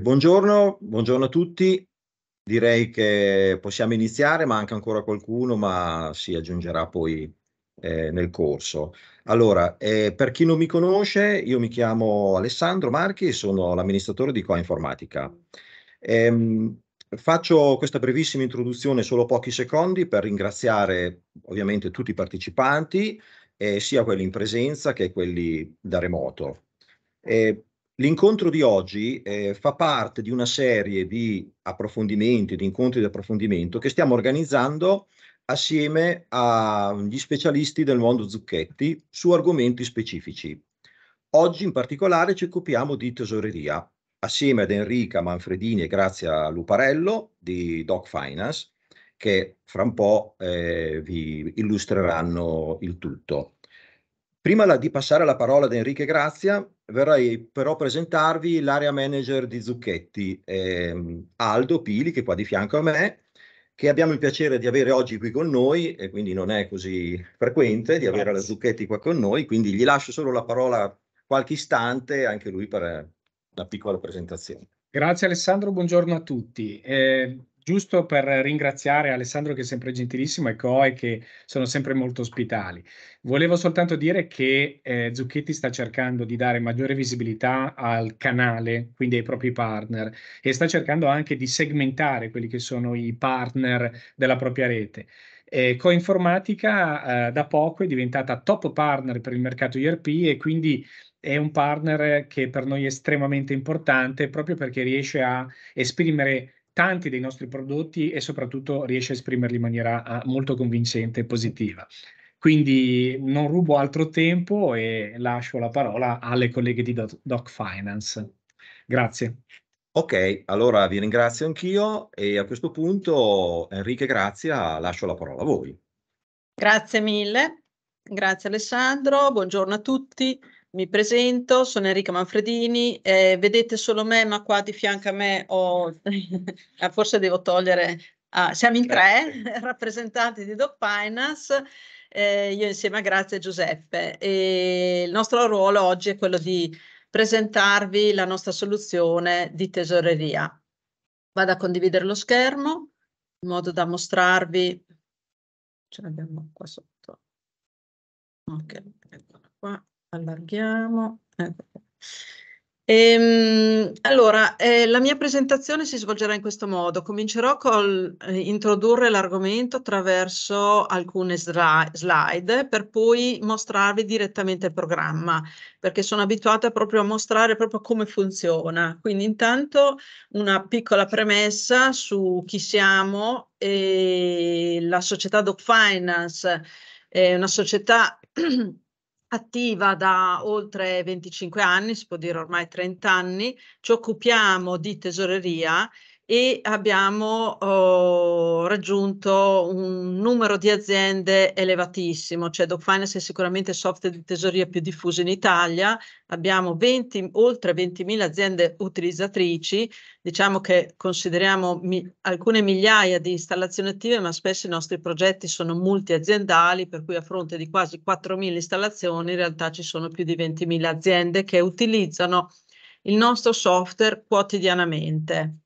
buongiorno, buongiorno a tutti. Direi che possiamo iniziare, manca ancora qualcuno, ma si aggiungerà poi eh, nel corso. Allora, eh, per chi non mi conosce, io mi chiamo Alessandro Marchi, e sono l'amministratore di Coinformatica. Ehm, faccio questa brevissima introduzione solo pochi secondi per ringraziare ovviamente tutti i partecipanti, eh, sia quelli in presenza che quelli da remoto. E eh, L'incontro di oggi eh, fa parte di una serie di approfondimenti, di incontri di approfondimento che stiamo organizzando assieme agli specialisti del mondo Zucchetti su argomenti specifici. Oggi in particolare ci occupiamo di tesoreria, assieme ad Enrica Manfredini e Grazia Luparello di Doc Finance, che fra un po' eh, vi illustreranno il tutto. Prima di passare la parola ad Enrica e Grazia, verrei però a presentarvi l'area manager di Zucchetti, ehm, Aldo Pili, che è qua di fianco a me, che abbiamo il piacere di avere oggi qui con noi, e quindi non è così frequente di avere la Zucchetti qua con noi, quindi gli lascio solo la parola qualche istante, anche lui per una piccola presentazione. Grazie Alessandro, buongiorno a tutti. Eh, giusto per ringraziare Alessandro che è sempre gentilissimo e Coe che sono sempre molto ospitali. Volevo soltanto dire che eh, Zucchetti sta cercando di dare maggiore visibilità al canale, quindi ai propri partner e sta cercando anche di segmentare quelli che sono i partner della propria rete. Coinformatica eh, da poco è diventata top partner per il mercato IRP e quindi è un partner che per noi è estremamente importante proprio perché riesce a esprimere tanti dei nostri prodotti e soprattutto riesce a esprimerli in maniera ah, molto convincente e positiva. Quindi non rubo altro tempo e lascio la parola alle colleghe di Doc Finance. Grazie. Ok, allora vi ringrazio anch'io e a questo punto Enrique grazie, ah, lascio la parola a voi. Grazie mille, grazie Alessandro, buongiorno a tutti. Mi presento, sono Enrica Manfredini, eh, vedete solo me, ma qua di fianco a me ho, forse devo togliere, ah, siamo in tre rappresentanti di Doc eh, io insieme a Grazia e Giuseppe. E il nostro ruolo oggi è quello di presentarvi la nostra soluzione di tesoreria. Vado a condividere lo schermo in modo da mostrarvi, ce l'abbiamo qua sotto. ok, allarghiamo. Ehm, allora, eh, la mia presentazione si svolgerà in questo modo. Comincerò col eh, introdurre l'argomento attraverso alcune slide per poi mostrarvi direttamente il programma, perché sono abituata proprio a mostrare proprio come funziona. Quindi intanto una piccola premessa su chi siamo e la società Doc Finance è una società attiva da oltre 25 anni, si può dire ormai 30 anni, ci occupiamo di tesoreria e abbiamo oh, raggiunto un numero di aziende elevatissimo, cioè DocFinance è sicuramente il software di tesoria più diffuso in Italia, abbiamo 20, oltre 20.000 aziende utilizzatrici, diciamo che consideriamo mi, alcune migliaia di installazioni attive, ma spesso i nostri progetti sono multiaziendali, per cui a fronte di quasi 4.000 installazioni in realtà ci sono più di 20.000 aziende che utilizzano il nostro software quotidianamente.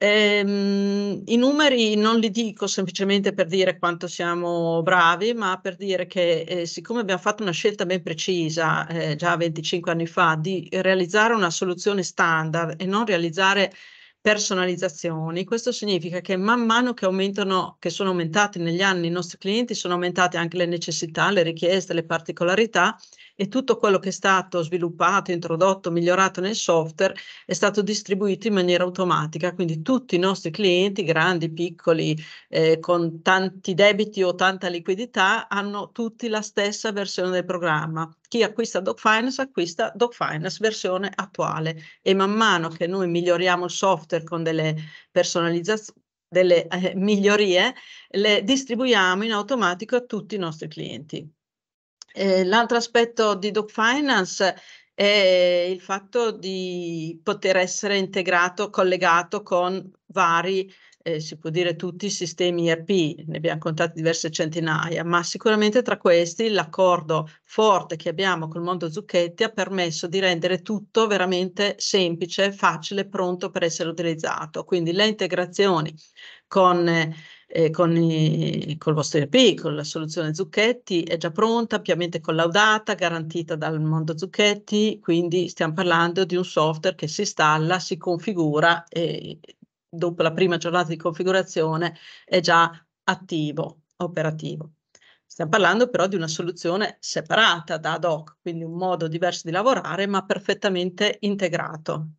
Ehm, I numeri non li dico semplicemente per dire quanto siamo bravi, ma per dire che eh, siccome abbiamo fatto una scelta ben precisa eh, già 25 anni fa di realizzare una soluzione standard e non realizzare personalizzazioni. Questo significa che man mano che aumentano, che sono aumentati negli anni i nostri clienti, sono aumentate anche le necessità, le richieste, le particolarità e tutto quello che è stato sviluppato, introdotto, migliorato nel software è stato distribuito in maniera automatica, quindi tutti i nostri clienti, grandi, piccoli, eh, con tanti debiti o tanta liquidità, hanno tutti la stessa versione del programma. Chi acquista Doc acquista Doc versione attuale e man mano che noi miglioriamo il software con delle personalizzazioni, delle eh, migliorie, le distribuiamo in automatico a tutti i nostri clienti. Eh, l'altro aspetto di Doc Finance è il fatto di poter essere integrato, collegato con vari, eh, si può dire tutti i sistemi ERP, ne abbiamo contati diverse centinaia, ma sicuramente tra questi l'accordo forte che abbiamo col mondo Zucchetti ha permesso di rendere tutto veramente semplice, facile, pronto per essere utilizzato. Quindi le integrazioni con... Eh, eh, con i, col vostro IP, con la soluzione Zucchetti, è già pronta, ampiamente collaudata, garantita dal mondo Zucchetti, quindi stiamo parlando di un software che si installa, si configura e dopo la prima giornata di configurazione è già attivo, operativo. Stiamo parlando però di una soluzione separata da ad hoc, quindi un modo diverso di lavorare, ma perfettamente integrato.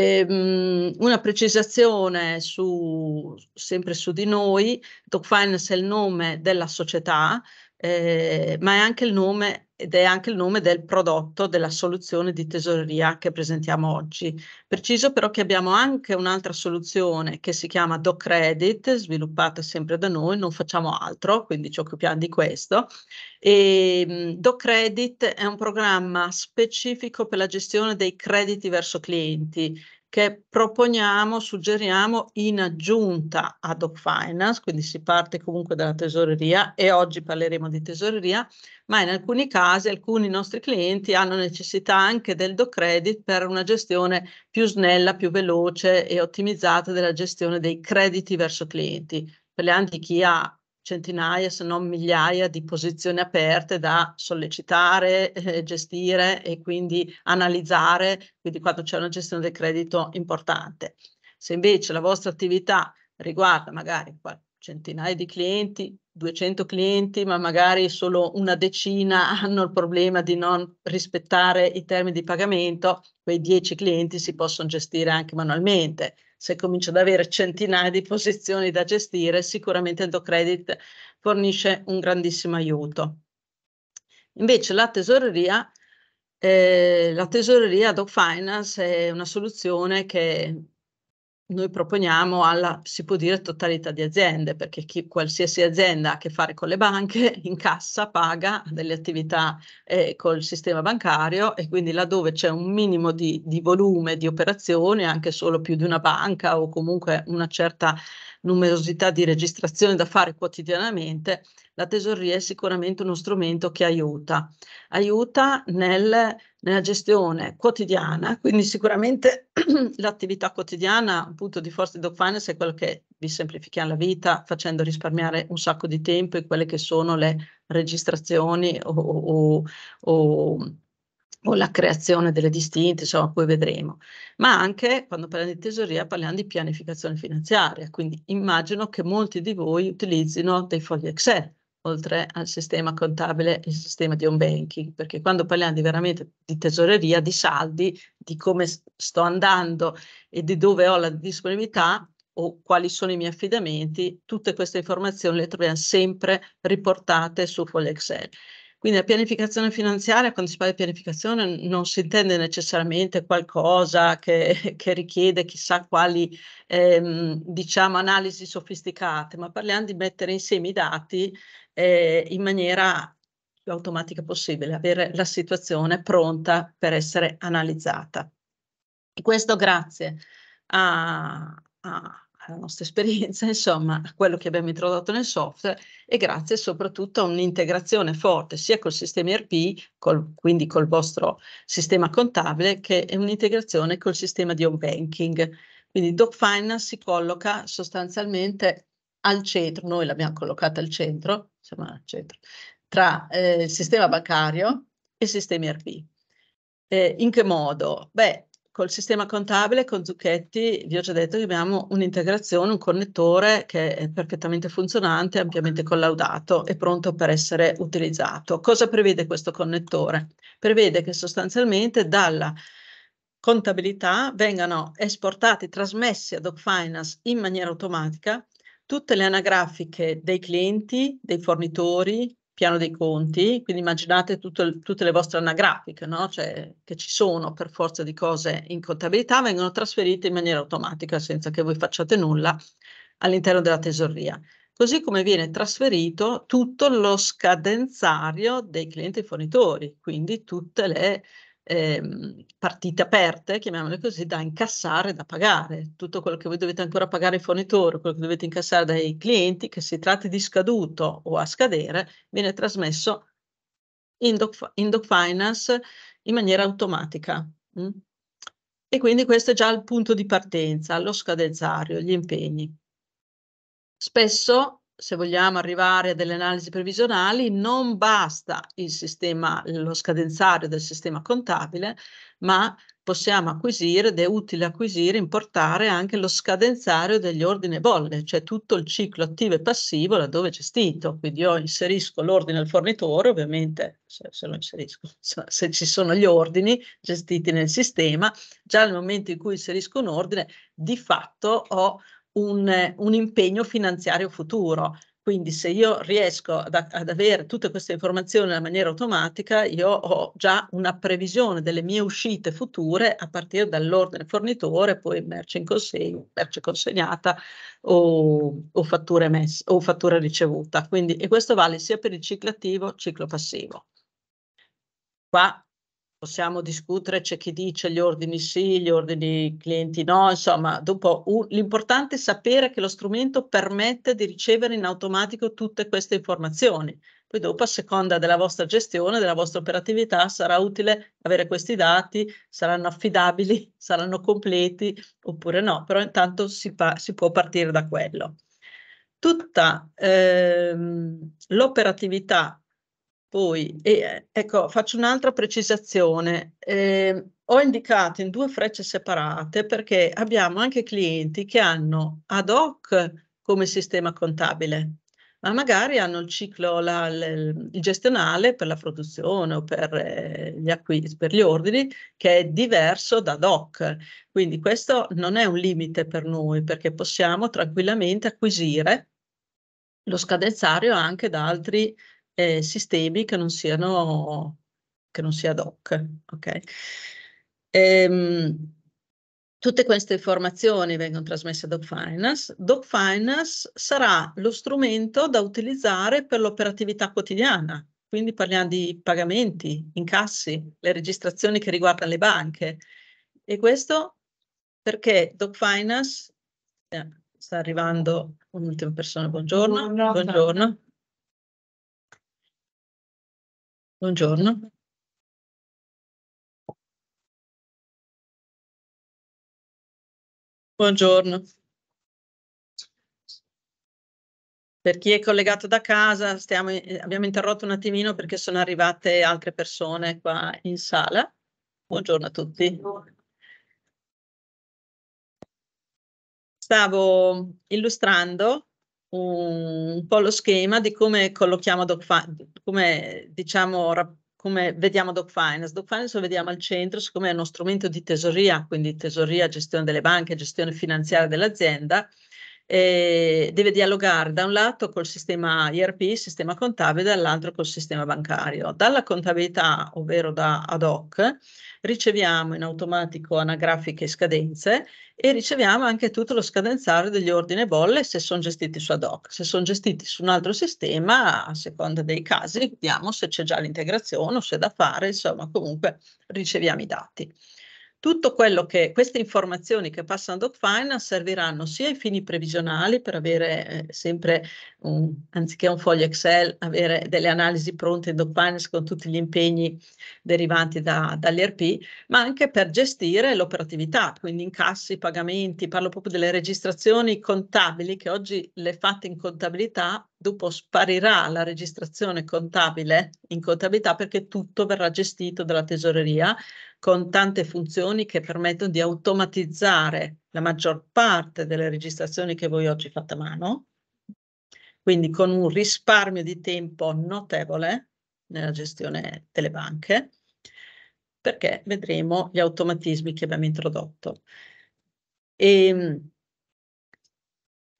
Ehm, una precisazione su, sempre su di noi, DocFinance è il nome della società, eh, ma è anche il nome ed è anche il nome del prodotto della soluzione di tesoreria che presentiamo oggi. Preciso però che abbiamo anche un'altra soluzione che si chiama DoCredit, sviluppata sempre da noi, non facciamo altro, quindi ci occupiamo di questo. Ehm, DoCredit è un programma specifico per la gestione dei crediti verso clienti che proponiamo, suggeriamo in aggiunta a Doc Finance, quindi si parte comunque dalla tesoreria e oggi parleremo di tesoreria, ma in alcuni casi alcuni nostri clienti hanno necessità anche del Doc Credit per una gestione più snella, più veloce e ottimizzata della gestione dei crediti verso clienti. Parliamo di chi ha centinaia se non migliaia di posizioni aperte da sollecitare, eh, gestire e quindi analizzare, quindi quando c'è una gestione del credito importante. Se invece la vostra attività riguarda magari centinaia di clienti, 200 clienti, ma magari solo una decina hanno il problema di non rispettare i termini di pagamento, quei 10 clienti si possono gestire anche manualmente se comincio ad avere centinaia di posizioni da gestire, sicuramente EndoCredit fornisce un grandissimo aiuto. Invece la tesoreria, eh, la tesoreria Doc Finance è una soluzione che noi proponiamo alla, si può dire, totalità di aziende, perché chi, qualsiasi azienda ha a che fare con le banche incassa, paga delle attività eh, col sistema bancario e quindi laddove c'è un minimo di, di volume di operazioni, anche solo più di una banca o comunque una certa numerosità di registrazioni da fare quotidianamente, la tesoreria è sicuramente uno strumento che aiuta. Aiuta nel nella gestione quotidiana, quindi sicuramente l'attività quotidiana appunto di Forested Dog Finance è quello che vi semplifica la vita facendo risparmiare un sacco di tempo in quelle che sono le registrazioni o, o, o, o la creazione delle distinte, insomma poi vedremo, ma anche quando parliamo di tesoreria parliamo di pianificazione finanziaria, quindi immagino che molti di voi utilizzino dei fogli Excel oltre al sistema contabile, il sistema di home banking, perché quando parliamo di veramente di tesoreria, di saldi, di come sto andando e di dove ho la disponibilità o quali sono i miei affidamenti, tutte queste informazioni le troviamo sempre riportate su foglio Excel. Quindi la pianificazione finanziaria, quando si parla di pianificazione, non si intende necessariamente qualcosa che, che richiede chissà quali ehm, diciamo, analisi sofisticate, ma parliamo di mettere insieme i dati eh, in maniera più automatica possibile, avere la situazione pronta per essere analizzata. E questo grazie a, a, alla nostra esperienza, insomma, a quello che abbiamo introdotto nel software e grazie soprattutto a un'integrazione forte sia col sistema ERP, col, quindi col vostro sistema contabile, che è un'integrazione col sistema di home banking. Quindi DocFinance si colloca sostanzialmente al centro, noi l'abbiamo collocata al centro, insomma, al centro tra eh, il sistema bancario e i sistemi RP. Eh, in che modo? Beh, col sistema contabile, con Zucchetti, vi ho già detto che abbiamo un'integrazione, un connettore che è perfettamente funzionante, ampiamente collaudato e pronto per essere utilizzato. Cosa prevede questo connettore? Prevede che sostanzialmente dalla contabilità vengano esportati, trasmessi a DocFinance in maniera automatica tutte le anagrafiche dei clienti, dei fornitori, piano dei conti, quindi immaginate tutto, tutte le vostre anagrafiche no? cioè, che ci sono per forza di cose in contabilità, vengono trasferite in maniera automatica senza che voi facciate nulla all'interno della tesoreria. Così come viene trasferito tutto lo scadenzario dei clienti e fornitori, quindi tutte le eh, partite aperte, chiamiamole così, da incassare, da pagare. Tutto quello che voi dovete ancora pagare ai fornitori, quello che dovete incassare dai clienti, che si tratti di scaduto o a scadere, viene trasmesso in Doc, in doc Finance in maniera automatica. Mh? Mm. E quindi questo è già il punto di partenza, lo scadenzario, gli impegni. Spesso se vogliamo arrivare a delle analisi previsionali, non basta il sistema, lo scadenzario del sistema contabile, ma possiamo acquisire, ed è utile acquisire, importare anche lo scadenzario degli ordine bolle, cioè tutto il ciclo attivo e passivo laddove gestito. Quindi io inserisco l'ordine al fornitore, ovviamente se, se lo inserisco, se ci sono gli ordini gestiti nel sistema, già nel momento in cui inserisco un ordine, di fatto ho un, un impegno finanziario futuro. Quindi se io riesco ad, ad, avere tutte queste informazioni in maniera automatica, io ho già una previsione delle mie uscite future a partire dall'ordine fornitore, poi merce in consegna, merce consegnata o, o, fattura emessa, o fattura ricevuta. Quindi, e questo vale sia per il ciclo attivo, ciclo passivo. Qua possiamo discutere, c'è chi dice gli ordini sì, gli ordini clienti no, insomma, dopo un, l'importante è sapere che lo strumento permette di ricevere in automatico tutte queste informazioni. Poi dopo, a seconda della vostra gestione, della vostra operatività, sarà utile avere questi dati, saranno affidabili, saranno completi oppure no, però intanto si, pa- si può partire da quello. Tutta ehm, l'operatività poi, eh, ecco, faccio un'altra precisazione. Eh, ho indicato in due frecce separate perché abbiamo anche clienti che hanno ad hoc come sistema contabile, ma magari hanno il ciclo la, il gestionale per la produzione o per eh, gli acquisti, per gli ordini, che è diverso da ad hoc. Quindi questo non è un limite per noi perché possiamo tranquillamente acquisire lo scadenzario anche da altri eh, sistemi che non siano che non sia ad hoc. Okay? Ehm, tutte queste informazioni vengono trasmesse a DocFinance. DocFinance sarà lo strumento da utilizzare per l'operatività quotidiana, quindi parliamo di pagamenti, incassi, le registrazioni che riguardano le banche. E questo perché DocFinance, eh, sta arrivando un'ultima persona, buongiorno. buongiorno. Buongiorno. Buongiorno. Per chi è collegato da casa, stiamo, eh, abbiamo interrotto un attimino perché sono arrivate altre persone qua in sala. Buongiorno a tutti. Stavo illustrando un po' lo schema di come collochiamo DocFinance, come diciamo come vediamo DocFinance. DocFinance lo vediamo al centro, siccome è uno strumento di tesoria, quindi tesoria, gestione delle banche, gestione finanziaria dell'azienda, eh, deve dialogare da un lato col sistema IRP, sistema contabile, dall'altro col sistema bancario. Dalla contabilità, ovvero da ad hoc, riceviamo in automatico anagrafiche e scadenze e riceviamo anche tutto lo scadenzario degli ordini bolle se sono gestiti su ad hoc. Se sono gestiti su un altro sistema, a seconda dei casi, vediamo se c'è già l'integrazione o se è da fare, insomma comunque riceviamo i dati. Tutto quello che queste informazioni che passano ad DocFinance serviranno sia ai fini previsionali per avere eh, sempre, un, anziché un foglio Excel, avere delle analisi pronte in DocFinance con tutti gli impegni derivanti da, dall'ERP, ma anche per gestire l'operatività, quindi incassi, pagamenti, parlo proprio delle registrazioni contabili che oggi le fatte in contabilità, dopo sparirà la registrazione contabile in contabilità perché tutto verrà gestito dalla tesoreria con tante funzioni che permettono di automatizzare la maggior parte delle registrazioni che voi oggi fate a mano, quindi con un risparmio di tempo notevole nella gestione delle banche, perché vedremo gli automatismi che abbiamo introdotto. E, ehm,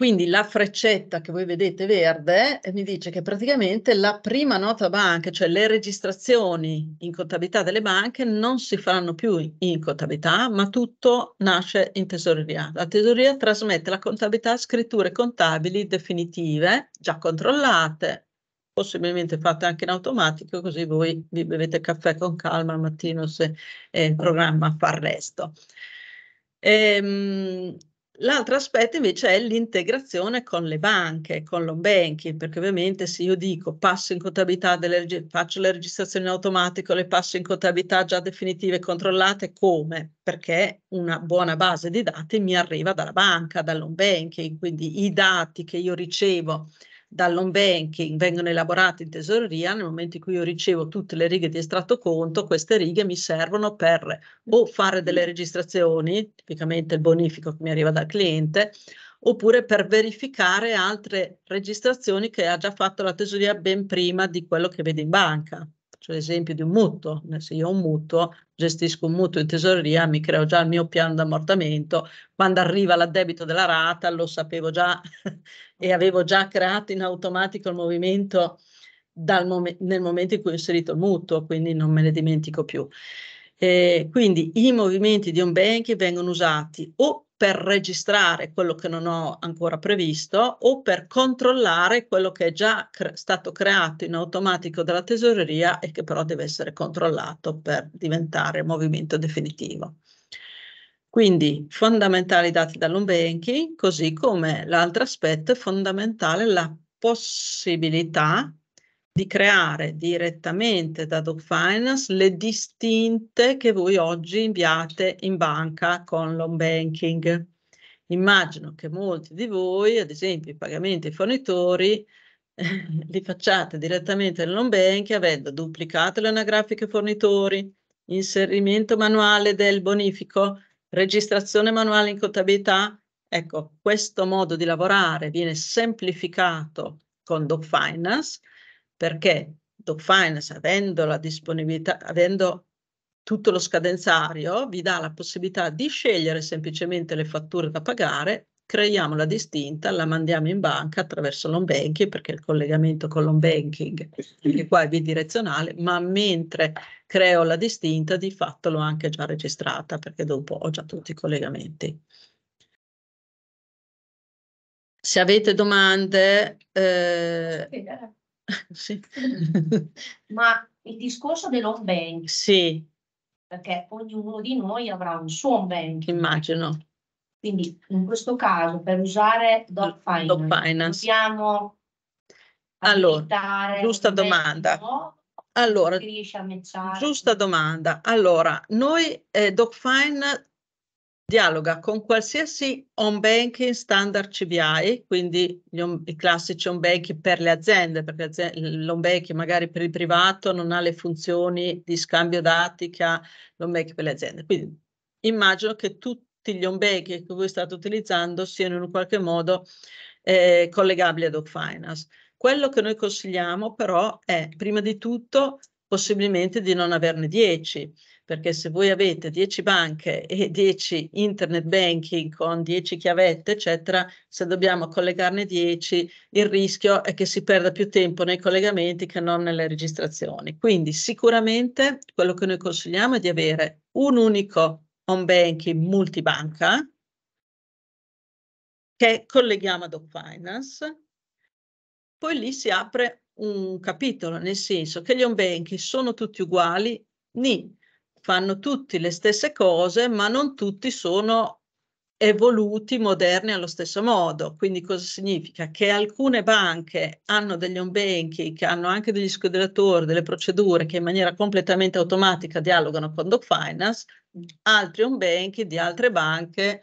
quindi la freccetta che voi vedete verde eh, mi dice che praticamente la prima nota banca, cioè le registrazioni in contabilità delle banche, non si faranno più in contabilità, ma tutto nasce in tesoreria. La tesoreria trasmette la contabilità a scritture contabili definitive, già controllate, possibilmente fatte anche in automatico, così voi vi bevete caffè con calma al mattino se eh, il programma fa il resto. Ehm, L'altro aspetto invece è l'integrazione con le banche, con l'on banking, perché ovviamente se io dico passo in contabilità, delle, faccio le registrazioni automatiche, le passo in contabilità già definitive e controllate, come? Perché una buona base di dati mi arriva dalla banca, dall'on banking, quindi i dati che io ricevo dall'home banking vengono elaborate in tesoreria, nel momento in cui io ricevo tutte le righe di estratto conto, queste righe mi servono per o mm. fare delle mm. registrazioni, tipicamente il bonifico che mi arriva dal cliente, oppure per verificare altre registrazioni che ha già fatto la tesoreria ben prima di quello che vede in banca cioè l'esempio di un mutuo, se io ho un mutuo, gestisco un mutuo in tesoreria, mi creo già il mio piano d'ammortamento, quando arriva l'addebito della rata lo sapevo già e avevo già creato in automatico il movimento mom- nel momento in cui ho inserito il mutuo, quindi non me ne dimentico più. Eh, quindi i movimenti di un banking vengono usati o per registrare quello che non ho ancora previsto o per controllare quello che è già cre stato creato in automatico dalla tesoreria e che però deve essere controllato per diventare movimento definitivo. Quindi fondamentali dati dall'home banking, così come l'altro aspetto è fondamentale la possibilità di creare direttamente da Dog Finance le distinte che voi oggi inviate in banca con l'on banking. Immagino che molti di voi, ad esempio i pagamenti ai fornitori, eh, li facciate direttamente nell'on banking avendo duplicato le anagrafiche fornitori, inserimento manuale del bonifico, registrazione manuale in contabilità. Ecco, questo modo di lavorare viene semplificato con Doc Finance perché Doc avendo la disponibilità, avendo tutto lo scadenzario, vi dà la possibilità di scegliere semplicemente le fatture da pagare, creiamo la distinta, la mandiamo in banca attraverso l'on banking, perché il collegamento con l'on banking che qua è bidirezionale, ma mentre creo la distinta di fatto l'ho anche già registrata, perché dopo ho già tutti i collegamenti. Se avete domande... Eh, Sì. Ma il discorso dell'home bank, Sì, perché ognuno di noi avrà un suo home bank, immagino. quindi in questo caso per usare Doc Finance, Doc Finance. dobbiamo Allora, giusta domanda. Allora, a giusta domanda. Allora, noi eh, DocFine dialoga con qualsiasi home banking standard CBI, quindi on, i classici home banking per le aziende, perché l'home banking magari per il privato non ha le funzioni di scambio dati che ha l'home banking per le aziende. Quindi immagino che tutti gli home banking che voi state utilizzando siano in un qualche modo eh, collegabili ad Finance. Quello che noi consigliamo però è prima di tutto possibilmente di non averne 10 perché se voi avete 10 banche e 10 internet banking con 10 chiavette, eccetera, se dobbiamo collegarne 10, il rischio è che si perda più tempo nei collegamenti che non nelle registrazioni. Quindi sicuramente quello che noi consigliamo è di avere un unico home banking multibanca che colleghiamo ad Doc Finance, poi lì si apre un capitolo, nel senso che gli home banking sono tutti uguali, ni fanno tutti le stesse cose, ma non tutti sono evoluti, moderni allo stesso modo. Quindi cosa significa? Che alcune banche hanno degli on banking, hanno anche degli scodelatori, delle procedure che in maniera completamente automatica dialogano con Doc Finance, altri on banking di altre banche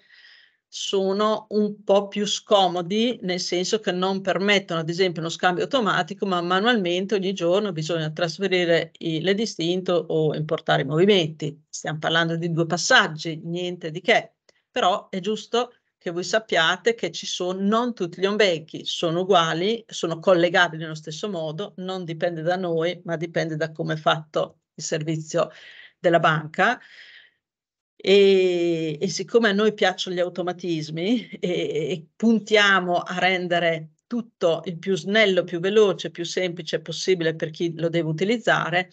sono un po' più scomodi, nel senso che non permettono ad esempio uno scambio automatico, ma manualmente ogni giorno bisogna trasferire il distinto o importare i movimenti. Stiamo parlando di due passaggi, niente di che, però è giusto che voi sappiate che ci sono, non tutti gli ombecchi sono uguali, sono collegabili nello stesso modo, non dipende da noi, ma dipende da come è fatto il servizio della banca. E, e, siccome a noi piacciono gli automatismi e, e, puntiamo a rendere tutto il più snello, più veloce, più semplice possibile per chi lo deve utilizzare,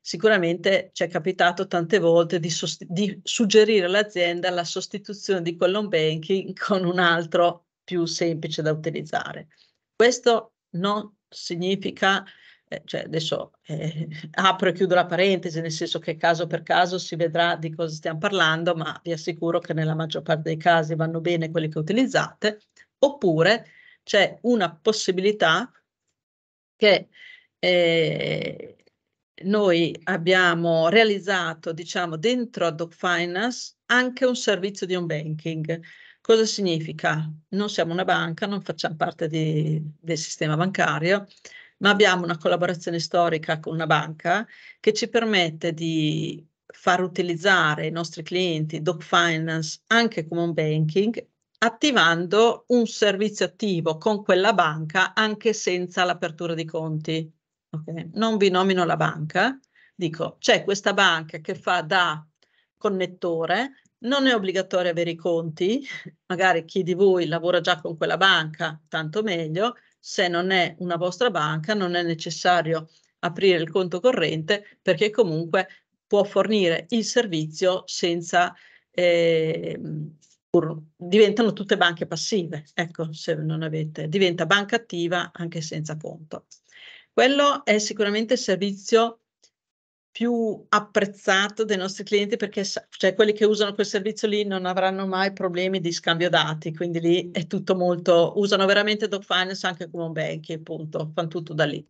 sicuramente ci è capitato tante volte di, sost- di suggerire all'azienda la sostituzione di quell'home banking con un altro più semplice da utilizzare. Questo non significa eh, cioè adesso eh, apro e chiudo la parentesi, nel senso che caso per caso si vedrà di cosa stiamo parlando, ma vi assicuro che nella maggior parte dei casi vanno bene quelli che utilizzate, oppure c'è una possibilità che eh, noi abbiamo realizzato, diciamo, dentro a Doc Finance anche un servizio di un banking. Cosa significa? Non siamo una banca, non facciamo parte di, del sistema bancario, ma abbiamo una collaborazione storica con una banca che ci permette di far utilizzare i nostri clienti Doc Finance anche come un banking attivando un servizio attivo con quella banca anche senza l'apertura di conti. Okay. Non vi nomino la banca, dico c'è questa banca che fa da connettore, non è obbligatorio avere i conti, magari chi di voi lavora già con quella banca, tanto meglio, se non è una vostra banca non è necessario aprire il conto corrente perché comunque può fornire il servizio senza eh, diventano tutte banche passive, ecco, se non avete, diventa banca attiva anche senza conto. Quello è sicuramente il servizio più apprezzato dai nostri clienti perché cioè, quelli che usano quel servizio lì non avranno mai problemi di scambio dati, quindi lì è tutto molto, usano veramente Doc Finance anche come un banking, appunto, fanno tutto da lì.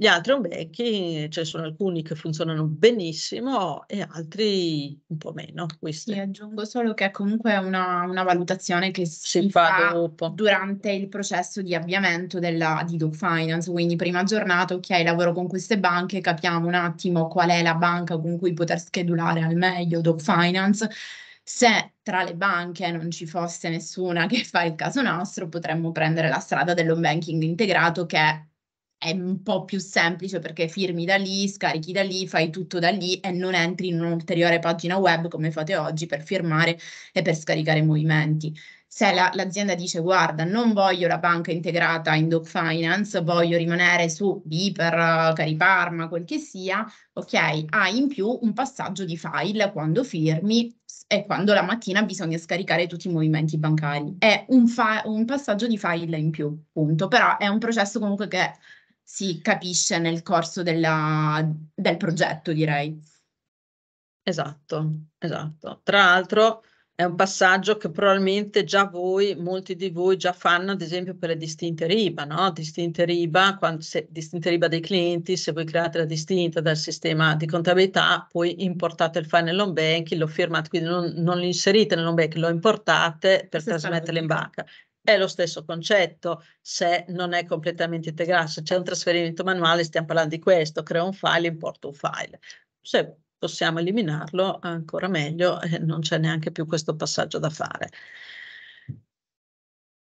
Gli altri ombrechi, ce cioè, ne sono alcuni che funzionano benissimo e altri un po' meno. Questi. Sì, aggiungo solo che è comunque una, una valutazione che si, si fa, dopo. durante il processo di avviamento della, di Do Finance, quindi prima giornata, ok, lavoro con queste banche, capiamo un attimo qual è la banca con cui poter schedulare al meglio Do Finance. Se tra le banche non ci fosse nessuna che fa il caso nostro, potremmo prendere la strada dell'home banking integrato che è un po' più semplice perché firmi da lì, scarichi da lì, fai tutto da lì e non entri in un'ulteriore pagina web come fate oggi per firmare e per scaricare movimenti. Se la, l'azienda dice guarda non voglio la banca integrata in Doc Finance, voglio rimanere su Biper, Cariparma, quel che sia, ok, hai in più un passaggio di file quando firmi e quando la mattina bisogna scaricare tutti i movimenti bancari. È un, fa- un passaggio di file in più, punto, però è un processo comunque che si capisce nel corso della, del progetto, direi. Esatto, esatto. Tra l'altro è un passaggio che probabilmente già voi, molti di voi già fanno, ad esempio per le distinte riba, no? Distinte riba, quando, se, distinte riba dei clienti, se voi create la distinta dal sistema di contabilità, poi importate il file nell'home banking, lo firmate, quindi non, non lo inserite nell'home banking, lo importate per trasmetterlo in banca. È lo stesso concetto se non è completamente integrato, se c'è un trasferimento manuale stiamo parlando di questo, creo un file, importo un file. Se possiamo eliminarlo ancora meglio, eh, non c'è neanche più questo passaggio da fare.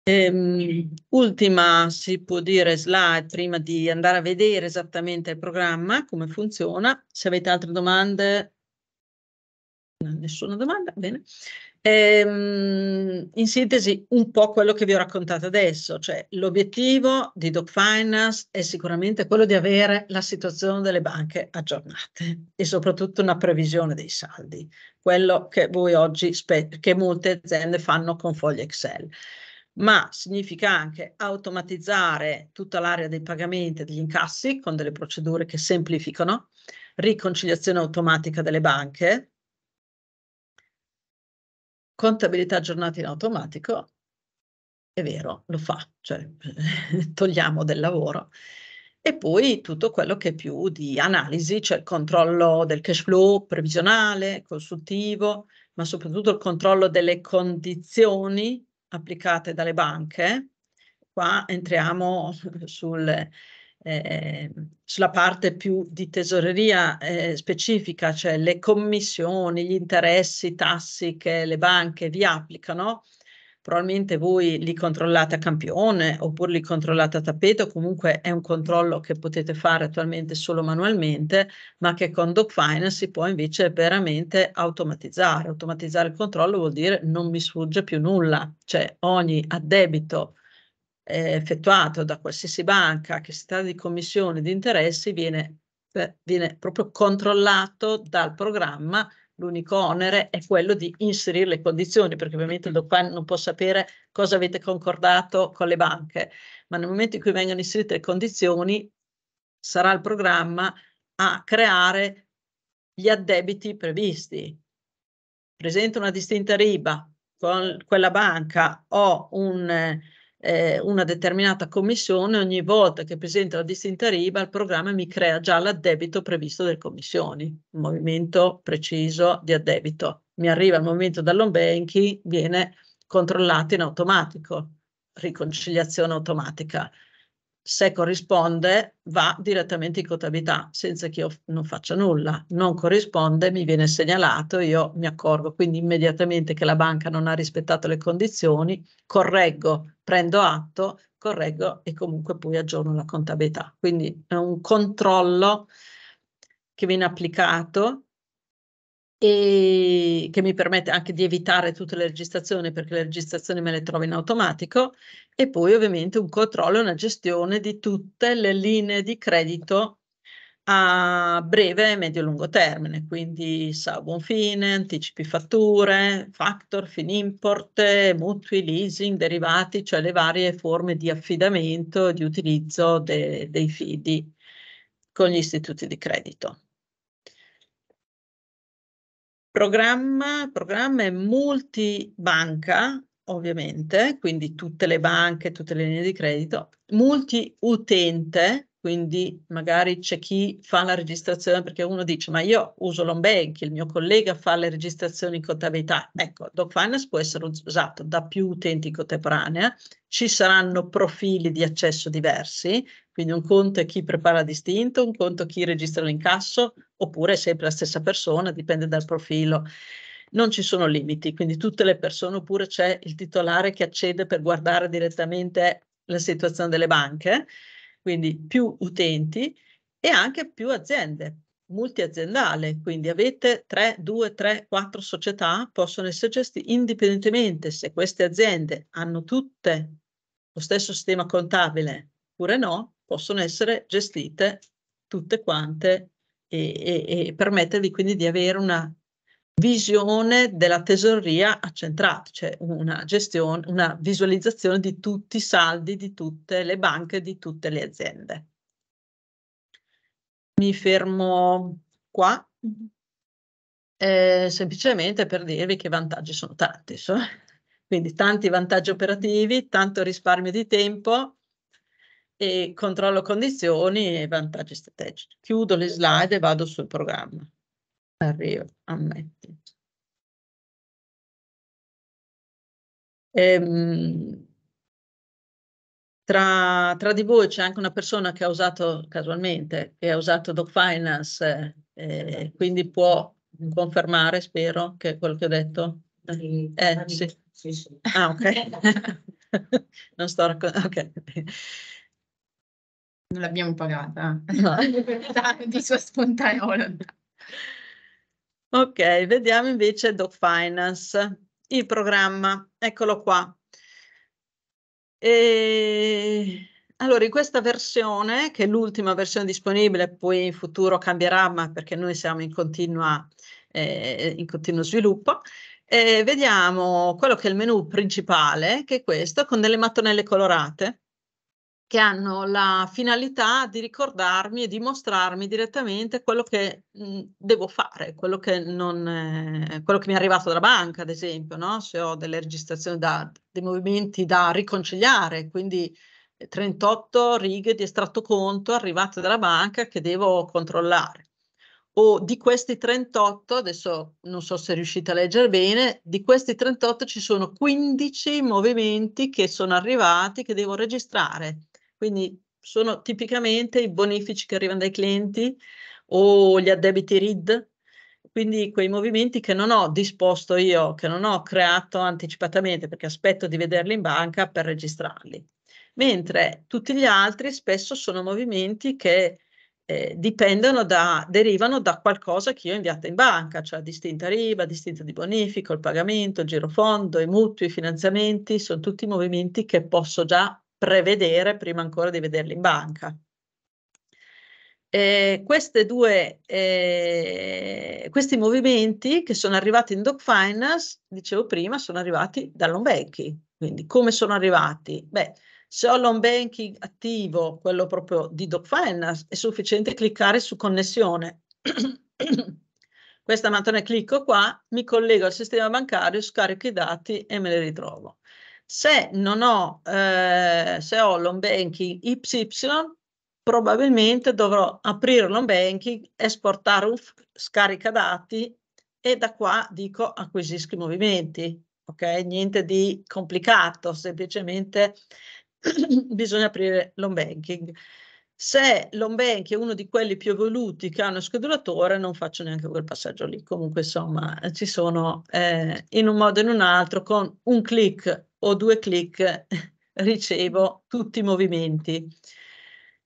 Ehm, ultima, si può dire, slide prima di andare a vedere esattamente il programma, come funziona. Se avete altre domande, nessuna domanda, bene. Ehm, in sintesi, un po' quello che vi ho raccontato adesso, cioè l'obiettivo di Doc Finance è sicuramente quello di avere la situazione delle banche aggiornate e soprattutto una previsione dei saldi, quello che voi oggi, che molte aziende fanno con fogli Excel ma significa anche automatizzare tutta l'area dei pagamenti e degli incassi con delle procedure che semplificano, riconciliazione automatica delle banche, contabilità aggiornata in automatico, è vero, lo fa, cioè togliamo del lavoro. E poi tutto quello che è più di analisi, cioè il controllo del cash flow previsionale, consultivo, ma soprattutto il controllo delle condizioni applicate dalle banche. Qua entriamo sul, eh, sulla parte più di tesoreria eh, specifica, cioè le commissioni, gli interessi, i tassi che le banche vi applicano, probabilmente voi li controllate a campione oppure li controllate a tappeto, comunque è un controllo che potete fare attualmente solo manualmente, ma che con Doc Finance si può invece veramente automatizzare. Automatizzare il controllo vuol dire non mi sfugge più nulla, cioè ogni addebito eh, effettuato da qualsiasi banca che si tratti di commissione di interessi viene, eh, viene proprio controllato dal programma. L'unico onere è quello di inserire le condizioni, perché ovviamente il mm. DOCPAN non può sapere cosa avete concordato con le banche, ma nel momento in cui vengono inserite le condizioni sarà il programma a creare gli addebiti previsti. Presento una distinta riba con quella banca o un eh, una determinata commissione ogni volta che presenta la distinta riba il programma mi crea già l'addebito previsto delle commissioni, un movimento preciso di addebito. Mi arriva il movimento dall'home banking, viene controllato in automatico, riconciliazione automatica se corrisponde va direttamente in contabilità senza che io non faccia nulla, non corrisponde, mi viene segnalato, io mi accorgo quindi immediatamente che la banca non ha rispettato le condizioni, correggo, prendo atto, correggo e comunque poi aggiorno la contabilità. Quindi è un controllo che viene applicato e che mi permette anche di evitare tutte le registrazioni perché le registrazioni me le trovo in automatico e poi ovviamente un controllo e una gestione di tutte le linee di credito a breve medio e lungo termine, quindi sa buon fine, anticipi fatture, factor, fin import, mutui, leasing, derivati, cioè le varie forme di affidamento e di utilizzo de, dei fidi con gli istituti di credito. Programma, programma è multibanca, ovviamente, quindi tutte le banche, tutte le linee di credito, multiutente, quindi magari c'è chi fa la registrazione perché uno dice ma io uso l'home bank, il mio collega fa le registrazioni in contabilità. Ecco, Doc Finance può essere usato da più utenti in contemporanea, ci saranno profili di accesso diversi, quindi un conto è chi prepara distinto, un conto è chi registra l'incasso, oppure è sempre la stessa persona, dipende dal profilo non ci sono limiti, quindi tutte le persone, oppure c'è il titolare che accede per guardare direttamente la situazione delle banche quindi più utenti e anche più aziende, multiaziendale, quindi avete 3, 2, 3, 4 società, possono essere gestite indipendentemente se queste aziende hanno tutte lo stesso sistema contabile oppure no, possono essere gestite tutte quante e, e, e permettervi quindi di avere una visione della tesoreria accentrata, cioè una, gestione, una visualizzazione di tutti i saldi di tutte le banche, di tutte le aziende. Mi fermo qua, eh, semplicemente per dirvi che i vantaggi sono tanti, so. quindi tanti vantaggi operativi, tanto risparmio di tempo, e controllo condizioni e vantaggi strategici. Chiudo le slide e vado sul programma arrivo, ammetti. Ehm, tra, tra, di voi c'è anche una persona che ha usato casualmente, che ha usato Doc Finance, eh, esatto. quindi può confermare, spero, che quello che ho detto. Eh, sì. Sì, sì. Ah, ok. non sto raccontando. Okay. Non l'abbiamo pagata. No. di sua spontanea volontà. Ok, vediamo invece Doc Finance, il programma, eccolo qua. E... Allora, in questa versione, che è l'ultima versione disponibile, poi in futuro cambierà, ma perché noi siamo in, continua, eh, in continuo sviluppo, eh, vediamo quello che è il menu principale, che è questo, con delle mattonelle colorate, che hanno la finalità di ricordarmi e di mostrarmi direttamente quello che mh, mhmm, devo fare, quello che, non, eh, quello che mi è arrivato dalla banca, ad esempio, no? se ho delle registrazioni da, dei movimenti da riconciliare, quindi 38 righe di estratto conto arrivate dalla banca che devo controllare. O di questi 38, adesso non so se riuscite a leggere bene, di questi 38 ci sono 15 movimenti che sono arrivati che devo registrare quindi sono tipicamente i bonifici che arrivano dai clienti o gli addebiti RID, quindi quei movimenti che non ho disposto io, che non ho creato anticipatamente perché aspetto di vederli in banca per registrarli. Mentre tutti gli altri spesso sono movimenti che eh, dipendono da, derivano da qualcosa che io ho inviato in banca, cioè distinta riba, distinta di bonifico, il pagamento, il girofondo, i mutui, i finanziamenti, sono tutti movimenti che posso già prevedere prima ancora di vederli in banca. Eh, due, eh, questi movimenti che sono arrivati in Doc Finance, dicevo prima, sono arrivati dall'on banking. Quindi come sono arrivati? Beh, se ho l'on banking attivo, quello proprio di Doc Finance, è sufficiente cliccare su connessione. Questa mattina clicco qua, mi collego al sistema bancario, scarico i dati e me li ritrovo. Se non ho, eh, se ho l'home banking XY, probabilmente dovrò aprire l'home banking, esportare un scarica dati e da qua dico acquisisco i movimenti. Ok, niente di complicato, semplicemente bisogna aprire l'home banking. Se l'home bank è uno di quelli più evoluti che hanno schedulatore, non faccio neanche quel passaggio lì. Comunque, insomma, ci sono eh, in un modo o in un altro, con un clic o due clic ricevo tutti i movimenti.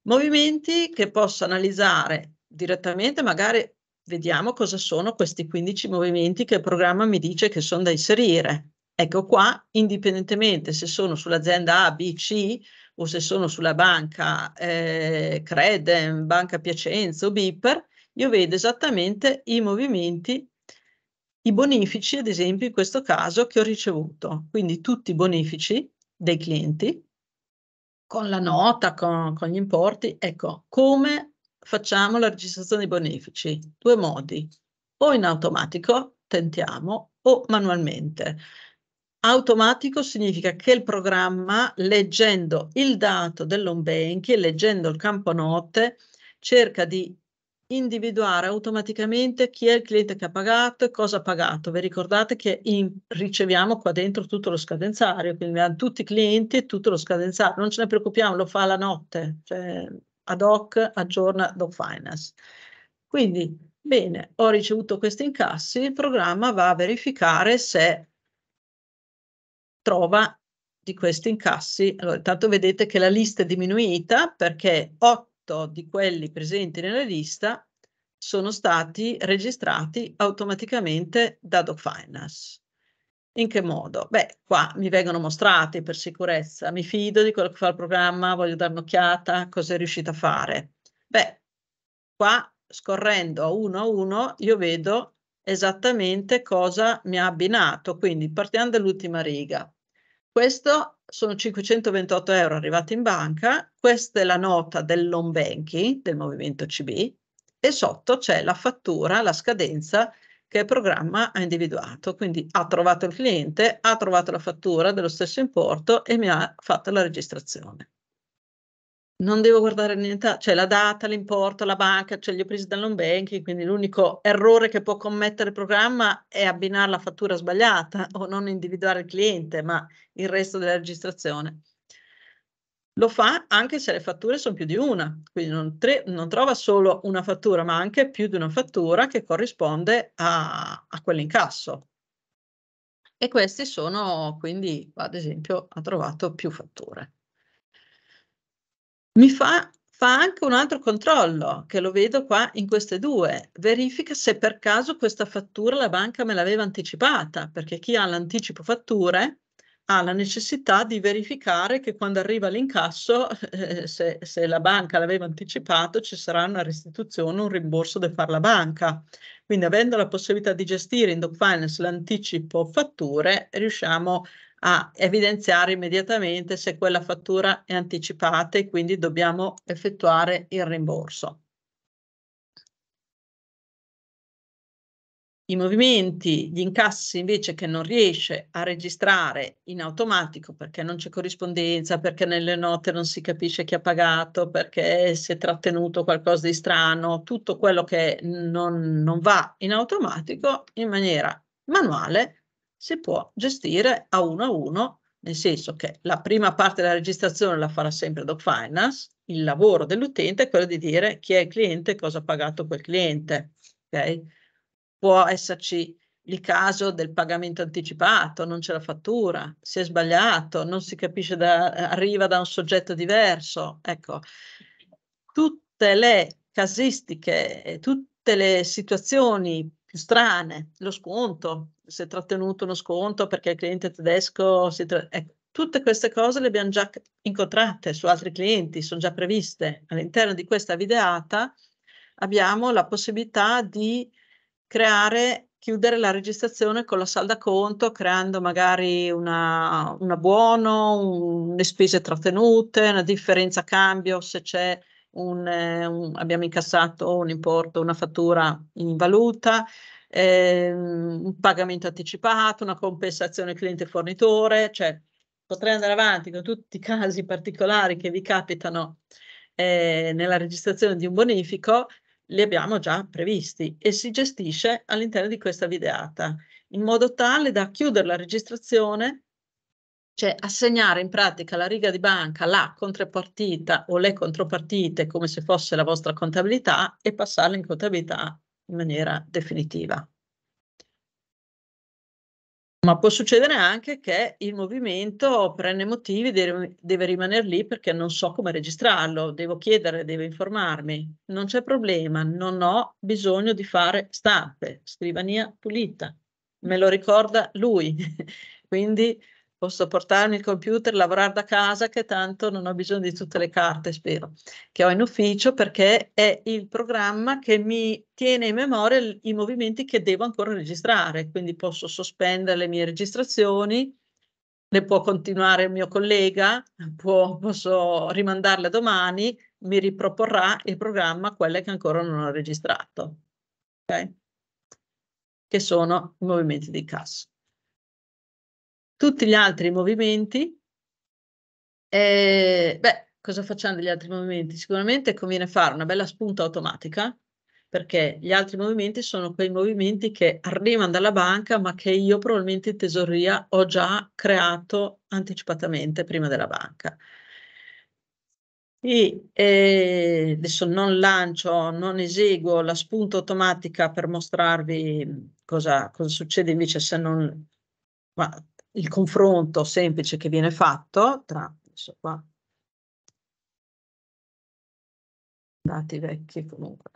Movimenti che posso analizzare direttamente, magari vediamo cosa sono questi 15 movimenti che il programma mi dice che sono da inserire. Ecco qua, indipendentemente se sono sull'azienda A, B, C o se sono sulla banca eh, Credem, Banca Piacenza o Bipper, io vedo esattamente i movimenti i bonifici, ad esempio, in questo caso che ho ricevuto, quindi tutti i bonifici dei clienti con la nota, con, con gli importi. Ecco, come facciamo la registrazione dei bonifici? Due modi, o in automatico, tentiamo, o manualmente. Automatico significa che il programma, leggendo il dato dell'home banking, leggendo il campo note, cerca di individuare automaticamente chi è il cliente che ha pagato e cosa ha pagato. Vi ricordate che in, riceviamo qua dentro tutto lo scadenzario, quindi abbiamo tutti i clienti e tutto lo scadenzario. Non ce ne preoccupiamo, lo fa la notte, cioè ad hoc aggiorna Doc Finance. Quindi, bene, ho ricevuto questi incassi, il programma va a verificare se trova di questi incassi. Allora, intanto vedete che la lista è diminuita perché 8 98 di quelli presenti nella lista sono stati registrati automaticamente da DocFinance. In che modo? Beh, qua mi vengono mostrati per sicurezza, mi fido di quello che fa il programma, voglio dare un'occhiata, cosa è riuscito a fare. Beh, qua scorrendo uno a uno io vedo esattamente cosa mi ha abbinato, quindi partiamo dall'ultima riga. Questo sono 528 euro arrivati in banca, questa è la nota del non banking del movimento CB e sotto c'è la fattura, la scadenza che il programma ha individuato, quindi ha trovato il cliente, ha trovato la fattura dello stesso importo e mi ha fatto la registrazione non devo guardare niente, cioè la data, l'importo, la banca, cioè li ho presi dall'on banking, quindi l'unico errore che può commettere il programma è abbinare la fattura sbagliata o non individuare il cliente, ma il resto della registrazione. Lo fa anche se le fatture sono più di una, quindi non, tre, non trova solo una fattura, ma anche più di una fattura che corrisponde a, a quell'incasso. E questi sono, quindi, ad esempio, ha trovato più fatture. Mi fa, fa anche un altro controllo, che lo vedo qua in queste due. Verifica se per caso questa fattura la banca me l'aveva anticipata, perché chi ha l'anticipo fatture ha la necessità di verificare che quando arriva l'incasso, eh, se, se, la banca l'aveva anticipato, ci sarà una restituzione, un rimborso da fare la banca. Quindi avendo la possibilità di gestire in DocFinance l'anticipo fatture, riusciamo a a evidenziare immediatamente se quella fattura è anticipata e quindi dobbiamo effettuare il rimborso. I movimenti, gli incassi invece che non riesce a registrare in automatico perché non c'è corrispondenza, perché nelle note non si capisce chi ha pagato, perché si è trattenuto qualcosa di strano, tutto quello che non, non va in automatico in maniera manuale si può gestire a uno a uno, nel senso che la prima parte della registrazione la farà sempre Doc Finance, il lavoro dell'utente è quello di dire chi è il cliente e cosa ha pagato quel cliente. Okay? Può esserci il caso del pagamento anticipato, non c'è la fattura, si è sbagliato, non si capisce, da, arriva da un soggetto diverso. Ecco, tutte le casistiche, tutte le situazioni strane, lo sconto, se è trattenuto uno sconto perché il cliente tedesco si tra... ecco, tutte queste cose le abbiamo già incontrate su altri clienti, sono già previste. All'interno di questa videata abbiamo la possibilità di creare, chiudere la registrazione con la salda conto, creando magari una, una buono, un, le spese trattenute, una differenza cambio se c'è un, eh, un, abbiamo incassato un importo, una fattura in valuta, eh, un pagamento anticipato, una compensazione cliente-fornitore, cioè potrei andare avanti con tutti i casi particolari che vi capitano eh, nella registrazione di un bonifico, li abbiamo già previsti e si gestisce all'interno di questa videata, in modo tale da chiudere la registrazione cioè assegnare in pratica la riga di banca la contropartita o le contropartite come se fosse la vostra contabilità e passarla in contabilità in maniera definitiva. Ma può succedere anche che il movimento prende motivi, deve, deve rimanere lì perché non so come registrarlo, devo chiedere, devo informarmi. Non c'è problema, non ho bisogno di fare stampe, scrivania pulita. Me lo ricorda lui. Quindi posso portarmi il computer, lavorare da casa, che tanto non ho bisogno di tutte le carte, spero, che ho in ufficio, perché è il programma che mi tiene in memoria i movimenti che devo ancora registrare, quindi posso sospendere le mie registrazioni, le può continuare il mio collega, può, posso rimandarle domani, mi riproporrà il programma quelle che ancora non ho registrato, okay? che sono i movimenti di cassa. Tutti gli altri movimenti, eh, beh, cosa facciamo degli altri movimenti? Sicuramente conviene fare una bella spunta automatica, perché gli altri movimenti sono quei movimenti che arrivano dalla banca ma che io probabilmente in tesoria ho già creato anticipatamente prima della banca. E, eh, adesso non lancio, non eseguo la spunta automatica per mostrarvi cosa, cosa succede invece se non... Ma il confronto semplice che viene fatto tra adesso qua, dati vecchi comunque.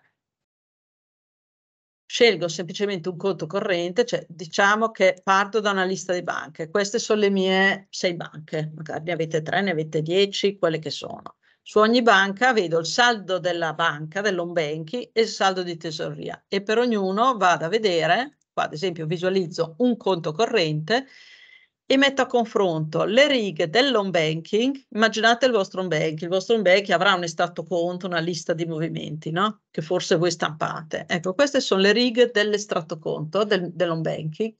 Scelgo semplicemente un conto corrente, cioè diciamo che parto da una lista di banche. Queste sono le mie sei banche, magari ne avete tre, ne avete dieci, quelle che sono. Su ogni banca vedo il saldo della banca, dell'home banking e il saldo di tesoreria e per ognuno vado a vedere, qua ad esempio visualizzo un conto corrente e metto a confronto le righe dell'home banking, immaginate il vostro home banking, il vostro home banking avrà un estratto conto, una lista di movimenti, no? Che forse voi stampate. Ecco, queste sono le righe dell'estratto conto del, dell'home banking,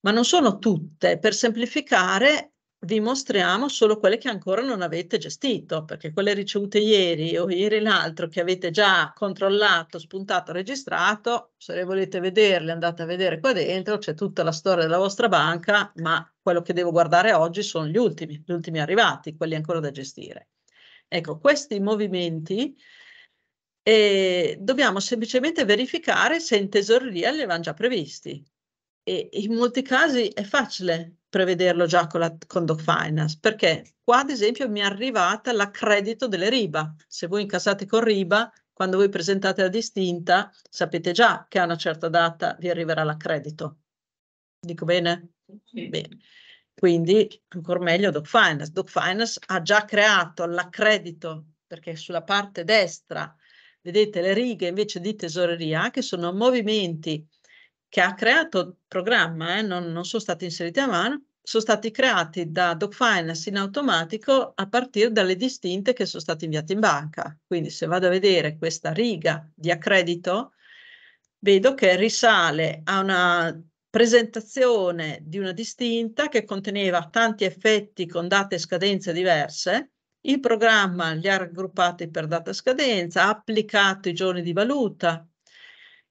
ma non sono tutte. Per semplificare, vi mostriamo solo quelle che ancora non avete gestito, perché quelle ricevute ieri o ieri l'altro che avete già controllato, spuntato, registrato, se le volete vederle andate a vedere qua dentro, c'è tutta la storia della vostra banca, ma quello che devo guardare oggi sono gli ultimi, gli ultimi arrivati, quelli ancora da gestire. Ecco, questi movimenti eh, dobbiamo semplicemente verificare se in tesoreria li avevano già previsti, e in molti casi è facile prevederlo già con, la, con Doc Finance, perché qua ad esempio mi è arrivata l'accredito delle RIBA. Se voi incassate con RIBA, quando voi presentate la distinta, sapete già che a una certa data vi arriverà l'accredito. Dico bene? Sì. Bene. Quindi ancora meglio Doc Finance. Doc Finance ha già creato l'accredito, perché sulla parte destra vedete le righe invece di tesoreria, che sono movimenti che ha creato il programma, eh, non, non, sono stati inseriti a mano, sono stati creati da Doc Finance in automatico a partire dalle distinte che sono state inviate in banca. Quindi se vado a vedere questa riga di accredito, vedo che risale a una presentazione di una distinta che conteneva tanti effetti con date e scadenze diverse, il programma li ha raggruppati per data scadenza, ha applicato i giorni di valuta,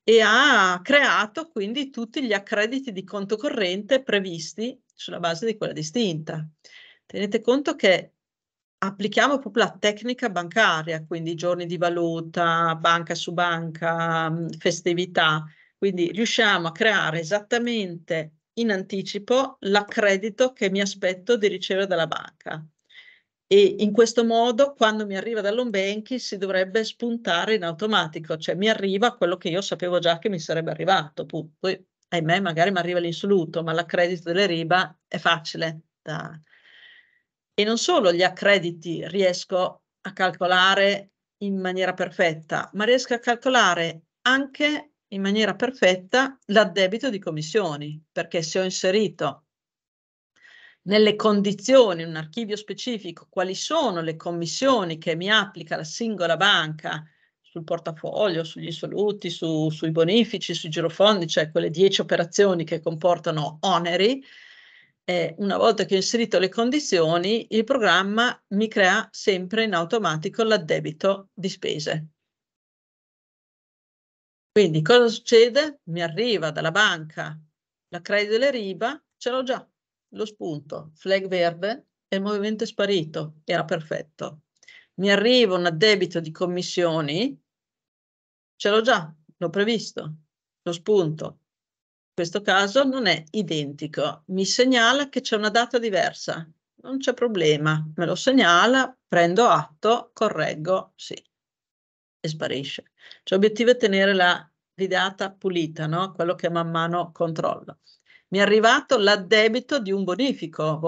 e ha creato quindi tutti gli accrediti di conto corrente previsti sulla base di quella distinta. Tenete conto che applichiamo proprio la tecnica bancaria, quindi giorni di valuta, banca su banca, mm, festività, quindi riusciamo a creare esattamente in anticipo l'accredito che mi aspetto di ricevere dalla banca e in questo modo quando mi arriva dall'home banking si dovrebbe spuntare in automatico, cioè mi arriva quello che io sapevo già che mi sarebbe arrivato, poi ahimè magari mi arriva l'insoluto, ma l'accredito delle riba è facile. Da... E non solo gli accrediti riesco a calcolare in maniera perfetta, ma riesco a calcolare anche in maniera perfetta l'addebito di commissioni, perché se ho inserito nelle condizioni, in un archivio specifico, quali sono le commissioni che mi applica la singola banca sul portafoglio, sugli soluti, su, sui bonifici, sui girofondi, cioè quelle 10 operazioni che comportano oneri, eh, una volta che ho inserito le condizioni, il programma mi crea sempre in automatico l'addebito di spese. Quindi cosa succede? Mi arriva dalla banca la credito e riba, ce l'ho già lo spunto, flag verde e il movimento è sparito, era perfetto. Mi arriva un addebito di commissioni, ce l'ho già, l'ho previsto, lo spunto. In questo caso non è identico, mi segnala che c'è una data diversa, non c'è problema, me lo segnala, prendo atto, correggo, sì, e sparisce. L'obiettivo cioè, è tenere la ridata pulita, no? quello che man mano controllo mi è arrivato l'addebito di un bonifico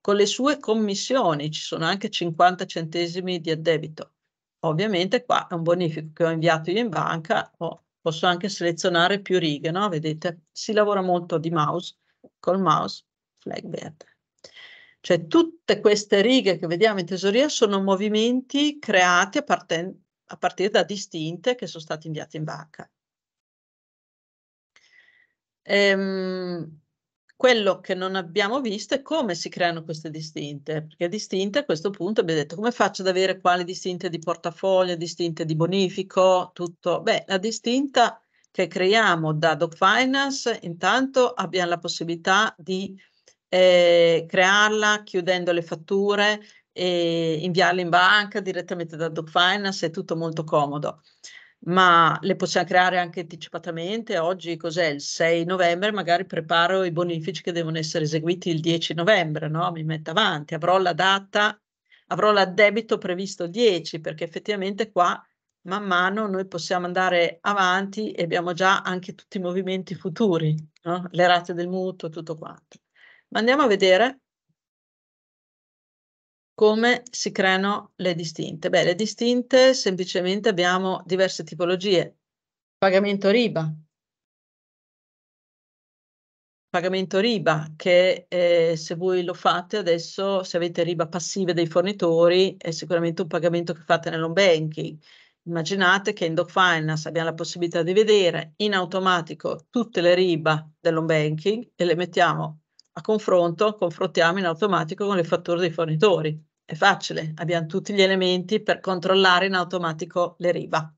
con le sue commissioni, ci sono anche 50 centesimi di addebito. Ovviamente qua è un bonifico che ho inviato io in banca, oh, posso anche selezionare più righe, no? Vedete, si lavora molto di mouse, col mouse, flag verde. Cioè tutte queste righe che vediamo in tesoria sono movimenti creati a, parten- a partire da distinte che sono state inviate in banca. Ehm, quello che non abbiamo visto è come si creano queste distinte, perché distinte a questo punto abbiamo detto come faccio ad avere quali distinte di portafoglio, distinte di bonifico, tutto. Beh, la distinta che creiamo da Doc Finance, intanto abbiamo la possibilità di eh, crearla chiudendo le fatture e inviarle in banca direttamente da Doc Finance, è tutto molto comodo ma le possiamo creare anche anticipatamente. Oggi cos'è il 6 novembre? Magari preparo i bonifici che devono essere eseguiti il 10 novembre, no? Mi metto avanti, avrò la data, avrò l'addebito previsto il 10, perché effettivamente qua man mano noi possiamo andare avanti e abbiamo già anche tutti i movimenti futuri, no? le rate del mutuo, tutto quanto. Ma andiamo a vedere come si creano le distinte? Beh, le distinte semplicemente abbiamo diverse tipologie. Pagamento riba. Pagamento riba che eh, se voi lo fate adesso, se avete riba passive dei fornitori, è sicuramente un pagamento che fate nell'on banking. Immaginate che in Doc Finance abbiamo la possibilità di vedere in automatico tutte le riba dell'on banking e le mettiamo a confronto, confrontiamo in automatico con le fatture dei fornitori. È facile, abbiamo tutti gli elementi per controllare in automatico le riva.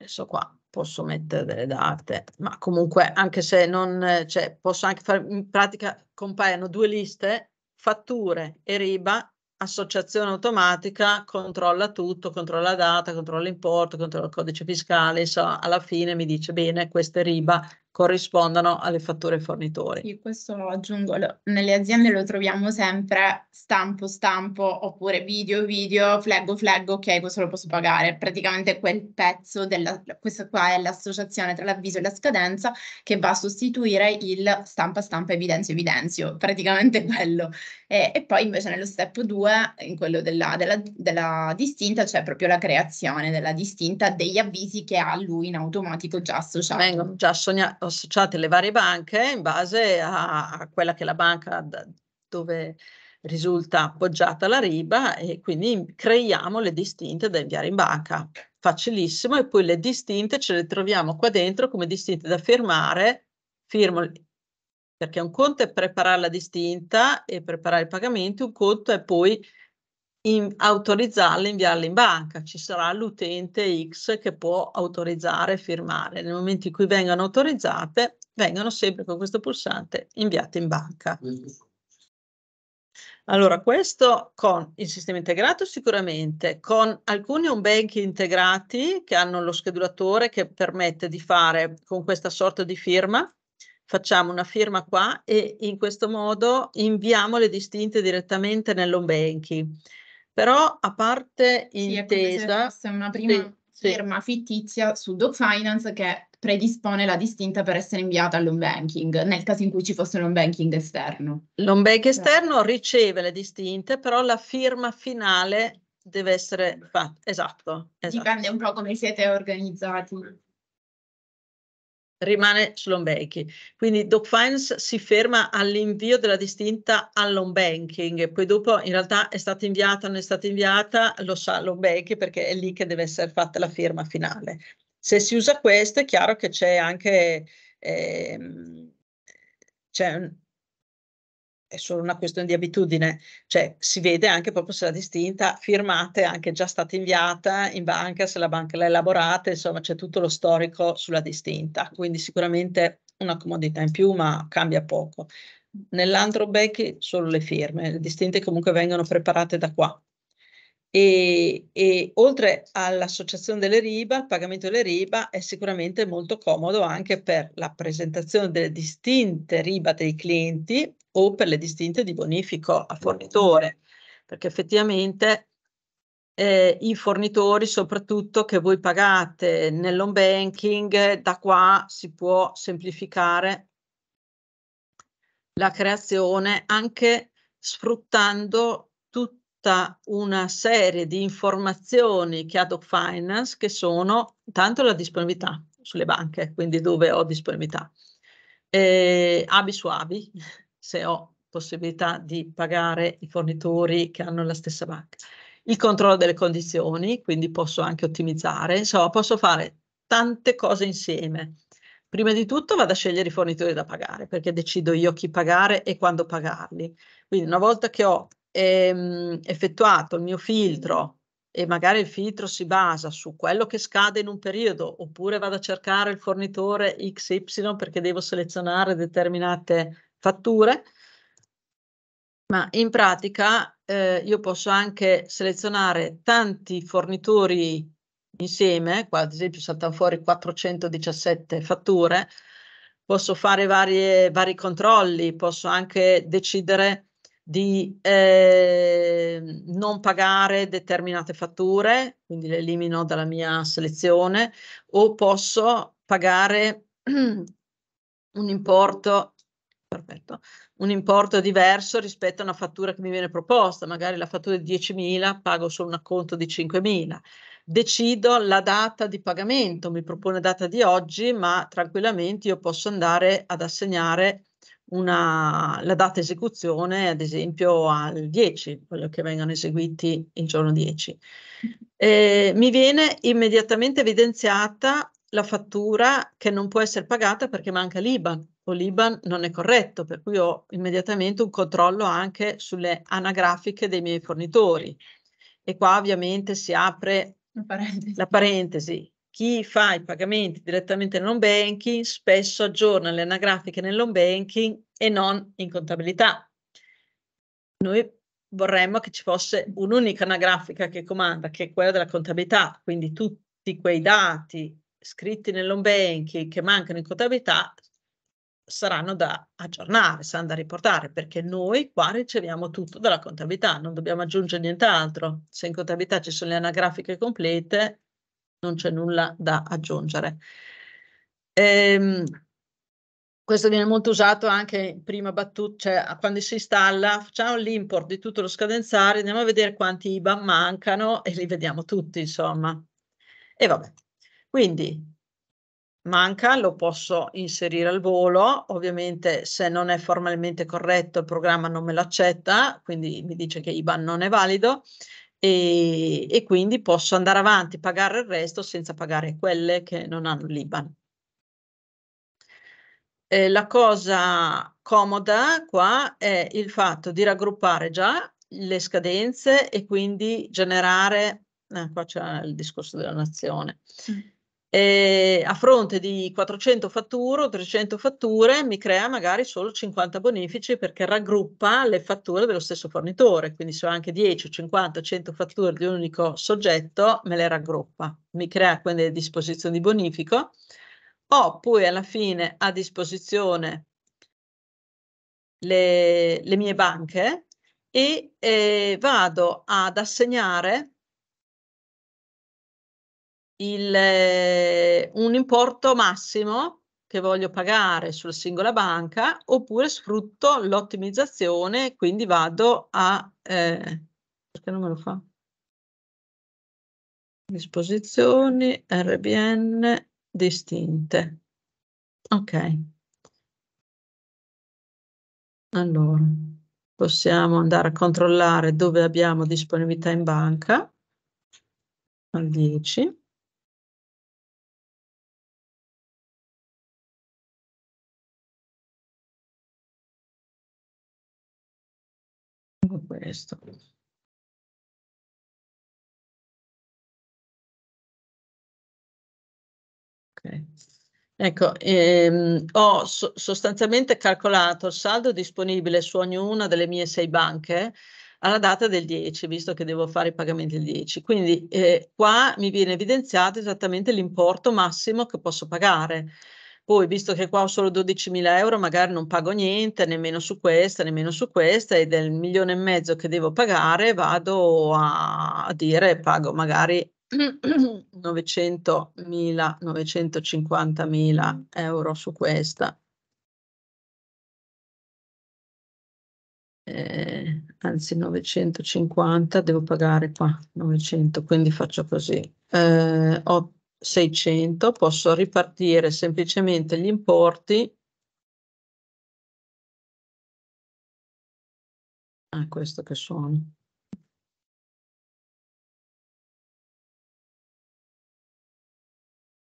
Adesso qua posso mettere delle date, ma comunque anche se non, cioè posso anche fare, in pratica compaiono due liste, fatture e riba, associazione automatica, controlla tutto, controlla la data, controlla l'importo, controlla il codice fiscale, insomma, alla fine mi dice bene, questa è riba, corrispondano alle fatture fornitori. Io questo lo aggiungo, lo, nelle aziende lo troviamo sempre stampo stampo oppure video video, flaggo flaggo, ok questo lo posso pagare, praticamente quel pezzo, della, questa qua è l'associazione tra l'avviso e la scadenza che va a sostituire il stampa stampa evidenzio evidenzio, praticamente quello. E, e poi invece nello step 2, in quello della, della, della distinta, c'è proprio la creazione della distinta degli avvisi che ha lui in automatico già associato. Vengono già sogna- associate le varie banche in base a, a quella che è la banca da, dove risulta appoggiata la riba e quindi creiamo le distinte da inviare in banca. Facilissimo e poi le distinte ce le troviamo qua dentro come distinte da firmare, firmo perché un conto è preparare la distinta e preparare i pagamenti, un conto è poi in, autorizzarle, inviarle in banca. Ci sarà l'utente X che può autorizzare e firmare. Nel momento in cui vengono autorizzate, vengono sempre con questo pulsante inviate in banca. Allora, questo con il sistema integrato sicuramente, con alcuni home banking integrati che hanno lo schedulatore che permette di fare con questa sorta di firma, facciamo una firma qua e in questo modo inviamo le distinte direttamente nell'on banking. Però a parte sì, intesa... Sì, una prima sì, firma sì. fittizia su Doc Finance che predispone la distinta per essere inviata all'on banking, nel caso in cui ci fosse un on banking esterno. L'on banking esterno riceve le distinte, però la firma finale deve essere fatta. Esatto, esatto. Dipende un po' come siete organizzati rimane sull'home Quindi Doc si ferma all'invio della distinta all'home poi dopo in realtà è stata inviata o non è stata inviata, lo sa l'home perché è lì che deve essere fatta la firma finale. Se si usa questo è chiaro che c'è anche... Eh, c'è un, è solo una questione di abitudine, cioè si vede anche proprio se la distinta firmate anche già stata inviata in banca, se la banca l'ha elaborata, insomma c'è tutto lo storico sulla distinta, quindi sicuramente una comodità in più ma cambia poco. Nell'Andro Becchi solo le firme, le distinte comunque vengono preparate da qua, e, e, oltre all'associazione delle RIBA, il pagamento delle RIBA è sicuramente molto comodo anche per la presentazione delle distinte RIBA dei clienti o per le distinte di bonifico a fornitore, perché effettivamente eh, i fornitori, soprattutto che voi pagate nell'home banking, da qua si può semplificare la creazione anche sfruttando tutti tutta una serie di informazioni che ha Doc Finance che sono tanto la disponibilità sulle banche, quindi dove ho disponibilità, eh, abi su abi, se ho possibilità di pagare i fornitori che hanno la stessa banca, il controllo delle condizioni, quindi posso anche ottimizzare, insomma posso fare tante cose insieme. Prima di tutto vado a scegliere i fornitori da pagare perché decido io chi pagare e quando pagarli. Quindi una volta che ho ehm, effettuato il mio filtro e magari il filtro si basa su quello che scade in un periodo oppure vado a cercare il fornitore XY perché devo selezionare determinate fatture, ma in pratica eh, io posso anche selezionare tanti fornitori insieme, qua ad esempio saltano fuori 417 fatture, posso fare varie, vari controlli, posso anche decidere di eh, non pagare determinate fatture, quindi le elimino dalla mia selezione, o posso pagare un importo, perfetto, un importo diverso rispetto a una fattura che mi viene proposta, magari la fattura di 10.000 pago solo un acconto di 5.000 decido la data di pagamento, mi propone data di oggi, ma tranquillamente io posso andare ad assegnare una, la data esecuzione, ad esempio, al 10, quello che vengono eseguiti il giorno 10. Eh, mi viene immediatamente evidenziata la fattura che non può essere pagata perché manca l'IBAN o l'IBAN non è corretto, per cui ho immediatamente un controllo anche sulle anagrafiche dei miei fornitori. E qua ovviamente si apre la parentesi. la parentesi chi fa i pagamenti direttamente nell'home banking spesso aggiorna le anagrafiche nell'home banking e non in contabilità. Noi vorremmo che ci fosse un'unica anagrafica che comanda, che è quella della contabilità, quindi tutti quei dati scritti nell'home banking che mancano in contabilità saranno da aggiornare, saranno da riportare, perché noi qua riceviamo tutto dalla contabilità, non dobbiamo aggiungere nient'altro. Se in contabilità ci sono le anagrafiche complete, non c'è nulla da aggiungere. Ehm, questo viene molto usato anche in prima battuta, cioè quando si installa, facciamo l'import di tutto lo scadenzario, andiamo a vedere quanti IBAN mancano e li vediamo tutti, insomma. E vabbè, quindi manca, lo posso inserire al volo, ovviamente se non è formalmente corretto il programma non me lo accetta, quindi mi dice che IBAN non è valido e, e quindi posso andare avanti, pagare il resto senza pagare quelle che non hanno l'IBAN. Eh, la cosa comoda qua è il fatto di raggruppare già le scadenze e quindi generare, eh, qua c'è il discorso della nazione, mm eh, a fronte di 400 fatture o 300 fatture mi crea magari solo 50 bonifici perché raggruppa le fatture dello stesso fornitore, quindi se ho anche 10, 50, 100 fatture di un unico soggetto me le raggruppa, mi crea quindi le disposizioni di bonifico, ho poi alla fine a disposizione le, le mie banche e eh, vado ad assegnare il, eh, un importo massimo che voglio pagare sulla singola banca oppure sfrutto l'ottimizzazione quindi vado a eh, perché non me lo fa disposizioni rbn distinte ok allora possiamo andare a controllare dove abbiamo disponibilità in banca al 10 solo questo. Okay. Ecco, ehm, ho so sostanzialmente calcolato il saldo disponibile su ognuna delle mie sei banche alla data del 10, visto che devo fare i pagamenti il 10. Quindi eh, qua mi viene evidenziato esattamente l'importo massimo che posso pagare poi visto che qua ho solo 12.000 euro magari non pago niente, nemmeno su questa, nemmeno su questa e del milione e mezzo che devo pagare vado a, dire pago magari 900.000, 950.000 euro su questa. Eh, anzi 950 devo pagare qua 900 quindi faccio così eh, 8 600 posso ripartire semplicemente gli importi Ah, questo che sono.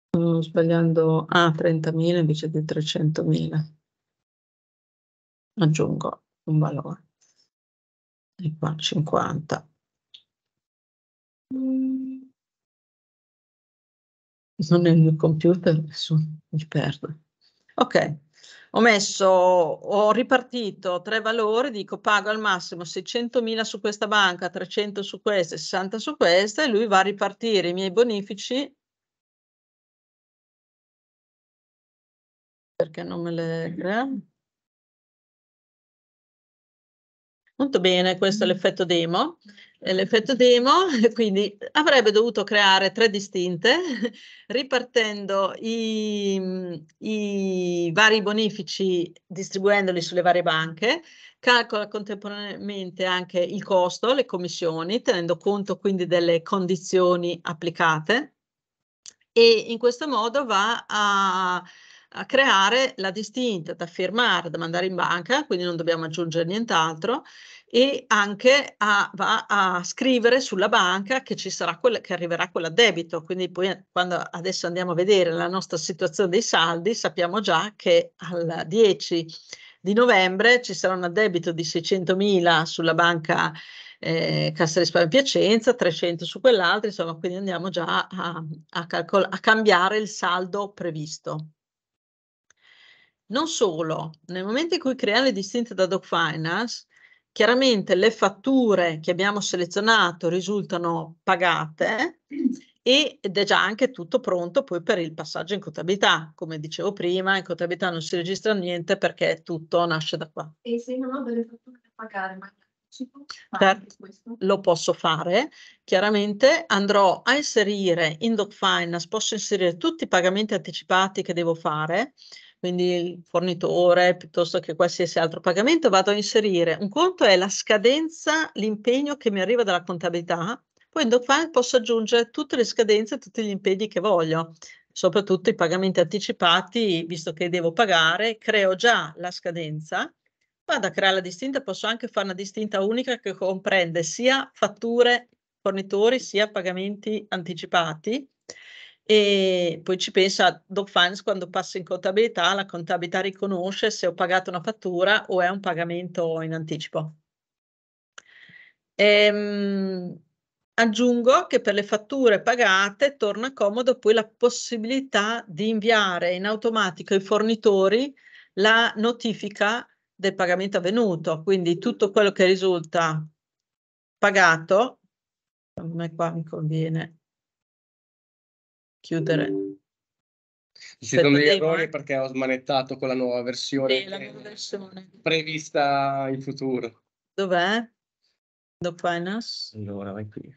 Sto sbagliando a ah, 30.000 invece di 300.000. Aggiungo un valore. E qua 50. Mm non è il mio computer, adesso mi perdo. Ok, ho messo, ho ripartito tre valori, dico pago al massimo 600.000 su questa banca, 300 su questa, 60 su questa e lui va a ripartire i miei bonifici perché non me le crea. Molto bene, questo è mm-hmm. l'effetto demo. L'effetto demo, quindi avrebbe dovuto creare tre distinte, ripartendo i, mm, i vari bonifici distribuendoli sulle varie banche, calcola contemporaneamente anche il costo, le commissioni, tenendo conto quindi delle condizioni applicate e in questo modo va a a creare la distinta da firmare, da mandare in banca, quindi non dobbiamo aggiungere nient'altro, e anche a, va a scrivere sulla banca che, ci sarà quella, che arriverà quella a debito. Quindi poi eh, quando adesso andiamo a vedere la nostra situazione dei saldi, sappiamo già che al 10 di novembre ci sarà un addebito di 600.000 sulla banca eh, Cassa Risparmio Piacenza, 300 su quell'altro, insomma, quindi andiamo già a, a, a cambiare il saldo previsto. Non solo, nel momento in cui creiamo le distinte da Doc Finance, chiaramente le fatture che abbiamo selezionato risultano pagate ed è già anche tutto pronto poi per il passaggio in contabilità. Come dicevo prima, in contabilità non si registra niente perché tutto nasce da qua. E se non ho delle fatture da pagare, ma si può fare questo? Lo posso fare. Chiaramente andrò a inserire in DocFinance, posso inserire tutti i pagamenti anticipati che devo fare quindi il fornitore piuttosto che qualsiasi altro pagamento, vado a inserire. Un conto è la scadenza, l'impegno che mi arriva dalla contabilità, poi in file posso aggiungere tutte le scadenze, tutti gli impegni che voglio, soprattutto i pagamenti anticipati, visto che devo pagare, creo già la scadenza, vado a creare la distinta, posso anche fare una distinta unica che comprende sia fatture fornitori, sia pagamenti anticipati e poi ci pensa DocFinance quando passa in contabilità, la contabilità riconosce se ho pagato una fattura o è un pagamento in anticipo. Ehm, aggiungo che per le fatture pagate torna comodo poi la possibilità di inviare in automatico ai fornitori la notifica del pagamento avvenuto, quindi tutto quello che risulta pagato, a me qua mi conviene chiudere. Ci Se errori perché ho smanettato con la nuova versione, sì, la versione. prevista in futuro. Dov'è? Dopo Enas? Allora, vai qui.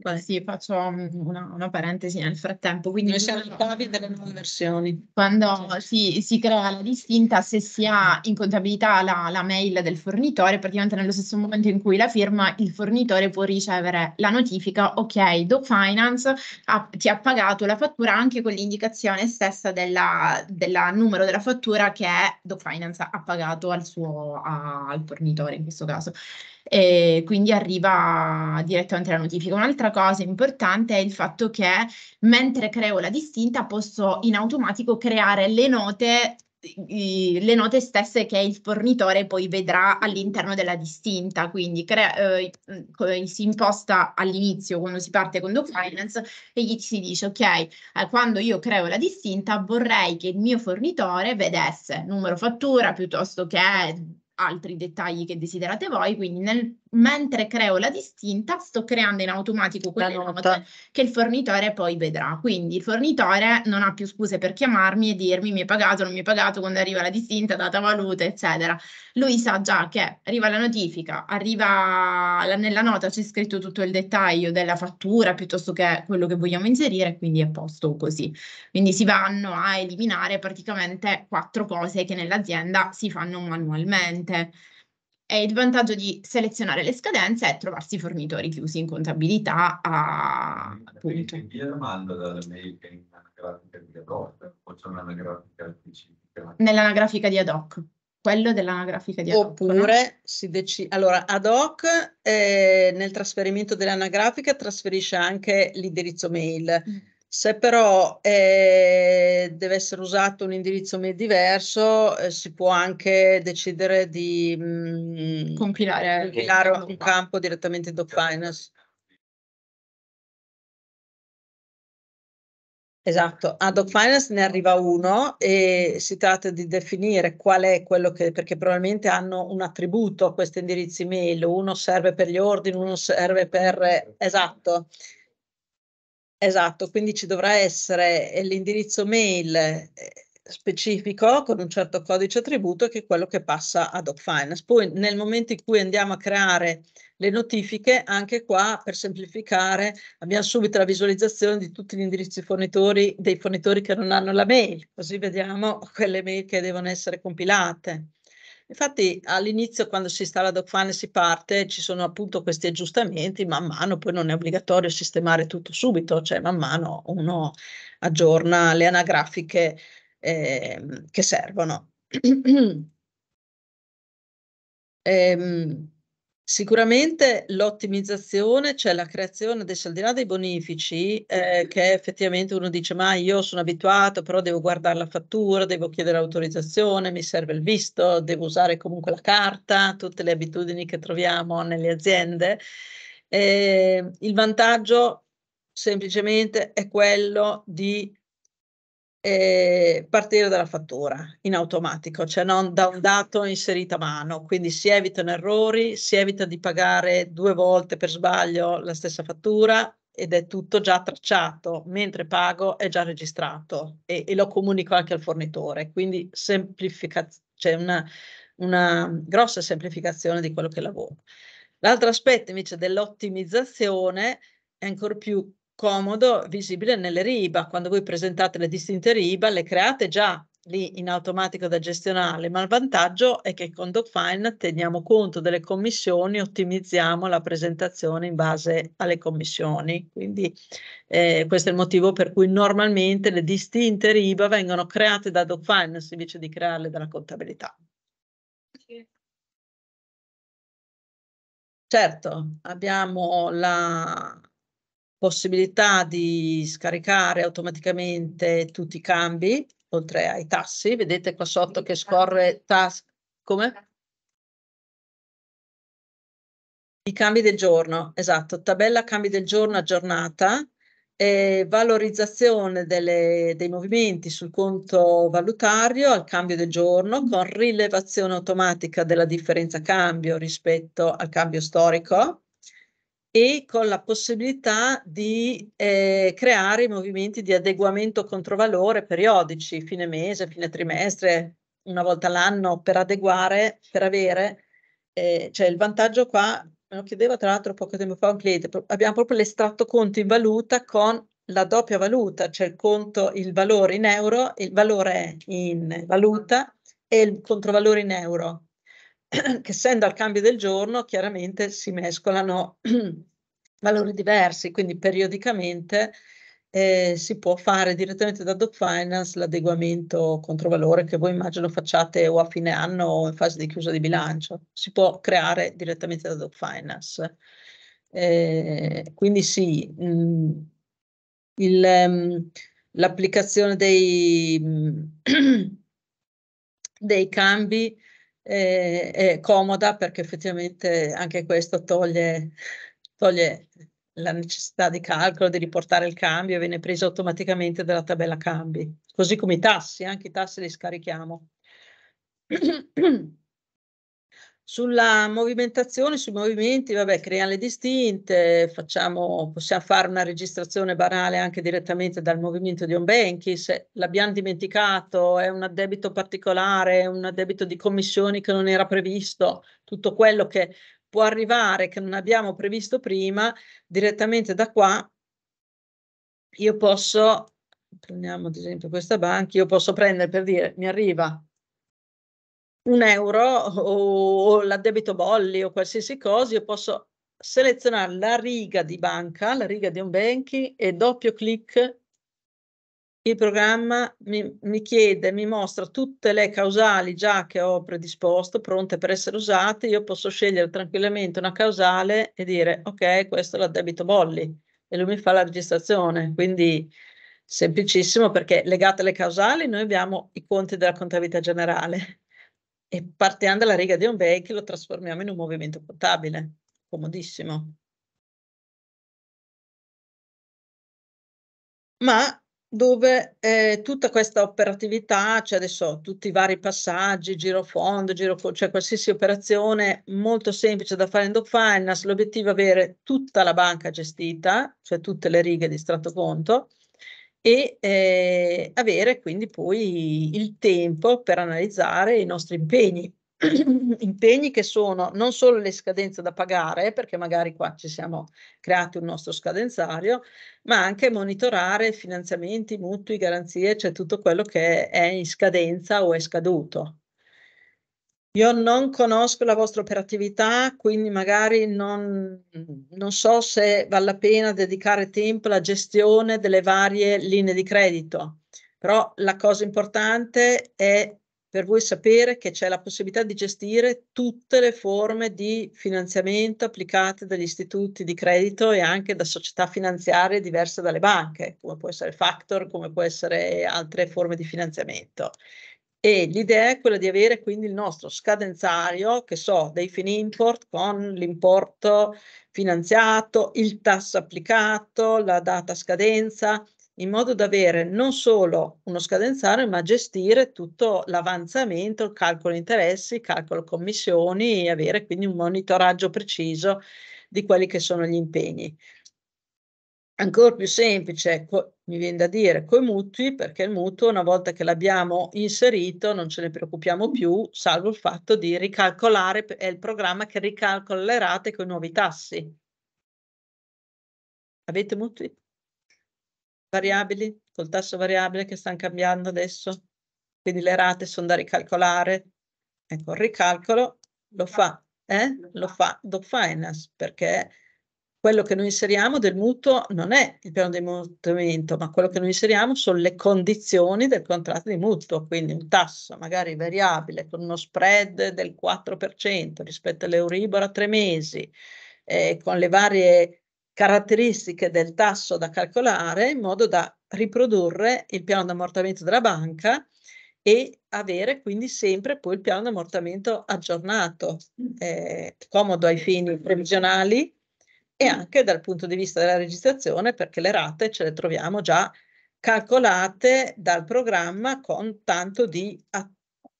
Beh, sì, faccio mm, una, una, parentesi nel frattempo. Quindi noi siamo schiavi delle nuove versioni. Quando si, si, crea la distinta, se si ha in contabilità la, la, mail del fornitore, praticamente nello stesso momento in cui la firma, il fornitore può ricevere la notifica, ok, Doc Finance ha, ti ha pagato la fattura anche con l'indicazione stessa del numero della fattura che Doc Finance ha pagato al, suo, a, al fornitore in questo caso e quindi arriva direttamente la notifica. Un'altra cosa importante è il fatto che mentre creo la distinta posso in automatico creare le note le note stesse che il fornitore poi vedrà all'interno della distinta, quindi crea, eh, mm, si imposta all'inizio quando si parte con DocuFinance e gli si dice ok, eh, quando io creo la distinta vorrei che il mio fornitore vedesse numero fattura piuttosto che altri dettagli che desiderate voi, quindi nel mentre creo la distinta sto creando in automatico quelle note che il fornitore poi vedrà. Quindi il fornitore non ha più scuse per chiamarmi e dirmi mi hai pagato, non mi hai pagato, quando arriva la distinta, data valuta, eccetera. Lui sa già che arriva la notifica, arriva la, nella nota c'è scritto tutto il dettaglio della fattura piuttosto che quello che vogliamo inserire, quindi è a posto così. Quindi si vanno a eliminare praticamente quattro cose che nell'azienda si fanno manualmente. E il vantaggio di selezionare le scadenze è trovarsi i fornitori chiusi in contabilità a punto. Via domanda dalla in anagrafica di ad hoc o c'è un'anagrafica specifica? Nell'anagrafica di ad hoc. Quello dell'anagrafica di ad hoc. Oppure no? si decide. Allora, ad hoc eh, nel trasferimento dell'anagrafica trasferisce anche l'indirizzo mail. Mm se però eh, deve essere usato un indirizzo mail diverso, eh, si può anche decidere di mh, mm, compilare, eh, compilare un campo direttamente in Doc Finance. Esatto, a Doc Finance ne arriva uno e si tratta di definire qual è quello che, perché probabilmente hanno un attributo a questi indirizzi mail, uno serve per gli ordini, uno serve per, eh, esatto, Esatto, quindi ci dovrà essere eh, l'indirizzo mail eh, specifico con un certo codice attributo che è quello che passa ad DocFinance. Poi nel momento in cui andiamo a creare le notifiche, anche qua per semplificare abbiamo subito la visualizzazione di tutti gli indirizzi fornitori dei fornitori che non hanno la mail, così vediamo quelle mail che devono essere compilate. Infatti all'inizio quando si installa DocFan e si parte ci sono appunto questi aggiustamenti, man mano poi non è obbligatorio sistemare tutto subito, cioè man mano uno aggiorna le anagrafiche eh, che servono. ehm, Sicuramente l'ottimizzazione, cioè la creazione, adesso al di là dei bonifici, eh, che effettivamente uno dice ma io sono abituato, però devo guardare la fattura, devo chiedere l'autorizzazione, mi serve il visto, devo usare comunque la carta, tutte le abitudini che troviamo nelle aziende. Eh, il vantaggio semplicemente è quello di eh, partire dalla fattura in automatico, cioè non da un dato inserito a mano, quindi si evitano errori, si evita di pagare due volte per sbaglio la stessa fattura ed è tutto già tracciato, mentre pago è già registrato e, e lo comunico anche al fornitore, quindi semplificazione, c'è una, una grossa semplificazione di quello che lavoro. L'altro aspetto invece dell'ottimizzazione è ancora più comodo visibile nelle riba. Quando voi presentate le distinte riba, le create già lì in automatico da gestionale, ma il vantaggio è che con DocFine teniamo conto delle commissioni, ottimizziamo la presentazione in base alle commissioni. Quindi eh, questo è il motivo per cui normalmente le distinte riba vengono create da DocFinance invece di crearle dalla contabilità. Certo, abbiamo la, possibilità di scaricare automaticamente tutti i cambi, oltre ai tassi. Vedete qua sotto che scorre task. come? I cambi del giorno, esatto, tabella cambi del giorno aggiornata, E valorizzazione delle, dei movimenti sul conto valutario al cambio del giorno con rilevazione automatica della differenza cambio rispetto al cambio storico e con la possibilità di eh, creare movimenti di adeguamento controvalore periodici, fine mese, fine trimestre, una volta l'anno per adeguare, per avere, eh, cioè il vantaggio qua, me lo chiedeva tra l'altro poco tempo fa un cliente, abbiamo proprio l'estratto conto in valuta con la doppia valuta, cioè il conto, il valore in euro, il valore in valuta e il controvalore in euro. che essendo al cambio del giorno chiaramente si mescolano valori diversi, quindi periodicamente eh, si può fare direttamente da Doc Finance l'adeguamento controvalore che voi immagino facciate o a fine anno o in fase di chiusa di bilancio, si può creare direttamente da Doc Finance. Eh, quindi sì, mh, mm, il, mh, ehm, l'applicazione dei, dei cambi è, eh, è comoda perché effettivamente anche questo toglie, toglie la necessità di calcolo, di riportare il cambio e viene preso automaticamente dalla tabella cambi, così come i tassi, anche i tassi li scarichiamo. Sulla movimentazione, sui movimenti, vabbè, creiamo le distinte, facciamo, possiamo fare una registrazione banale anche direttamente dal movimento di Onbenchi, se l'abbiamo dimenticato, è un addebito particolare, è un addebito di commissioni che non era previsto, tutto quello che può arrivare, che non abbiamo previsto prima, direttamente da qua io posso, prendiamo ad esempio questa banca, io posso prendere per dire, mi arriva un euro o, o debito bolli o qualsiasi cosa, io posso selezionare la riga di banca, la riga di un banking e doppio clic il programma mi, mi, chiede, mi mostra tutte le causali già che ho predisposto, pronte per essere usate, io posso scegliere tranquillamente una causale e dire ok, questo è la debito bolli e lui mi fa la registrazione, quindi semplicissimo perché legate alle causali noi abbiamo i conti della contabilità generale e partendo dalla riga di un bake lo trasformiamo in un movimento contabile, comodissimo. Ma dove eh, tutta questa operatività, cioè adesso tutti i vari passaggi, giro fondo, giro, cioè qualsiasi operazione molto semplice da fare in Doc Finance, l'obiettivo è avere tutta la banca gestita, cioè tutte le righe di strato conto, e eh, avere quindi poi il tempo per analizzare i nostri impegni. impegni che sono non solo le scadenze da pagare, perché magari qua ci siamo creati un nostro scadenzario, ma anche monitorare finanziamenti, mutui, garanzie, cioè tutto quello che è in scadenza o è scaduto. Io non conosco la vostra operatività, quindi magari non, non, so se vale la pena dedicare tempo alla gestione delle varie linee di credito, però la cosa importante è per voi sapere che c'è la possibilità di gestire tutte le forme di finanziamento applicate dagli istituti di credito e anche da società finanziarie diverse dalle banche, come può essere Factor, come può essere altre forme di finanziamento. E l'idea è quella di avere quindi il nostro scadenzario, che so, dei import con l'importo finanziato, il tasso applicato, la data scadenza, in modo da avere non solo uno scadenzario, ma gestire tutto l'avanzamento, il calcolo interessi, il calcolo commissioni e avere quindi un monitoraggio preciso di quelli che sono gli impegni ancora più semplice, co- mi viene da dire, coi mutui, perché il mutuo una volta che l'abbiamo inserito non ce ne preoccupiamo più, salvo il fatto di ricalcolare, è il programma che ricalcola le rate con i nuovi tassi. Avete mutui? Variabili? Col tasso variabile che stanno cambiando adesso? Quindi le rate sono da ricalcolare. Ecco, il ricalcolo lo fa, eh? lo fa Do Finance, perché quello che noi inseriamo del mutuo non è il piano di mutamento, ma quello che noi inseriamo sono le condizioni del contratto di mutuo, quindi un tasso magari variabile con uno spread del 4% rispetto all'Euribor a tre mesi, eh, con le varie caratteristiche del tasso da calcolare in modo da riprodurre il piano di ammortamento della banca e avere quindi sempre poi il piano di ammortamento aggiornato, eh, comodo ai fini previsionali e anche dal punto di vista della registrazione perché le rate ce le troviamo già calcolate dal programma con tanto di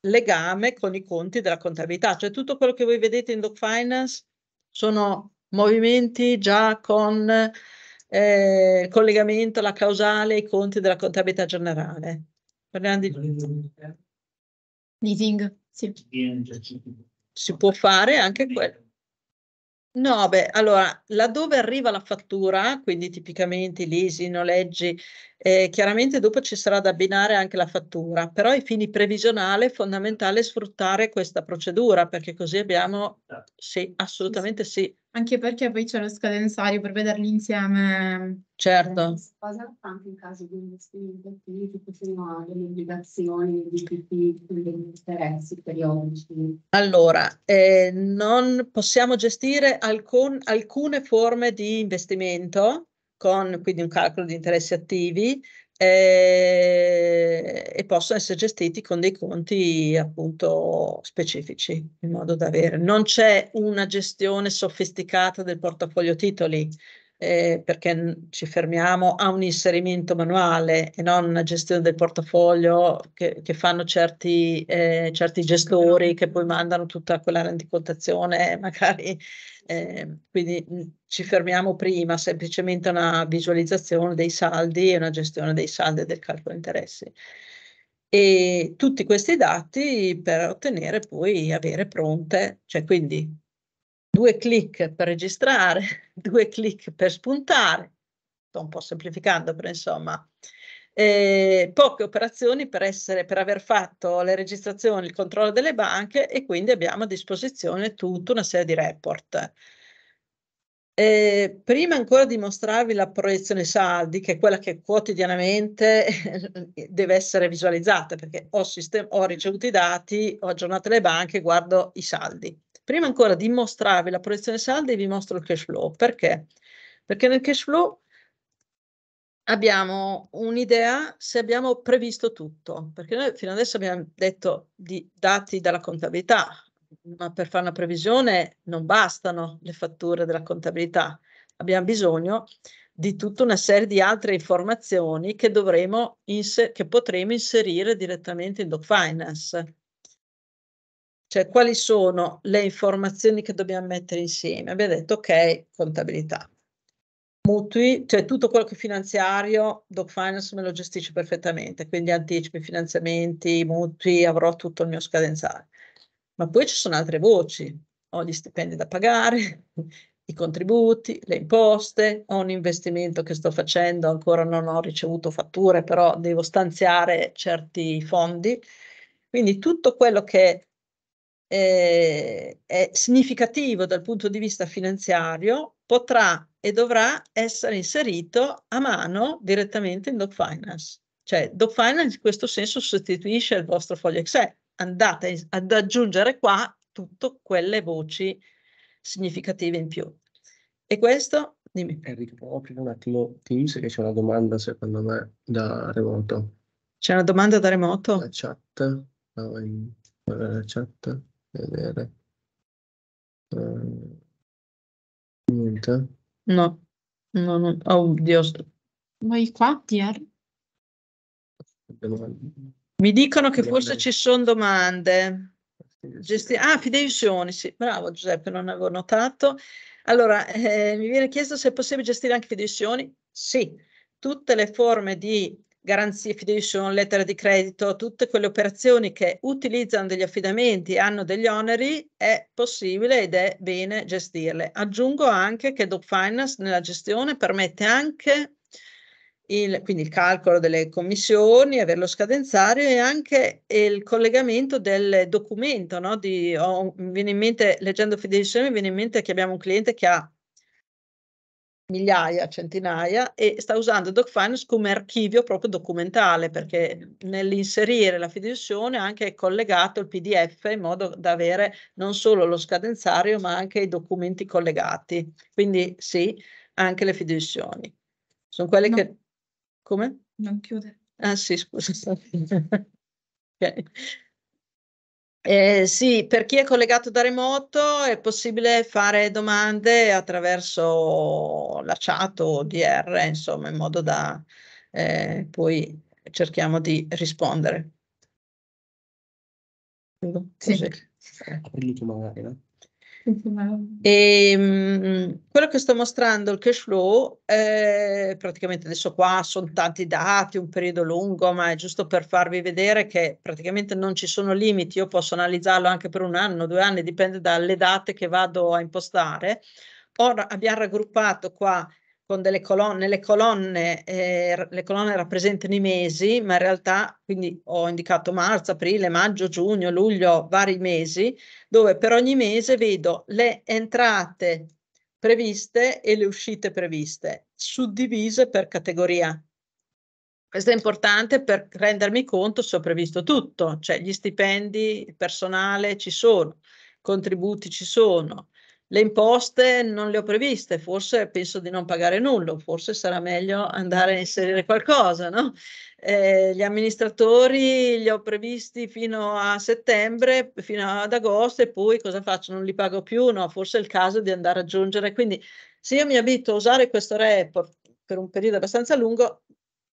legame con i conti della contabilità. Cioè tutto quello che voi vedete in Doc Finance sono movimenti già con eh, collegamento alla causale ai conti della contabilità generale. Parliamo di leasing. Cioè, sì. Si può fare anche quello. No, beh, allora, laddove arriva la fattura, quindi tipicamente i lisi, noleggi, eh, chiaramente dopo ci sarà da abbinare anche la fattura, però ai fini previsionali è fondamentale sfruttare questa procedura perché così abbiamo, certo. sì, assolutamente sì, anche perché poi c'è lo scadenzario per vederli insieme. Certo. Cosa anche in caso di investimenti attivi, ci sono delle obbligazioni di tutti gli interessi periodici? Allora, eh, non possiamo gestire alcun, alcune forme di investimento con quindi un calcolo di interessi attivi eh, e possono essere gestiti con dei conti appunto specifici in modo da avere. Non c'è una gestione sofisticata del portafoglio titoli, eh, perché ci fermiamo a un inserimento manuale e non una gestione del portafoglio che, che fanno certi, eh, certi, gestori che poi mandano tutta quella rendicontazione magari. Eh, quindi mh, ci fermiamo prima semplicemente a una visualizzazione dei saldi e una gestione dei saldi e del calcolo interessi e tutti questi dati per ottenere poi avere pronte, cioè quindi due clic per registrare, due clic per spuntare, sto un po' semplificando, però insomma, eh, poche operazioni per, essere, per aver fatto le registrazioni, il controllo delle banche e quindi abbiamo a disposizione tutta una serie di report. Eh, prima ancora di mostrarvi la proiezione saldi, che è quella che quotidianamente deve essere visualizzata, perché ho, ho ricevuto i dati, ho aggiornato le banche, guardo i saldi. Prima ancora di mostrarvi la proiezione saldi vi mostro il cash flow. Perché? Perché nel cash flow abbiamo un'idea se abbiamo previsto tutto, perché noi fino adesso abbiamo detto di dati dalla contabilità, ma per fare una previsione non bastano le fatture della contabilità, abbiamo bisogno di tutta una serie di altre informazioni che, dovremo che potremo inserire direttamente in Doc Finance cioè quali sono le informazioni che dobbiamo mettere insieme. Abbiamo detto ok, contabilità, mutui, cioè tutto quello che è finanziario, Doc Finance me lo gestisce perfettamente, quindi anticipi, finanziamenti, mutui, avrò tutto il mio scadenzale. Ma poi ci sono altre voci, ho gli stipendi da pagare, i contributi, le imposte, ho un investimento che sto facendo, ancora non ho ricevuto fatture, però devo stanziare certi fondi. Quindi tutto quello che eh, è significativo dal punto di vista finanziario potrà e dovrà essere inserito a mano direttamente in Doc Finance. Cioè Doc Finance in questo senso sostituisce il vostro foglio Excel. Andate ad aggiungere qua tutte quelle voci significative in più. E questo, dimmi. Enrico, può aprire un attimo Teams che c'è una domanda secondo me da remoto. C'è una domanda da remoto? La chat. la eh, chat vedere. Eh, niente? No, no, no. Oh, Dio. Vai qua, Pier? Mi dicono che forse ci sono domande. Gesti- ah, fideiussioni, sì, bravo Giuseppe, non avevo notato. Allora, eh, mi viene chiesto se è possibile gestire anche fideiussioni? Sì, tutte le forme di garanzie, fiducian, lettere di credito, tutte quelle operazioni che utilizzano degli affidamenti e hanno degli oneri, è possibile ed è bene gestirle. Aggiungo anche che Doc Finance nella gestione permette anche il, quindi il calcolo delle commissioni, avere lo scadenzario e anche il collegamento del documento. No? Di, oh, viene in mente, leggendo Fidelissimo, mi viene in mente che abbiamo un cliente che ha migliaia, centinaia e sta usando DocFinance come archivio proprio documentale perché nell'inserire la fideiussione anche è collegato il PDF in modo da avere non solo lo scadenzario ma anche i documenti collegati. Quindi sì, anche le fideiussioni. Sono quelle no. che... Come? Non chiude. Ah sì, scusa. ok. Eh, sì, per chi è collegato da remoto è possibile fare domande attraverso la chat o DR, insomma, in modo da eh, poi cerchiamo di rispondere. Sì. Così. E, ehm, quello che sto mostrando, il cash flow, eh, praticamente adesso qua sono tanti dati, un periodo lungo, ma è giusto per farvi vedere che praticamente non ci sono limiti, io posso analizzarlo anche per un anno, due anni, dipende dalle date che vado a impostare. Ora abbiamo raggruppato qua con delle colonne, le colonne, eh, le colonne rappresentano i mesi, ma in realtà quindi ho indicato marzo, aprile, maggio, giugno, luglio, vari mesi, dove per ogni mese vedo le entrate previste e le uscite previste, suddivise per categoria. Questo è importante per rendermi conto se ho previsto tutto, cioè gli stipendi, il personale ci sono, i contributi ci sono, le imposte non le ho previste, forse penso di non pagare nulla, forse sarà meglio andare a inserire qualcosa, no? Eh, gli amministratori li ho previsti fino a settembre, fino ad agosto e poi cosa faccio? Non li pago più? No, forse è il caso di andare a aggiungere. Quindi se io mi abito a usare questo report per un periodo abbastanza lungo,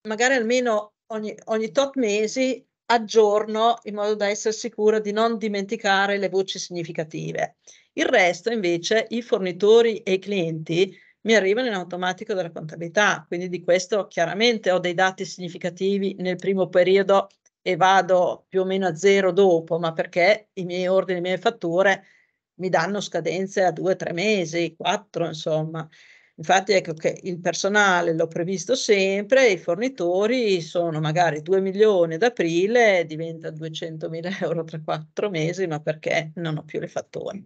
magari almeno ogni, ogni tot mesi aggiorno in modo da essere sicura di non dimenticare le voci significative. Il resto invece i fornitori e i clienti mi arrivano in automatico dalla contabilità, quindi di questo chiaramente ho dei dati significativi nel primo periodo e vado più o meno a zero dopo, ma perché i miei ordini, le mie fatture mi danno scadenze a due, tre mesi, quattro, insomma. Infatti ecco che il personale l'ho previsto sempre, i fornitori sono magari 2 milioni ad aprile, diventa 200 mila euro tra quattro mesi, ma perché non ho più le fatture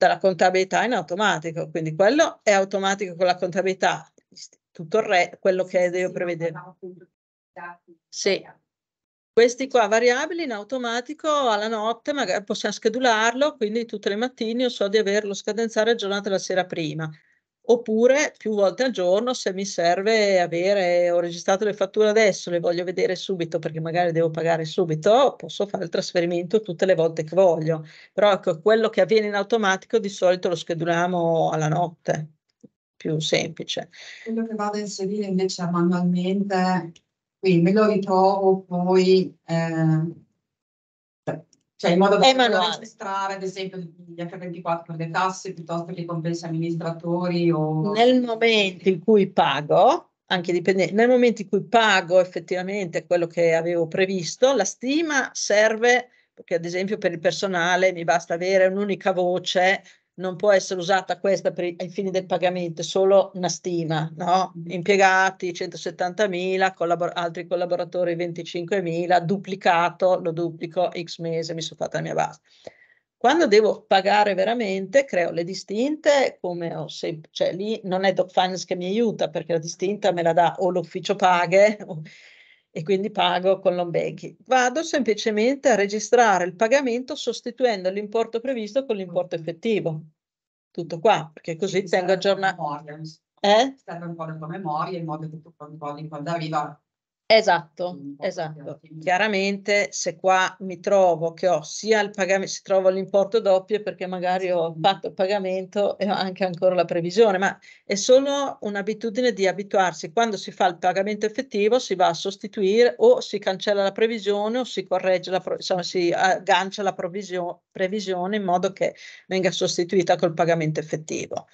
dalla contabilità in automatico, quindi quello è automatico con la contabilità, tutto il re, quello che devo prevedere. Sì. Questi qua variabili in automatico alla notte, magari possiamo schedularlo, quindi tutte le mattine io so di averlo scadenzario giornata la sera prima oppure più volte al giorno se mi serve avere, ho registrato le fatture adesso, le voglio vedere subito perché magari devo pagare subito, posso fare il trasferimento tutte le volte che voglio. Però ecco, quello che avviene in automatico di solito lo scheduliamo alla notte, più semplice. Quello che vado a inserire invece manualmente, qui me lo ritrovo poi... Eh cioè in modo da registrare ad esempio gli H24 per le tasse piuttosto che i compensi amministratori o... Nel momento in cui pago, anche dipendente, nel momento in cui pago effettivamente quello che avevo previsto, la stima serve perché ad esempio per il personale mi basta avere un'unica voce non può essere usata questa per, ai fini del pagamento, solo una stima, no? Mm. impiegati 170.000, collabor- altri collaboratori 25.000, duplicato, lo duplico x mese, mi sono fatta la mia base. Quando devo pagare veramente, creo le distinte, come ho sempre, cioè lì non è DocFinance che mi aiuta perché la distinta me la dà o l'ufficio paghe e quindi pago con l'onbanking. Vado semplicemente a registrare il pagamento sostituendo l'importo previsto con l'importo effettivo. Tutto qua, perché così tengo aggiornato. Eh? Serve un po' la tua memoria in modo che tu controlli quando arriva Esatto, esatto. Chiaramente se qua mi trovo che ho sia il pagamento, si trovo l'importo doppio perché magari ho fatto il pagamento e ho anche ancora la previsione, ma è solo un'abitudine di abituarsi. Quando si fa il pagamento effettivo si va a sostituire o si cancella la previsione o si corregge la insomma, si aggancia la previsione in modo che venga sostituita col pagamento effettivo.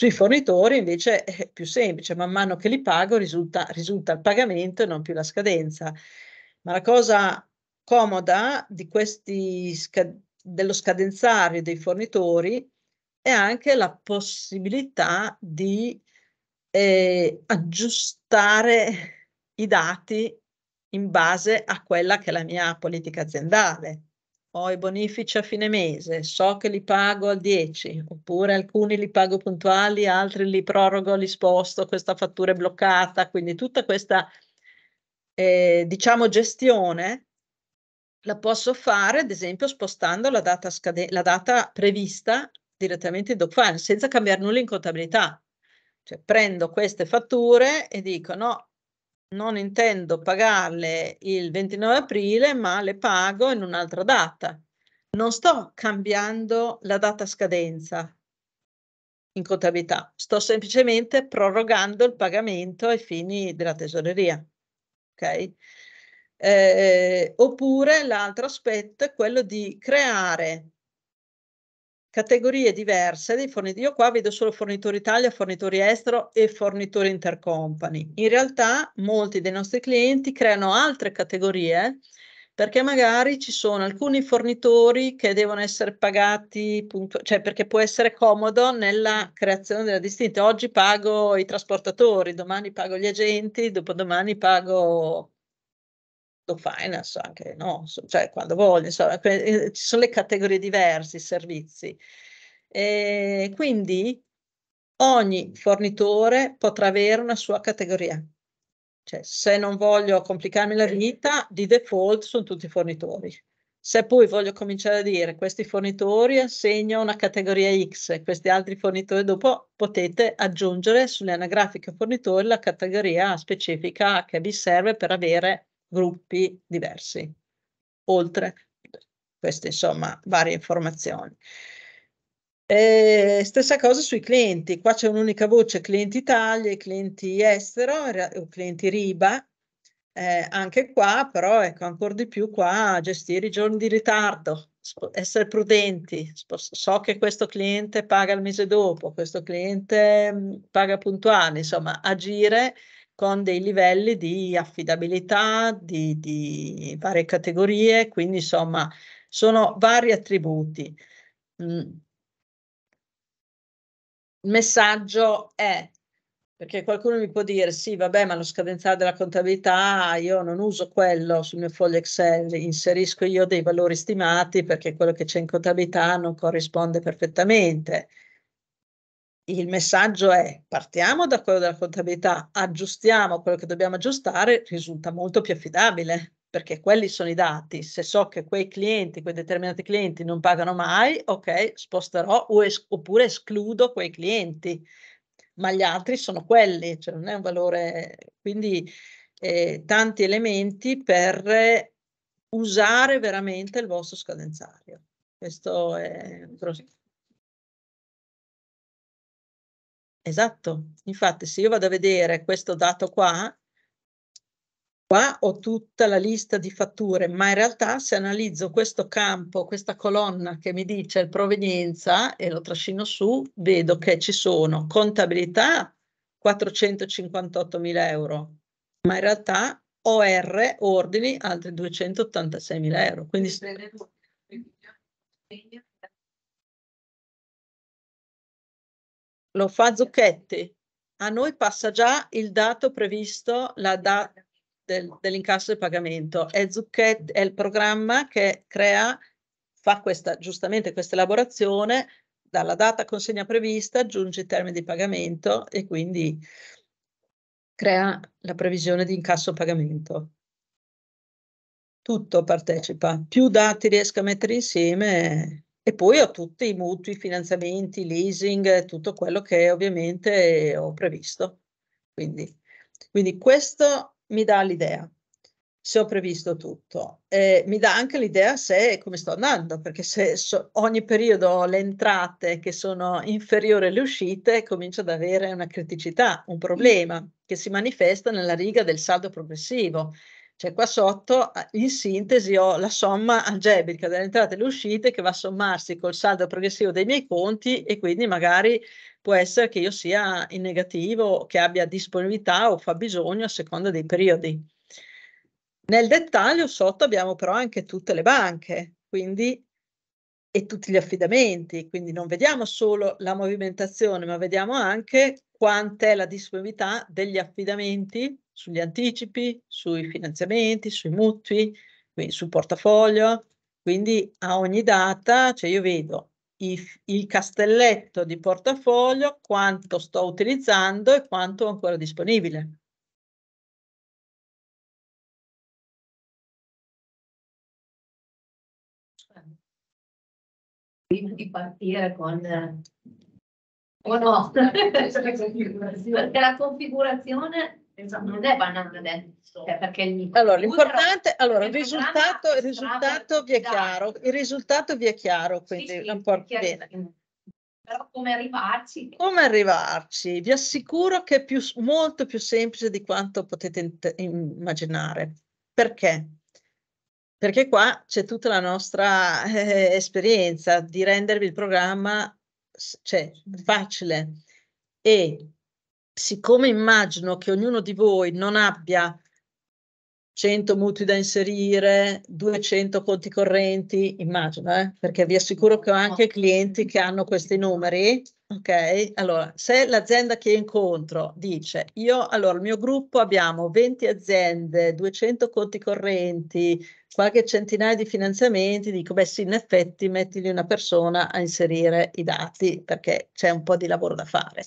Sui fornitori invece è più semplice, man mano che li pago risulta, risulta il pagamento e non più la scadenza. Ma la cosa comoda di questi dello scadenzario dei fornitori è anche la possibilità di eh, aggiustare i dati in base a quella che è la mia politica aziendale ho i bonifici a fine mese, so che li pago al 10, oppure alcuni li pago puntuali, altri li prorogo, li sposto, questa fattura è bloccata, quindi tutta questa eh, diciamo gestione la posso fare ad esempio spostando la data, scade- la data prevista direttamente in docfile senza cambiare nulla in contabilità. Cioè prendo queste fatture e dico no, non intendo pagarle il 29 aprile, ma le pago in un'altra data. Non sto cambiando la data scadenza in contabilità, sto semplicemente prorogando il pagamento ai fini della tesoreria. Okay? Eh, oppure l'altro aspetto è quello di creare categorie diverse dei fornitori. Io qua vedo solo fornitori Italia, fornitori estero e fornitori intercompany. In realtà molti dei nostri clienti creano altre categorie perché magari ci sono alcuni fornitori che devono essere pagati, cioè perché può essere comodo nella creazione della distinta. Oggi pago i trasportatori, domani pago gli agenti, dopodomani pago finance anche, no? Cioè quando voglio, insomma, eh, ci sono le categorie diverse, i servizi. E quindi ogni fornitore potrà avere una sua categoria. Cioè, se non voglio complicarmi la vita, di default sono tutti fornitori. Se poi voglio cominciare a dire questi fornitori assegno una categoria X questi altri fornitori dopo potete aggiungere sulle anagrafiche fornitori la categoria specifica che vi serve per avere gruppi diversi, oltre queste insomma varie informazioni. E stessa cosa sui clienti, qua c'è un'unica voce clienti Italia, clienti estero, clienti RIBA, eh, anche qua però ecco ancora di più qua gestire i giorni di ritardo, essere prudenti, so che questo cliente paga il mese dopo, questo cliente mm, paga puntuale, insomma agire con dei livelli di affidabilità di, di varie categorie, quindi insomma sono vari attributi. Mm. Il messaggio è perché qualcuno mi può dire sì, vabbè, ma lo scadenzare della contabilità io non uso quello sul mio foglio Excel, inserisco io dei valori stimati perché quello che c'è in contabilità non corrisponde perfettamente il messaggio è partiamo da quello della contabilità, aggiustiamo quello che dobbiamo aggiustare, risulta molto più affidabile perché quelli sono i dati. Se so che quei clienti, quei determinati clienti non pagano mai, ok, sposterò es- oppure escludo quei clienti, ma gli altri sono quelli, cioè non è un valore. Quindi eh, tanti elementi per usare veramente il vostro scadenzario. Questo è un grosso. Esatto, infatti se io vado a vedere questo dato qua, qua ho tutta la lista di fatture, ma in realtà se analizzo questo campo, questa colonna che mi dice il provenienza e lo trascino su, vedo che ci sono contabilità 458.000 euro, ma in realtà OR ordini altri 286.000 euro. Quindi... lo fa Zucchetti. A noi passa già il dato previsto, la data del, dell'incasso del pagamento. È, Zucchetti, è il programma che crea, fa questa, giustamente questa elaborazione, dalla data consegna prevista aggiunge i termini di pagamento e quindi crea la previsione di incasso pagamento. Tutto partecipa. Più dati riesco a mettere insieme, e poi ho tutti i mutui, i finanziamenti, leasing, tutto quello che ovviamente ho previsto. Quindi, quindi questo mi dà l'idea, se ho previsto tutto. Eh, mi dà anche l'idea se come sto andando, perché se so, ogni periodo ho le entrate che sono inferiori alle uscite, comincio ad avere una criticità, un mm. problema che si manifesta nella riga del saldo progressivo cioè qua sotto in sintesi ho la somma algebrica delle entrate e delle uscite che va a sommarsi col saldo progressivo dei miei conti e quindi magari può essere che io sia in negativo, che abbia disponibilità o fa bisogno a seconda dei periodi. Nel dettaglio sotto abbiamo però anche tutte le banche, quindi e tutti gli affidamenti, quindi non vediamo solo la movimentazione, ma vediamo anche quant'è la disponibilità degli affidamenti sugli anticipi, sui finanziamenti, sui mutui, quindi sul portafoglio. Quindi a ogni data, cioè io vedo il, il castelletto di portafoglio, quanto sto utilizzando e quanto ho ancora disponibile. prima di partire con o eh, oh no la configurazione Esatto, non è banale. Cioè perché il, allora, l'importante, allora, il risultato, il risultato vi è chiaro, il risultato vi è chiaro, quindi sì, sì, rapporto, bene. Però come arrivarci? Come arrivarci? Vi assicuro che è più, molto più semplice di quanto potete immaginare. Perché? Perché qua c'è tutta la nostra eh, esperienza di rendervi il programma cioè, facile e siccome immagino che ognuno di voi non abbia 100 mutui da inserire, 200 conti correnti, immagino, eh? perché vi assicuro che ho anche clienti che hanno questi numeri. Ok, allora se l'azienda che incontro dice io, allora il mio gruppo abbiamo 20 aziende, 200 conti correnti, qualche centinaio di finanziamenti, dico beh sì, in effetti mettili una persona a inserire i dati perché c'è un po' di lavoro da fare.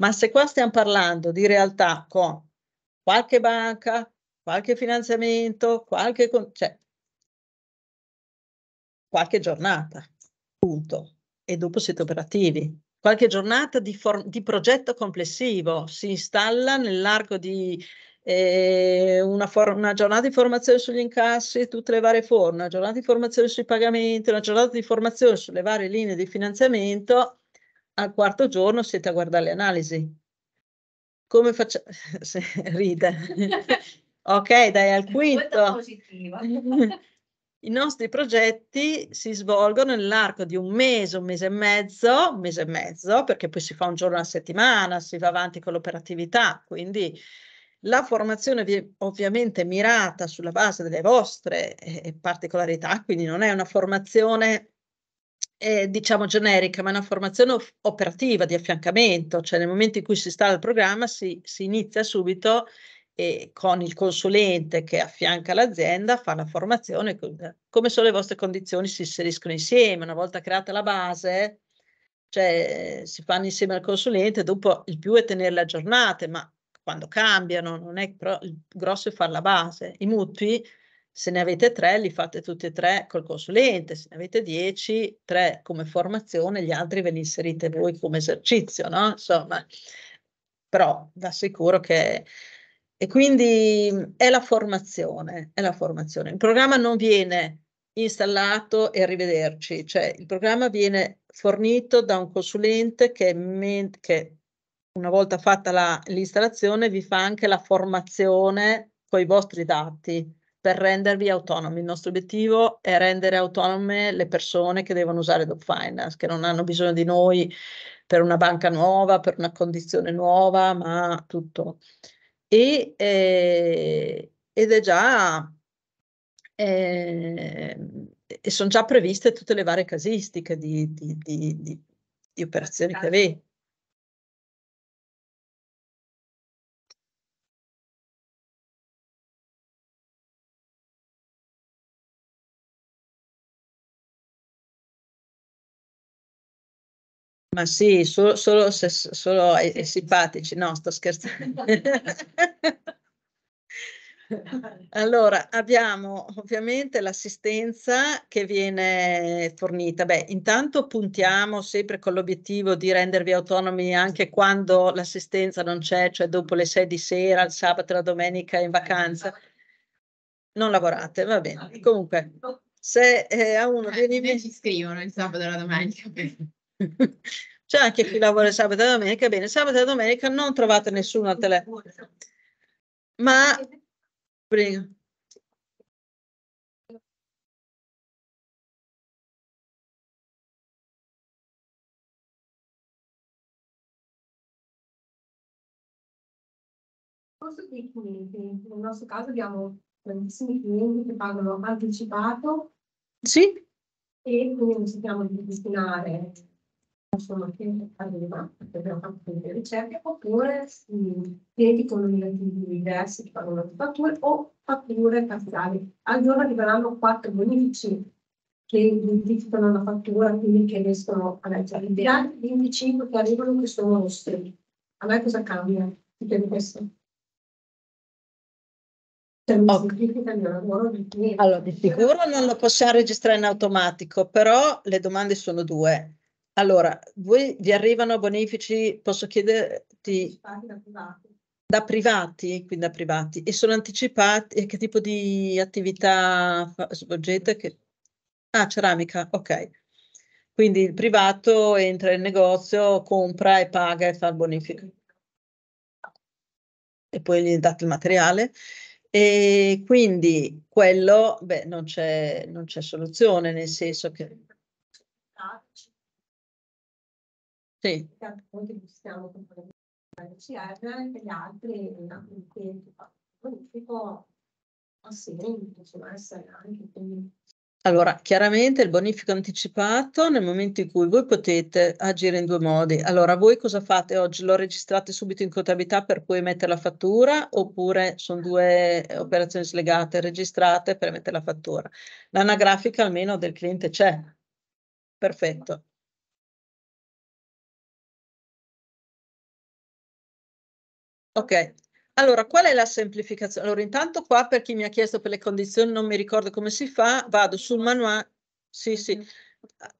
Ma se qua stiamo parlando di realtà con qualche banca, qualche finanziamento, qualche, cioè, qualche giornata, punto. E dopo siete operativi. Qualche giornata di, di progetto complessivo si installa nell'arco di eh, una, una, giornata di formazione sugli incassi, tutte le varie forme, una giornata di formazione sui pagamenti, una giornata di formazione sulle varie linee di finanziamento al quarto giorno siete a guardare le analisi. Come facciamo? Ride. ok, dai, al quinto. I nostri progetti si svolgono nell'arco di un mese, un mese e mezzo, un mese e mezzo, perché poi si fa un giorno alla settimana, si va avanti con l'operatività, quindi la formazione vi, ovviamente mirata sulla base delle vostre eh, eh particolarità, quindi non è una formazione eh, diciamo generica, ma è una formazione operativa di affiancamento, cioè nel momento in cui si sta al programma si, si inizia subito e con il consulente che affianca l'azienda fa la formazione, come sono le vostre condizioni si inseriscono insieme, una volta creata la base, cioè si fanno insieme al consulente, dopo il più è tenerle aggiornate, ma quando cambiano, non è però il grosso è fare la base. I mutui se ne avete tre, li fate tutti e tre col consulente, se ne avete dieci, tre come formazione, gli altri ve li inserite voi come esercizio, no? Insomma, però da sicuro che... E quindi è la formazione, è la formazione. Il programma non viene installato e arrivederci, cioè il programma viene fornito da un consulente che, che una volta fatta l'installazione vi fa anche la formazione con i vostri dati per rendervi autonomi. Il nostro obiettivo è rendere autonome le persone che devono usare Dog Finance, che non hanno bisogno di noi per una banca nuova, per una condizione nuova, ma tutto. E, eh, ed è già, eh, sono già previste tutte le varie casistiche di, di, di, di operazioni che certo. avete. Ma sì, solo, solo se solo è, è simpatici, no, sto scherzando. Allora, abbiamo ovviamente l'assistenza che viene fornita. Beh, intanto puntiamo sempre con l'obiettivo di rendervi autonomi anche quando l'assistenza non c'è, cioè dopo le sei di sera, il sabato, la domenica in vacanza. Non lavorate, va bene. Ah, Comunque, se eh, a uno eh, viene... Eh, ci scrivono il sabato e la domenica. C'è anche chi lavora sabato e domenica, bene, sabato e domenica non trovate nessuno al telefono. Ma, prego. discorso dei clienti, nel nostro caso abbiamo tantissimi clienti che pagano anticipato. Sì. E quindi non sappiamo di destinare insomma, che arriva, perché abbiamo fatto delle ricerche, oppure piedi con negativi diversi che fanno fatture o fatture parziali. Al giorno arriveranno quattro bonifici che identificano la fattura, quindi che riescono a leggere. Gli altri 25 che arrivano che sono nostri. A me cosa cambia? Ti chiedo questo. Cioè, okay. Allora, di sicuro non lo possiamo registrare in automatico, però le domande sono due. Allora, voi vi arrivano bonifici, posso chiederti... Da privati. da privati, quindi da privati, e sono anticipati, e che tipo di attività svolgete? Che... Ah, ceramica, ok. Quindi il privato entra in negozio, compra e paga e fa il bonifico. E poi gli date il materiale. E quindi quello, beh, non c'è soluzione, nel senso che Sì. Noi che buschiamo con la CR e gli altri hanno un insomma, essere anche quindi. Allora, chiaramente il bonifico anticipato nel momento in cui voi potete agire in due modi. Allora, voi cosa fate oggi? Lo registrate subito in contabilità per poi mettere la fattura oppure sono due operazioni slegate, registrate per mettere la fattura? L'anagrafica almeno del cliente c'è. Perfetto. Ok, allora qual è la semplificazione? Allora intanto qua per chi mi ha chiesto per le condizioni non mi ricordo come si fa, vado sul manuale, sì sì, mm.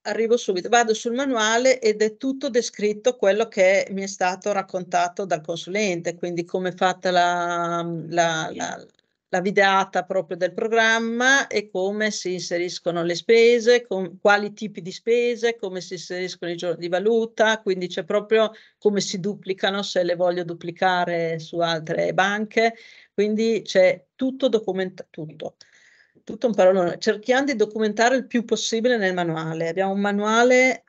arrivo subito, vado sul manuale ed è tutto descritto quello che mi è stato raccontato dal consulente, quindi come è fatta la, la, la, la videata proprio del programma e come si inseriscono le spese, com, quali tipi di spese, come si inseriscono i giorni di valuta, quindi c'è proprio come si duplicano se le voglio duplicare su altre banche, quindi c'è tutto documentato, tutto, tutto un parolone. Cerchiamo di documentare il più possibile nel manuale, abbiamo un manuale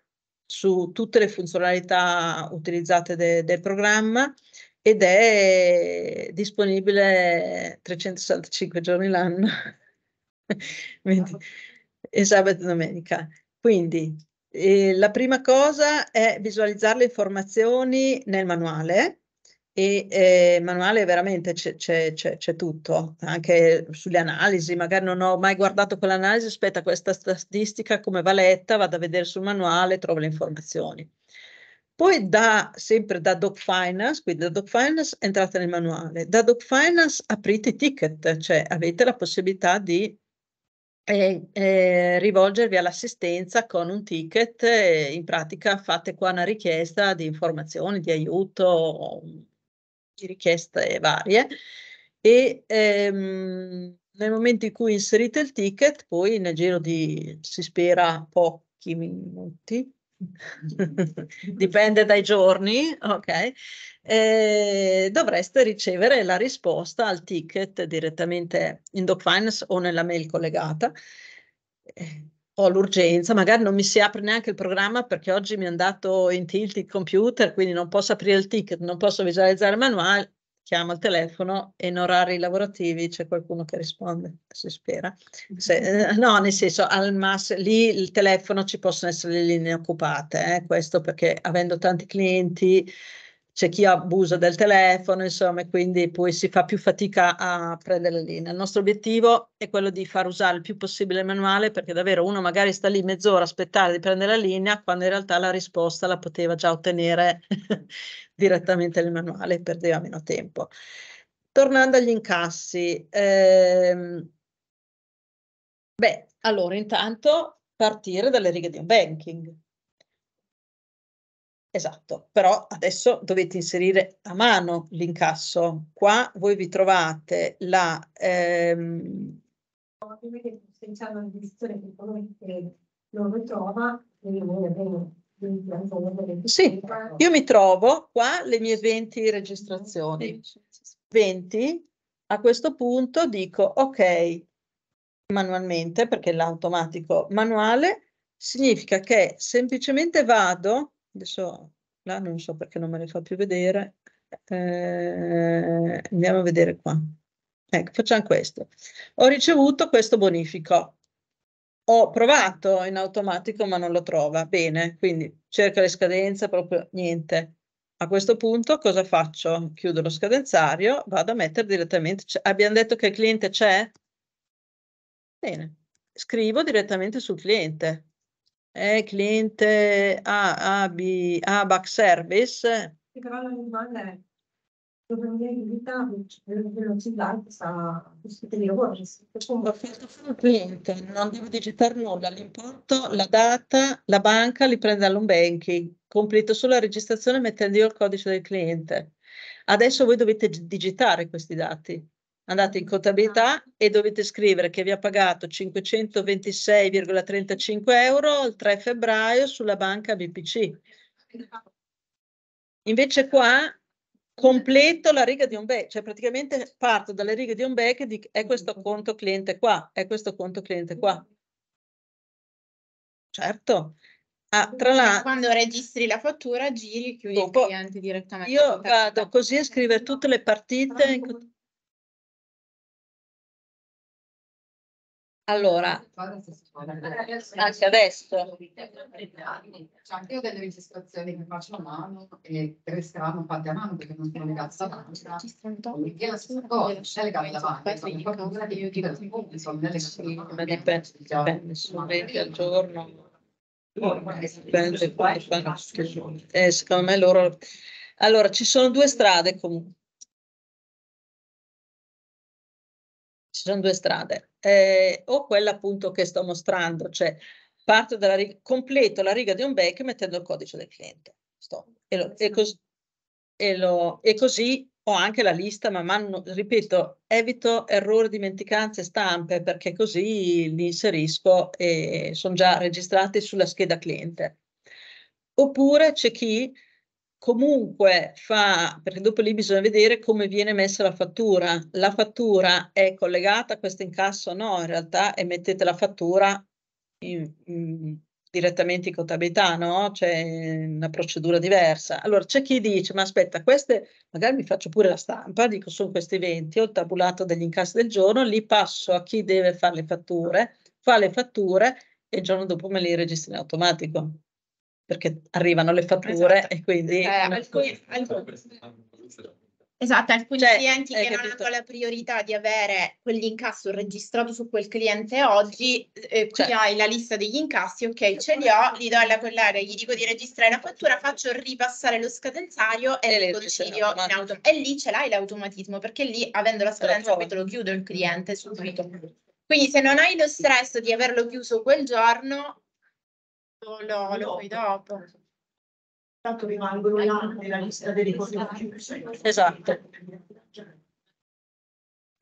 su tutte le funzionalità utilizzate de, del programma ed è disponibile 365 giorni l'anno, Quindi, e sabato e domenica. Quindi eh, la prima cosa è visualizzare le informazioni nel manuale e eh, manuale veramente c'è, c'è, c'è, c'è, tutto, anche sulle analisi, magari non ho mai guardato quell'analisi, aspetta questa statistica come va letta, vado a vedere sul manuale, trovo le informazioni. Poi da, sempre da Doc Finance, quindi da Doc Finance entrate nel manuale, da Doc Finance aprite i ticket, cioè avete la possibilità di eh, eh, rivolgervi all'assistenza con un ticket, eh, in pratica fate qua una richiesta di informazioni, di aiuto, di richieste varie e ehm, nel momento in cui inserite il ticket, poi nel giro di, si spera, pochi minuti, dipende dai giorni, ok? Eh, dovreste ricevere la risposta al ticket direttamente in DocFinance o nella mail collegata. Eh, ho l'urgenza, magari non mi si apre neanche il programma perché oggi mi è andato in tilt il computer, quindi non posso aprire il ticket, non posso visualizzare il manuale, chiamo il telefono e in orari lavorativi c'è qualcuno che risponde, si spera. Se, mm-hmm. eh, no, nel senso, al massimo, lì il telefono ci possono essere le linee occupate, eh, questo perché avendo tanti clienti c'è chi abusa del telefono, insomma, e quindi poi si fa più fatica a prendere la linea. Il nostro obiettivo è quello di far usare il più possibile il manuale perché davvero uno magari sta lì mezz'ora a aspettare di prendere la linea quando in realtà la risposta la poteva già ottenere direttamente nel manuale, perdeva meno tempo. Tornando agli incassi, ehm, beh, allora intanto partire dalle righe di un banking Esatto, però adesso dovete inserire a mano l'incasso. Qua voi vi trovate la... Ehm... Sì, io mi trovo qua le mie 20 registrazioni. 20, a questo punto dico ok manualmente perché l'automatico manuale significa che semplicemente vado adesso là non so perché non me le fa più vedere, eh, andiamo a vedere qua. Ecco, facciamo questo. Ho ricevuto questo bonifico. Ho provato in automatico ma non lo trova. Bene, quindi cerca le scadenze, proprio niente. A questo punto cosa faccio? Chiudo lo scadenzario, vado a mettere direttamente... Cioè, abbiamo detto che il cliente c'è? Bene, scrivo direttamente sul cliente è eh, cliente A, A, B, A back service. Che però la domanda è l'autonomia di vita velocità cioè, questa possibilità di lavoro. Offerta al cliente, non devo digitare nulla, l'importo, la data, la banca li prende dall'home banking, completo solo la registrazione mettendo io il codice del cliente. Adesso voi dovete digitare questi dati andate in contabilità e dovete scrivere che vi ha pagato 526,35 euro il 3 febbraio sulla banca BPC. Invece qua completo la riga di un back, cioè praticamente parto dalle righe di un back e dico è questo conto cliente qua, è questo conto cliente qua. Certo. Ah, tra l'altro, quando registri la fattura, giri e chiudi dopo, il cliente direttamente. Io vado così a scrivere tutte le partite in Allora, anche adesso. Cioè, anche io delle registrazioni che faccio a mano e tre strano fatte a mano perché non sono legate a mano. Perché la stessa cosa, non c'è legata davanti. Sono proprio una che io ti dico, sono delle sì, ma dipende, dipende, sono 20 al giorno. Dipende quanto. Eh, secondo me loro... Allora, ci sono due strade comunque ci sono due strade, eh, o quella appunto che sto mostrando, cioè parto dalla riga, completo la riga di un back mettendo il codice del cliente. Sto, e, lo, e, cos, e, lo, e, così ho anche la lista, ma man, ripeto, evito errori, dimenticanze, stampe, perché così li inserisco e sono già registrati sulla scheda cliente. Oppure c'è chi comunque fa, perché dopo lì bisogna vedere come viene messa la fattura. La fattura è collegata a questo incasso? No, in realtà emettete la fattura in, in, direttamente in contabilità, no? C'è cioè, una procedura diversa. Allora c'è chi dice, ma aspetta, queste, magari mi faccio pure la stampa, dico sono questi 20, ho il tabulato degli incassi del giorno, li passo a chi deve fare le fatture, fa le fatture e il giorno dopo me li registra in automatico perché arrivano le fatture esatto. e quindi... Eh, alcuni, alcuni. Esatto, alcuni cioè, clienti che capito. non hanno la priorità di avere quell'incasso registrato su quel cliente oggi, eh, qui cioè. hai la lista degli incassi, ok, ce li ho, li do alla collega, gli dico di registrare la fattura, faccio ripassare lo scadenzario e, e concilio in auto. E lì ce l'hai l'automatismo, perché lì avendo la scadenza poi te lo chiudo il mm. cliente subito. Quindi se non hai lo stress di averlo chiuso quel giorno, lo, lo fai dopo. Tanto rimangono là nella lista delle cose Esatto.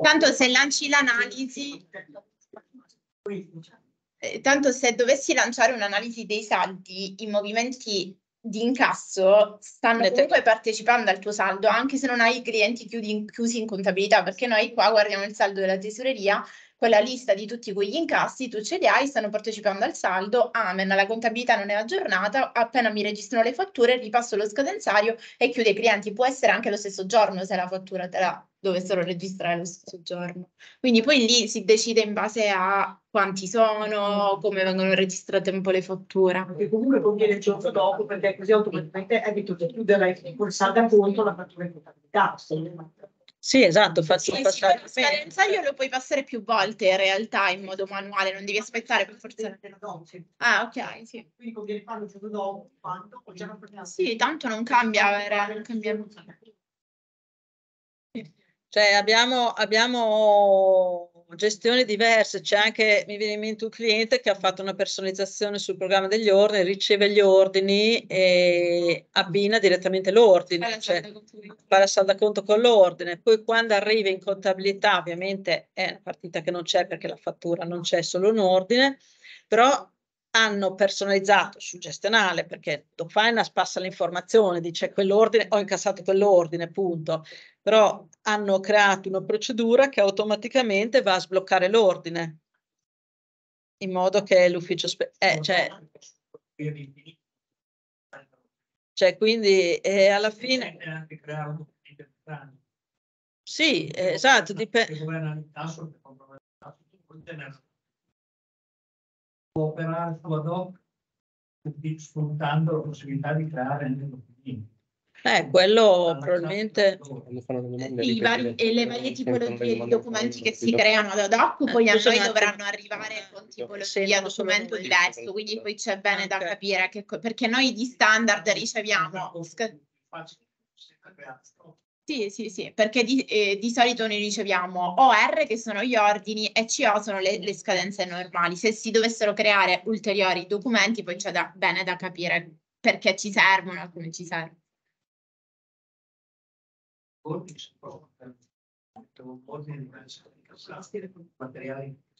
Tanto se lanci l'analisi, eh, tanto se dovessi lanciare un'analisi dei saldi, i movimenti di incasso stanno comunque partecipando al tuo saldo, anche se non hai i clienti chiusi in contabilità, perché noi qua guardiamo il saldo della tesoreria quella lista di tutti quegli incassi, tu ce li hai, stanno partecipando al saldo, amen, la contabilità non è aggiornata, appena mi registrano le fatture ripasso lo scadenzario e chiudo i clienti, può essere anche lo stesso giorno se la fattura te la dovessero registrare lo stesso giorno. Quindi poi lì si decide in base a quanti sono, come vengono registrate un po' le fatture. Che comunque conviene il giorno dopo perché così automaticamente evito di chiudere col saldo appunto la fattura in contabilità. Se sì, esatto, faccio sì, passare. Sì, scadenzario lo puoi passare più volte in realtà in modo manuale, non devi aspettare per forza. Ah, ok, sì. Quindi conviene farlo il giorno dopo, quando Sì, tanto non cambia, eh, non cambia nulla. Cioè abbiamo, abbiamo gestioni diverse, c'è anche, mi viene in mente un cliente che ha fatto una personalizzazione sul programma degli ordini, riceve gli ordini e abbina direttamente l'ordine, cioè fa la salda conto con l'ordine, poi quando arriva in contabilità ovviamente è una partita che non c'è perché la fattura non c'è, solo un ordine, però hanno personalizzato sul gestionale perché DoFinance spassa l'informazione, dice quell'ordine, ho incassato quell'ordine, punto però hanno creato una procedura che automaticamente va a sbloccare l'ordine, in modo che l'ufficio... Spe- eh, cioè, cioè, quindi eh, alla fine... Sì, esatto, dipende operare su ad hoc sfruttando la possibilità di creare nel eh, quello ah, esatto, probabilmente I vari, e le varie tipologie di documenti che si creano ad hoc eh, poi eh, a noi dovranno arrivare con tipologie di documento diverso, quindi poi c'è bene da capire che, perché noi di standard riceviamo sì, sì, sì, perché di, eh, di, solito noi riceviamo OR che sono gli ordini e CO sono le, le scadenze normali. Se si dovessero creare ulteriori documenti poi c'è da, bene da capire perché ci servono, come ci servono.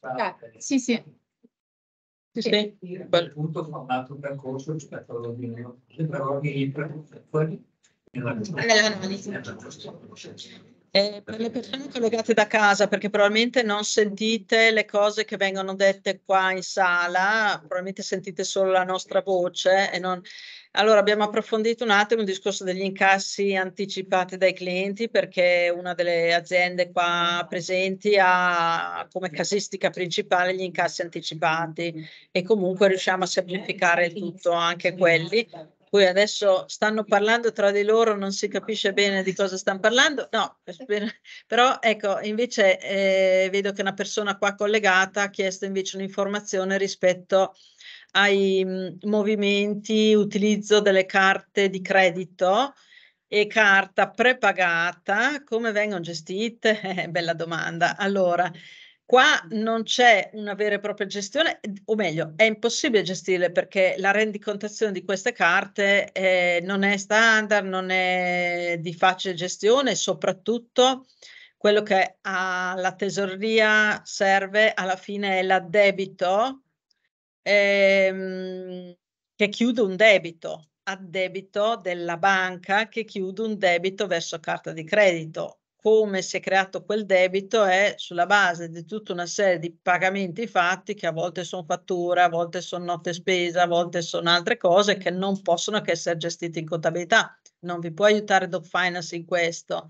Ah, sì, sì. Sì, sì. Quel punto fa un altro percorso rispetto all'ordine, però rientra fuori nell'analisi. Eh, per le persone collegate da casa, perché probabilmente non sentite le cose che vengono dette qua in sala, probabilmente sentite solo la nostra voce e non allora, abbiamo approfondito un attimo il discorso degli incassi anticipati dai clienti perché una delle aziende qua presenti ha come casistica principale gli incassi anticipati e comunque riusciamo a semplificare il tutto, anche quelli. Poi adesso stanno parlando tra di loro, non si capisce bene di cosa stanno parlando, no, però ecco, invece eh, vedo che una persona qua collegata ha chiesto invece un'informazione rispetto a ai mhmm, movimenti utilizzo delle carte di credito e carta prepagata, come vengono gestite? Eh, bella domanda. Allora, Qua non c'è una vera e propria gestione, o meglio, è impossibile gestirle perché la rendicontazione di queste carte eh, non è standard, non è di facile gestione, soprattutto quello che alla tesoreria serve alla fine è l'addebito ehm, che chiude un debito, a debito della banca che chiude un debito verso carta di credito. Come si è creato quel debito è sulla base di tutta una serie di pagamenti fatti che a volte sono fatture, a volte sono note spesa, a volte sono altre cose che non possono che essere gestite in contabilità. Non vi può aiutare Doc Finance in questo.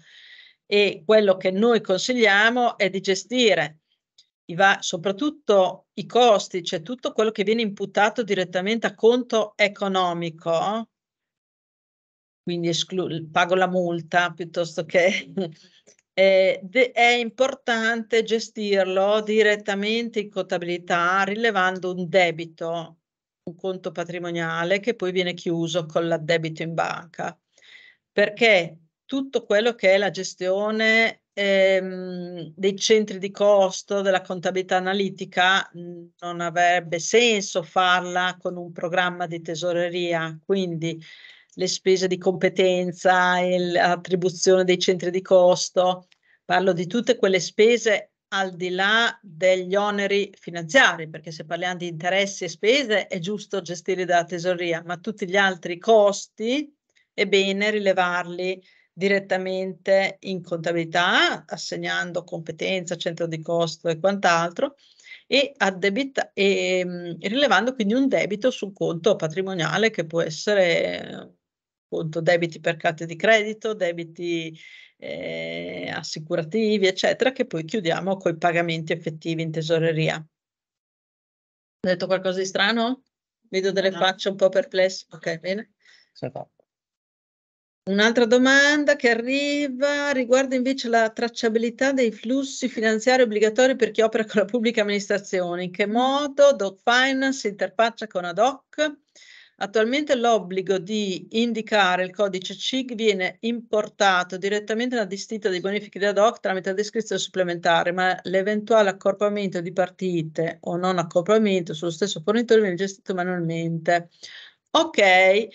E quello che noi consigliamo è di gestire va soprattutto i costi, cioè tutto quello che viene imputato direttamente a conto economico, quindi esclu- pago la multa piuttosto che... è importante gestirlo direttamente in contabilità rilevando un debito, un conto patrimoniale che poi viene chiuso con l'addebito in banca, perché tutto quello che è la gestione ehm, dei centri di costo, della contabilità analitica, non avrebbe senso farla con un programma di tesoreria, quindi le spese di competenza e l'attribuzione dei centri di costo, parlo di tutte quelle spese al di là degli oneri finanziari, perché se parliamo di interessi e spese è giusto gestire dalla tesoreria, ma tutti gli altri costi è bene rilevarli direttamente in contabilità, assegnando competenza, centro di costo e quant'altro, e, addebita- e mm, rilevando quindi un debito sul conto patrimoniale che può essere appunto debiti per carte di credito, debiti eh, assicurativi, eccetera, che poi chiudiamo con i pagamenti effettivi in tesoreria. Ho detto qualcosa di strano? Vedo delle no. facce un po' perplesse. Ok, bene. Sì, no. Un'altra domanda che arriva riguarda invece la tracciabilità dei flussi finanziari obbligatori per chi opera con la pubblica amministrazione. In che modo Doc Finance interfaccia con ad hoc? Attualmente l'obbligo di indicare il codice CIG viene importato direttamente dalla distinta dei bonifici di ad hoc tramite la descrizione supplementare, ma l'eventuale accorpamento di partite o non accorpamento sullo stesso fornitore viene gestito manualmente. Ok.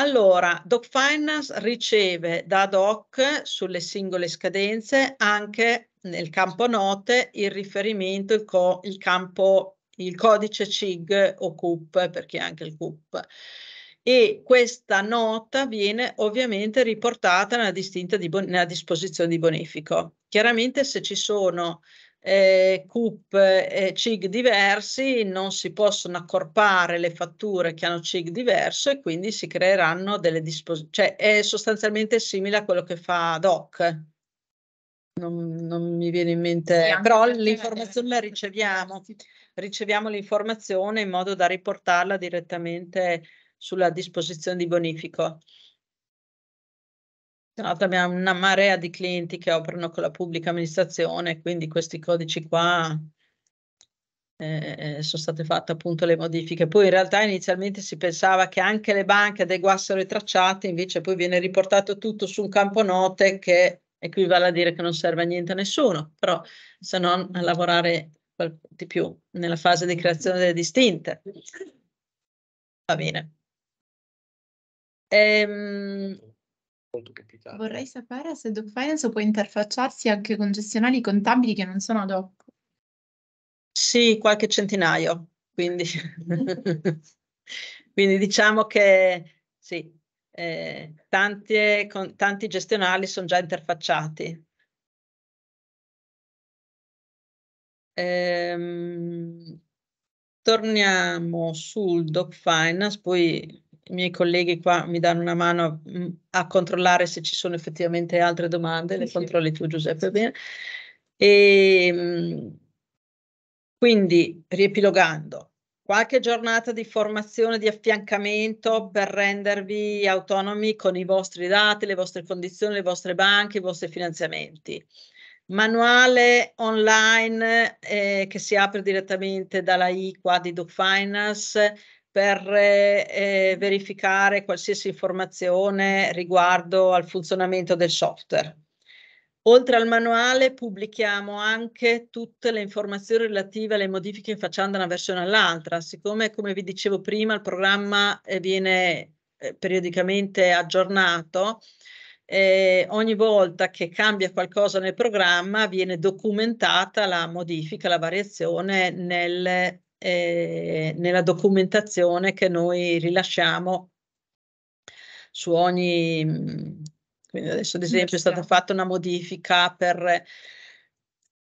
Allora, Doc Finance riceve da Doc sulle singole scadenze anche nel campo note il riferimento, il, co, il, campo, il codice CIG o CUP, perché anche il CUP. E questa nota viene ovviamente riportata nella, di, nella disposizione di bonifico. Chiaramente se ci sono eh, CUP e CIG diversi, non si possono accorpare le fatture che hanno CIG diverso e quindi si creeranno delle disposizioni, cioè è sostanzialmente simile a quello che fa DOC. Non, non mi viene in mente, sì, però l'informazione la riceviamo, riceviamo l'informazione in modo da riportarla direttamente sulla disposizione di bonifico. Tra l'altro abbiamo una marea di clienti che operano con la pubblica amministrazione, quindi questi codici qua eh, eh, sono state fatte appunto le modifiche. Poi in realtà inizialmente si pensava che anche le banche adeguassero i tracciati, invece poi viene riportato tutto su un campo note che equivale a dire che non serve a niente a nessuno, però se non a lavorare di più nella fase di creazione delle distinte. Va bene. Ehm, molto capitale. Vorrei sapere se Doc Finance può interfacciarsi anche con gestionali contabili che non sono Doc. Sì, qualche centinaio, quindi, quindi diciamo che sì, eh, tanti, eh, con, tanti gestionali sono già interfacciati. Ehm, torniamo sul Doc Finance, poi i miei colleghi qua mi danno una mano a, mm, a controllare se ci sono effettivamente altre domande, le sì. controlli tu Giuseppe, bene. E, ehm, quindi, riepilogando, qualche giornata di formazione, di affiancamento per rendervi autonomi con i vostri dati, le vostre condizioni, le vostre banche, i vostri finanziamenti manuale online eh, che si apre direttamente dalla IQUA di DocFinance per eh, verificare qualsiasi informazione riguardo al funzionamento del software. Oltre al manuale pubblichiamo anche tutte le informazioni relative alle modifiche facendo da una versione all'altra. Siccome, come vi dicevo prima, il programma eh, viene eh, periodicamente aggiornato, eh, ogni volta che cambia qualcosa nel programma viene documentata la modifica, la variazione nel eh, nella documentazione che noi rilasciamo su ogni, quindi mm, adesso ad esempio è stata fatta una modifica per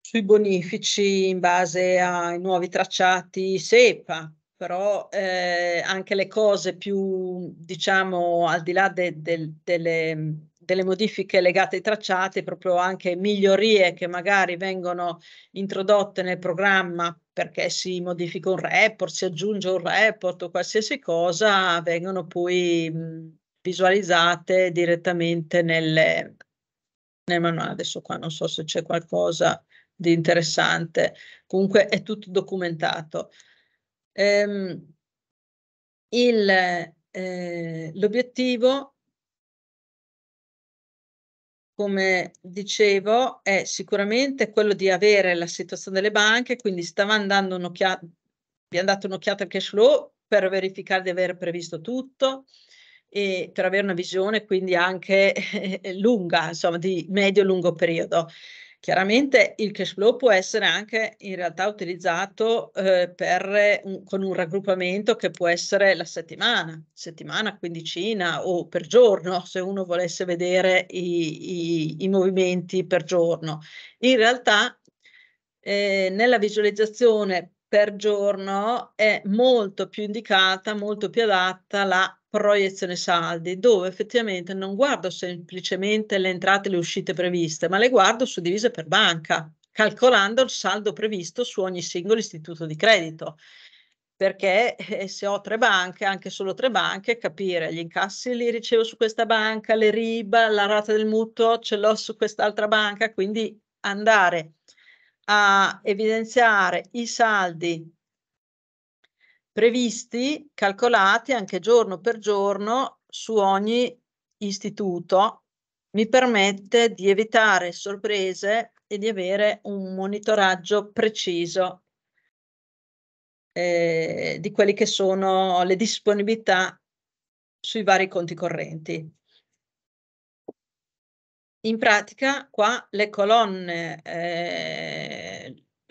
sui bonifici in base ai nuovi tracciati SEPA, però eh, anche le cose più, diciamo, al di là de, de, delle, delle, modifiche legate ai tracciati, proprio anche migliorie che magari vengono introdotte nel programma perché si modifica un report, si aggiunge un report o qualsiasi cosa, vengono poi mhmm, visualizzate direttamente nelle, nel manuale. Adesso qua non so se c'è qualcosa di interessante, comunque è tutto documentato. Ehm, eh, l'obiettivo come dicevo, è sicuramente quello di avere la situazione delle banche, quindi stavamo andando un'occhiata, abbiamo dato un'occhiata al cash flow per verificare di aver previsto tutto e per avere una visione quindi anche lunga, insomma, di medio-lungo periodo. Chiaramente il cash flow può essere anche in realtà utilizzato eh, per un, con un raggruppamento che può essere la settimana, settimana, quindicina o per giorno, se uno volesse vedere i, i, i movimenti per giorno. In realtà eh, nella visualizzazione per giorno è molto più indicata, molto più adatta la proiezione saldi, dove effettivamente non guardo semplicemente le entrate e le uscite previste, ma le guardo suddivise per banca, calcolando il saldo previsto su ogni singolo istituto di credito. Perché eh, se ho tre banche, anche solo tre banche, capire gli incassi li ricevo su questa banca, le riba, la rata del mutuo ce l'ho su quest'altra banca, quindi andare a evidenziare i saldi previsti, calcolati anche giorno per giorno su ogni istituto, mi permette di evitare sorprese e di avere un monitoraggio preciso eh, di quelle che sono le disponibilità sui vari conti correnti. In pratica qua le colonne eh,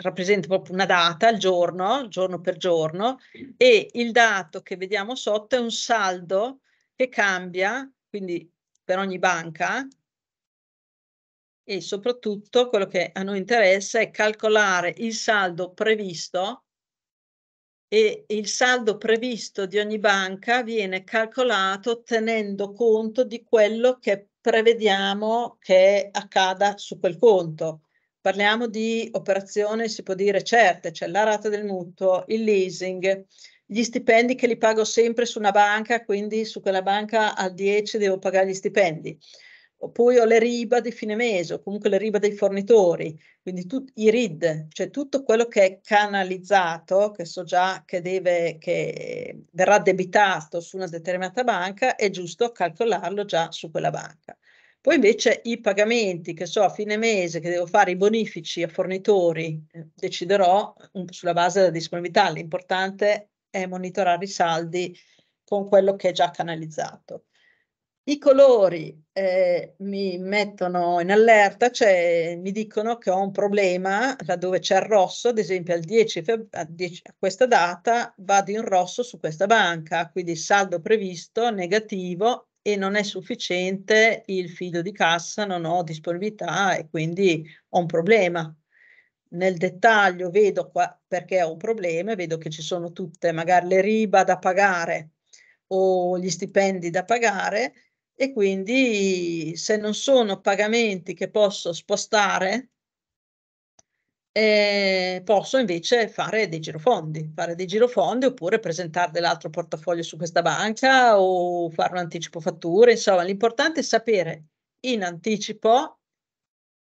rappresenta proprio una data al giorno, giorno per giorno, e il dato che vediamo sotto è un saldo che cambia, quindi per ogni banca, e soprattutto quello che a noi interessa è calcolare il saldo previsto e il saldo previsto di ogni banca viene calcolato tenendo conto di quello che prevediamo che accada su quel conto. Parliamo di operazioni, si può dire, certe, cioè la rata del mutuo, il leasing, gli stipendi che li pago sempre su una banca, quindi su quella banca al 10 devo pagare gli stipendi. Oppure ho le riba di fine mese, o comunque le riba dei fornitori, quindi tu, i RID, cioè tutto quello che è canalizzato, che so già che, deve, che verrà debitato su una determinata banca, è giusto calcolarlo già su quella banca. Poi invece i pagamenti che so a fine mese che devo fare i bonifici a fornitori, eh, deciderò mm, sulla base della disponibilità. L'importante è monitorare i saldi con quello che è già canalizzato. I colori eh, mi mettono in allerta, cioè mi dicono che ho un problema laddove c'è il rosso, ad esempio al 10 a, a questa data vado in rosso su questa banca, quindi saldo previsto negativo e non è sufficiente il figlio di cassa, non ho disponibilità e quindi ho un problema. Nel dettaglio vedo qua perché ho un problema, vedo che ci sono tutte magari le riba da pagare o gli stipendi da pagare e quindi se non sono pagamenti che posso spostare eh, posso invece fare dei girofondi, fare dei girofondi oppure presentare dell'altro portafoglio su questa banca o fare un anticipo fatture, insomma l'importante è sapere in anticipo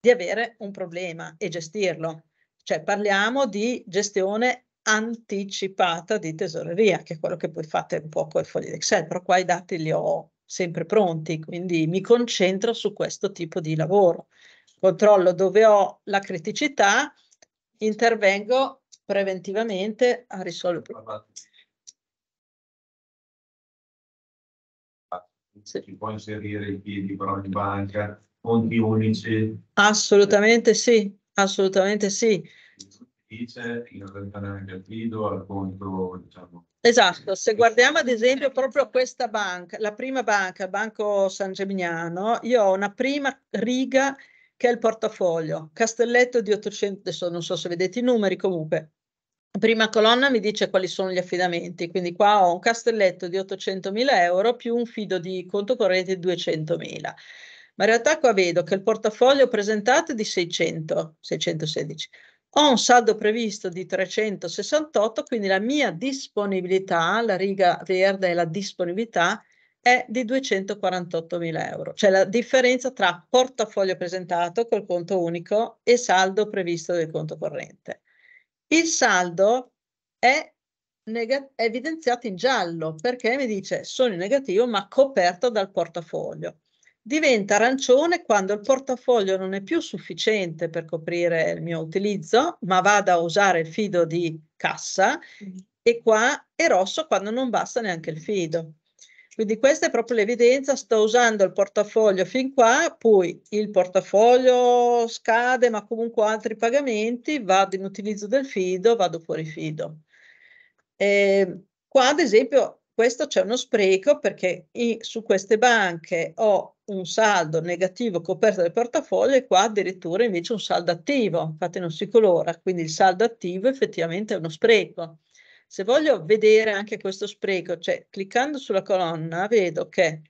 di avere un problema e gestirlo, cioè parliamo di gestione anticipata di tesoreria, che è quello che poi fate un po' con i fogli d'Excel, però qua i dati li ho sempre pronti, quindi mi concentro su questo tipo di lavoro. Controllo dove ho la criticità, intervengo preventivamente a risolvere. Si può inserire i piedi però in banca, conti unici? Assolutamente sì, assolutamente sì. Dice in anche al fido, al conto, diciamo. Esatto, se guardiamo ad esempio proprio questa banca, la prima banca, Banco San Gemignano, io ho una prima riga che è il portafoglio. Castelletto di 800, adesso non so se vedete i numeri comunque. Prima colonna mi dice quali sono gli affidamenti, quindi qua ho un castelletto di 800.000 euro più un fido di conto corrente di 200.000. Ma in realtà qua vedo che il portafoglio presentato è di 600, 616. Ho un saldo previsto di 368, quindi la mia disponibilità, la riga verde è la disponibilità, è di 248.000 euro, cioè la differenza tra portafoglio presentato col conto unico e saldo previsto del conto corrente. Il saldo è, è evidenziato in giallo perché mi dice sono in negativo ma coperto dal portafoglio. Diventa arancione quando il portafoglio non è più sufficiente per coprire il mio utilizzo, ma vado a usare il fido di cassa mm. e qua è rosso quando non basta neanche il fido. Quindi questa è proprio l'evidenza, sto usando il portafoglio fin qua, poi il portafoglio scade ma comunque altri pagamenti, vado in utilizzo del fido, vado fuori fido. E ehm, qua ad esempio questo c'è uno spreco perché in, su queste banche ho un saldo negativo coperto dal portafoglio e qua addirittura invece un saldo attivo, infatti non si colora, quindi il saldo attivo effettivamente è uno spreco. Se voglio vedere anche questo spreco, cioè cliccando sulla colonna vedo che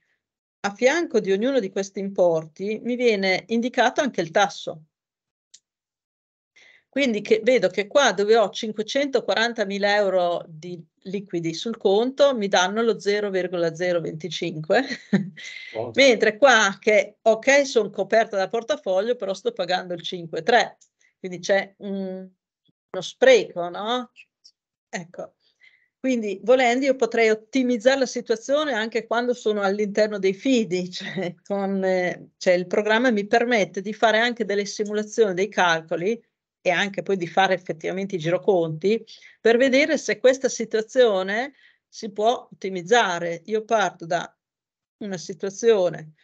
a fianco di ognuno di questi importi mi viene indicato anche il tasso. Quindi che vedo che qua dove ho 540.000 euro di liquidi sul conto mi danno lo 0,025, mentre qua che ok sono coperta da portafoglio però sto pagando il 5,3, quindi c'è un, uno spreco, no? Ecco, quindi volendo io potrei ottimizzare la situazione anche quando sono all'interno dei FIDI, cioè, con, cioè il programma mi permette di fare anche delle simulazioni, dei calcoli e anche poi di fare effettivamente i giroconti per vedere se questa situazione si può ottimizzare. Io parto da una situazione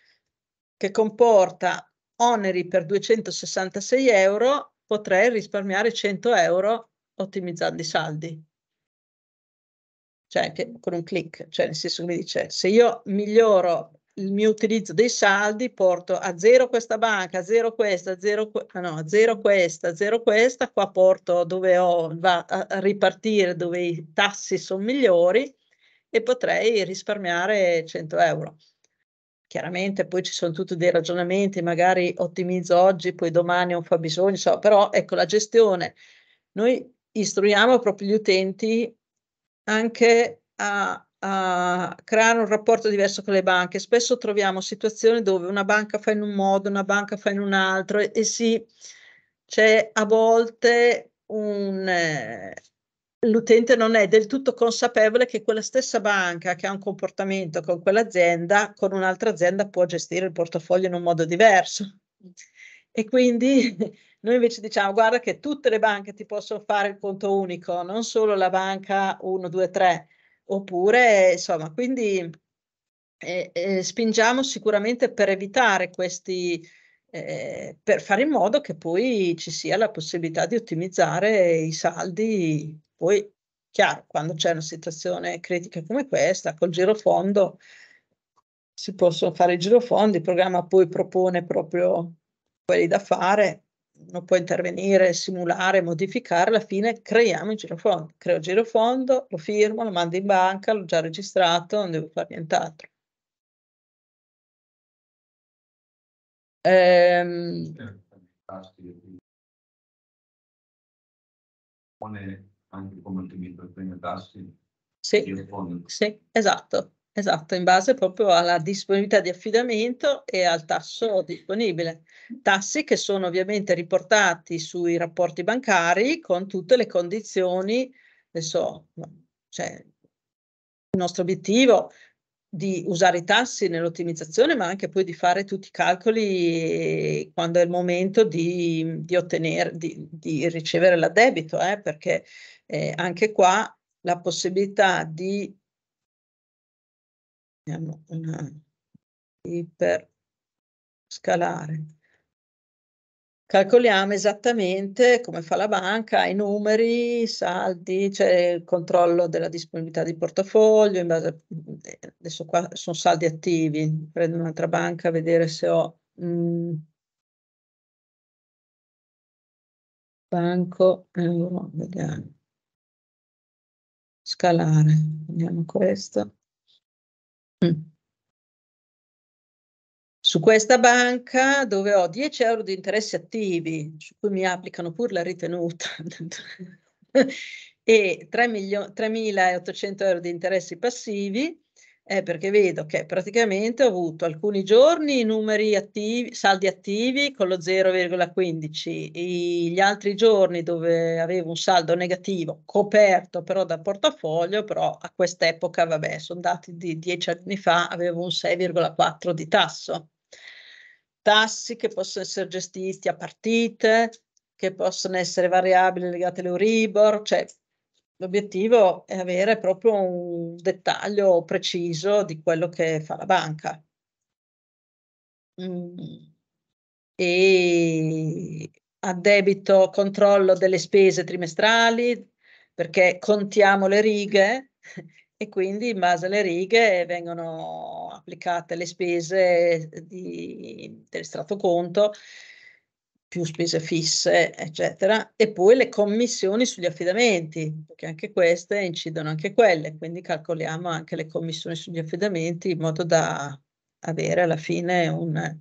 che comporta oneri per 266 euro, potrei risparmiare 100 euro ottimizzando i saldi cioè anche con un click, cioè nel senso che mi dice se io miglioro il mio utilizzo dei saldi, porto a zero questa banca, a zero questa, a zero, que- ah, no, a zero questa, a zero questa, qua porto dove ho, va a ripartire dove i tassi sono migliori e potrei risparmiare 100 euro. Chiaramente poi ci sono tutti dei ragionamenti, magari ottimizzo oggi, poi domani ho un fabbisogno, so, però ecco la gestione. Noi istruiamo proprio gli utenti anche a, a, creare un rapporto diverso con le banche. Spesso troviamo situazioni dove una banca fa in un modo, una banca fa in un altro e, e sì, c'è a volte un... Eh, l'utente non è del tutto consapevole che quella stessa banca che ha un comportamento con quell'azienda, con un'altra azienda può gestire il portafoglio in un modo diverso. E quindi noi invece diciamo, guarda che tutte le banche ti possono fare il conto unico, non solo la banca 1, 2, 3, oppure, insomma, quindi eh, eh, spingiamo sicuramente per evitare questi, eh, per fare in modo che poi ci sia la possibilità di ottimizzare i saldi. Poi, chiaro, quando c'è una situazione critica come questa, col girofondo si possono fare i girofondi, il programma poi propone proprio quelli da fare uno può intervenire, simulare, modificare, alla fine creiamo il girofondo. Creo il girofondo, lo firmo, lo mando in banca, l'ho già registrato, non devo fare nient'altro. Ehm... Anche come altrimenti per tassi? Sì, sì, esatto. Esatto, in base proprio alla disponibilità di affidamento e al tasso disponibile. Tassi che sono ovviamente riportati sui rapporti bancari con tutte le condizioni, adesso, cioè, il nostro obiettivo di usare i tassi nell'ottimizzazione, ma anche poi di fare tutti i calcoli quando è il momento di, di ottenere, di, di, ricevere l'addebito, eh, perché eh, anche qua la possibilità di abbiamo una eh, iper scalare. Calcoliamo esattamente come fa la banca, i numeri, i saldi, c'è cioè il controllo della disponibilità di portafoglio, in base a, adesso qua sono saldi attivi, prendo un'altra banca a vedere se ho mh, mm, banco euro, eh, vediamo, scalare, vediamo questo. Mm. Su questa banca dove ho 10 euro di interessi attivi, su cui mi applicano pure la ritenuta e 3.800 euro di interessi passivi, eh, perché vedo che praticamente ho avuto alcuni giorni i numeri attivi, saldi attivi con lo 0,15, gli altri giorni dove avevo un saldo negativo coperto però dal portafoglio, però a quest'epoca, vabbè, sono dati di dieci anni fa, avevo un 6,4 di tasso. Tassi che possono essere gestiti a partite, che possono essere variabili legate all'Euribor, cioè L'obiettivo è avere proprio un dettaglio preciso di quello che fa la banca. Mm. E a debito controllo delle spese trimestrali, perché contiamo le righe e quindi in base alle righe vengono applicate le spese di, del strato conto più spese fisse, eccetera, e poi le commissioni sugli affidamenti, perché anche queste incidono anche quelle, quindi calcoliamo anche le commissioni sugli affidamenti in modo da avere alla fine un,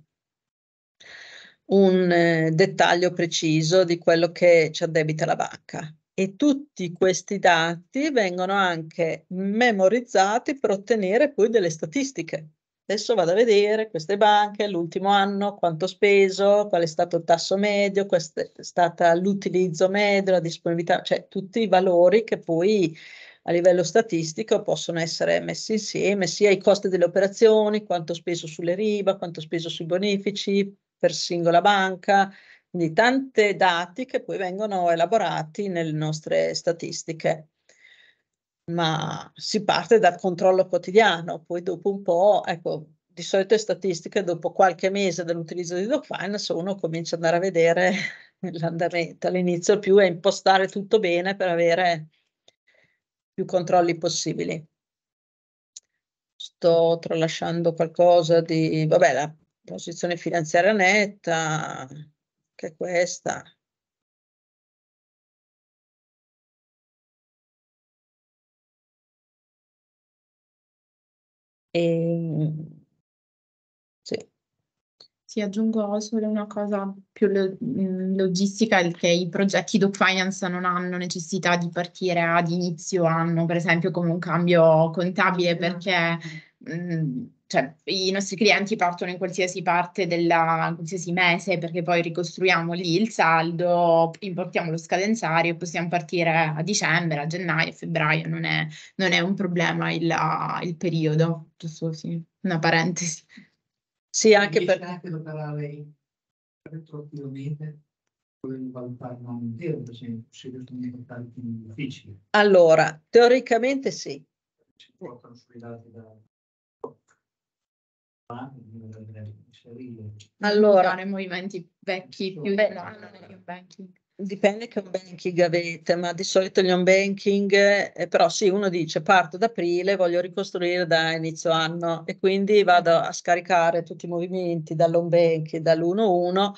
un eh, dettaglio preciso di quello che ci addebita la banca. E tutti questi dati vengono anche memorizzati per ottenere poi delle statistiche Adesso vado a vedere queste banche, l'ultimo anno, quanto ho speso, qual è stato il tasso medio, qual è stata l'utilizzo medio, la disponibilità, cioè tutti i valori che poi a livello statistico possono essere messi insieme, sia i costi delle operazioni, quanto ho speso sulle riba, quanto ho speso sui bonifici per singola banca, quindi tanti dati che poi vengono elaborati nelle nostre statistiche ma si parte dal controllo quotidiano, poi dopo un po', ecco, di solito le statistiche dopo qualche mese dell'utilizzo di DocFinance uno comincia ad andare a vedere l'andamento. All'inizio più è impostare tutto bene per avere più controlli possibili. Sto tralasciando qualcosa di, vabbè, la posizione finanziaria netta, che è questa, E, ehm, sì. sì, aggiungo solo una cosa più lo, mhmm, logistica, che i progetti do finance non hanno necessità di partire ad inizio anno, per esempio come un cambio contabile, perché Mhmm, cioè, i nostri clienti partono in qualsiasi parte della in qualsiasi mese perché poi ricostruiamo lì il saldo, importiamo lo scadenzario e possiamo partire a dicembre, a gennaio, a febbraio, non è, non è un problema il, il periodo, giusto così, una parentesi. Sì, anche per... Anche operare retroattivamente allora, teoricamente sì. Allora, nei movimenti vecchi più beh, Dipende che un banking avete, ma di solito gli on banking, eh, però sì, uno dice parto da aprile, voglio ricostruire da inizio anno e quindi vado a scaricare tutti i movimenti dall'on banking, dall'1-1.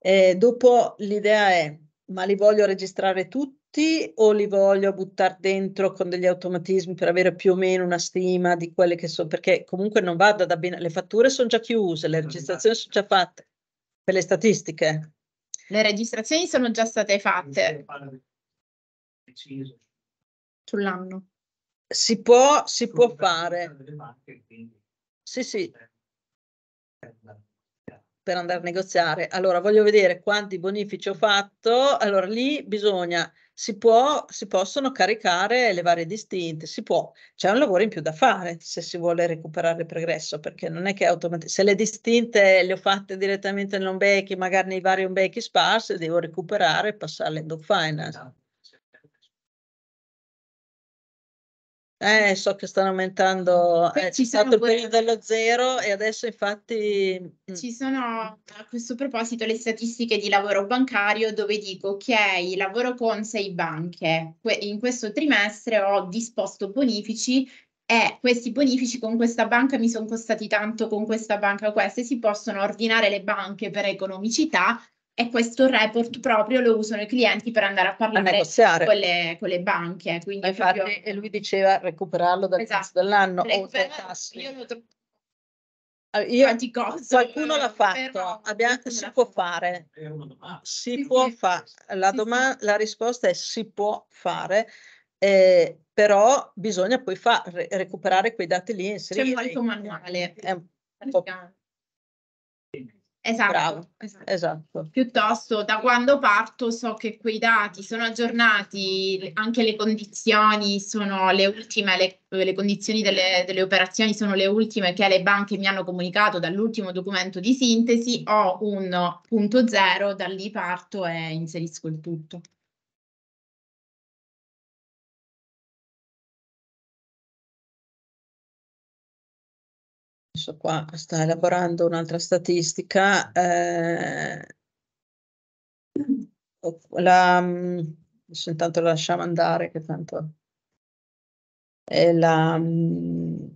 Eh, dopo l'idea è, ma li voglio registrare tutti? tutti o li voglio buttare dentro con degli automatismi per avere più o meno una stima di quelle che sono, perché comunque non vado da bene, le fatture sono già chiuse, le esatto. registrazioni sono già fatte per le statistiche. Le registrazioni sono già state fatte. Sull'anno. Si può, si può fare. sì, sì. Eh, eh, per andare a negoziare. Allora voglio vedere quanti bonifici ho fatto. Allora lì bisogna si, può, si possono caricare le varie distinte, si può, c'è un lavoro in più da fare se si vuole recuperare il progresso, perché non è che automaticamente, se le distinte le ho fatte direttamente nell'on magari nei vari on sparsi, devo recuperare e passarle in dog finance. No. Eh, so che stanno aumentando, Beh, è stato pure... il periodo dello zero e adesso infatti... Mm. Ci sono a questo proposito le statistiche di lavoro bancario dove dico ok, lavoro con sei banche, in questo trimestre ho disposto bonifici e questi bonifici con questa banca mi sono costati tanto, con questa banca queste, si possono ordinare le banche per economicità, e questo report proprio lo usano i clienti per andare a parlare a con, le, con le banche. Quindi Infatti, proprio... E lui diceva recuperarlo dal esatto. prezzo dell'anno Recuper- o tassi. Io lo trovo... Ah, io, cose, qualcuno l'ha fatto, però, Abbia, si può fare, si può fare, la, doma- la risposta è si può fare, eh, però bisogna poi fa- recuperare quei dati lì. C'è un manuale. È un po' Esatto, Bravo. Esatto. esatto. Piuttosto da quando parto so che quei dati sono aggiornati, anche le condizioni sono le ultime, le, le condizioni delle, delle, operazioni sono le ultime che le banche mi hanno comunicato dall'ultimo documento di sintesi, ho un punto zero, da lì parto e inserisco il tutto. adesso qua sta elaborando un'altra statistica, eh, la, mm, adesso intanto la lasciamo andare che tanto la, mm,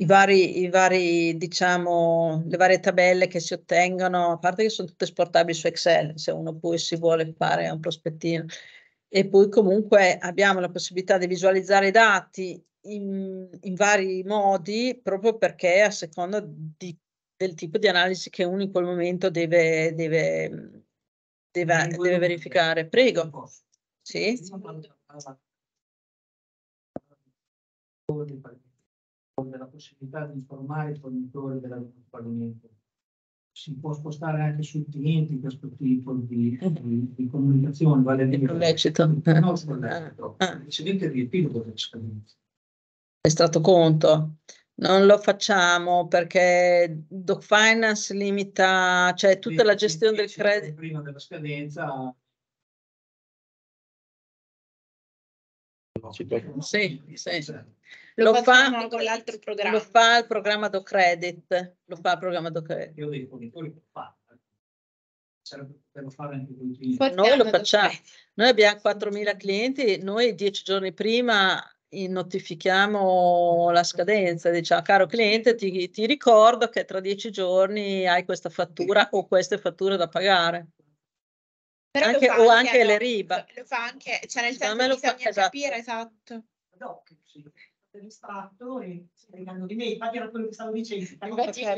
i vari, i vari, diciamo, le varie tabelle che si ottengono, a parte che sono tutte esportabili su Excel, se uno poi si vuole fare un prospettino, e poi comunque abbiamo la possibilità di visualizzare i dati in, in vari modi proprio perché a seconda di, del tipo di analisi che uno in quel momento deve, deve, deve, deve verificare. Prego. Sì. La possibilità di informare i fornitori dell'aiuto pagamento. Si può spostare anche sui clienti questo tipo di, di, di comunicazione, vale a dire. È collecito. No, collecito. Ah. Ricevete il riepilogo del scadenza estratto conto. Non lo facciamo perché Doc Finance limita, cioè tutta la gestione del credito. Prima della scadenza. Sì, sì. Lo, lo fa con l'altro programma. Lo fa il programma Do Credit. Lo fa il programma Do Credit. Io dico, lo fa. Noi lo facciamo. Noi abbiamo 4.000 clienti, noi dieci giorni prima notifichiamo la scadenza, diciamo, caro cliente, ti, ti, ricordo che tra dieci giorni hai questa fattura o queste fatture da pagare. Però anche, o anche, anche le RIBA. Lo fa anche, cioè nel senso lo bisogna fa, esatto. capire, esatto. Doc, sì. e parlando di me, infatti era quello che stavo dicendo. Ecco, infatti, cioè,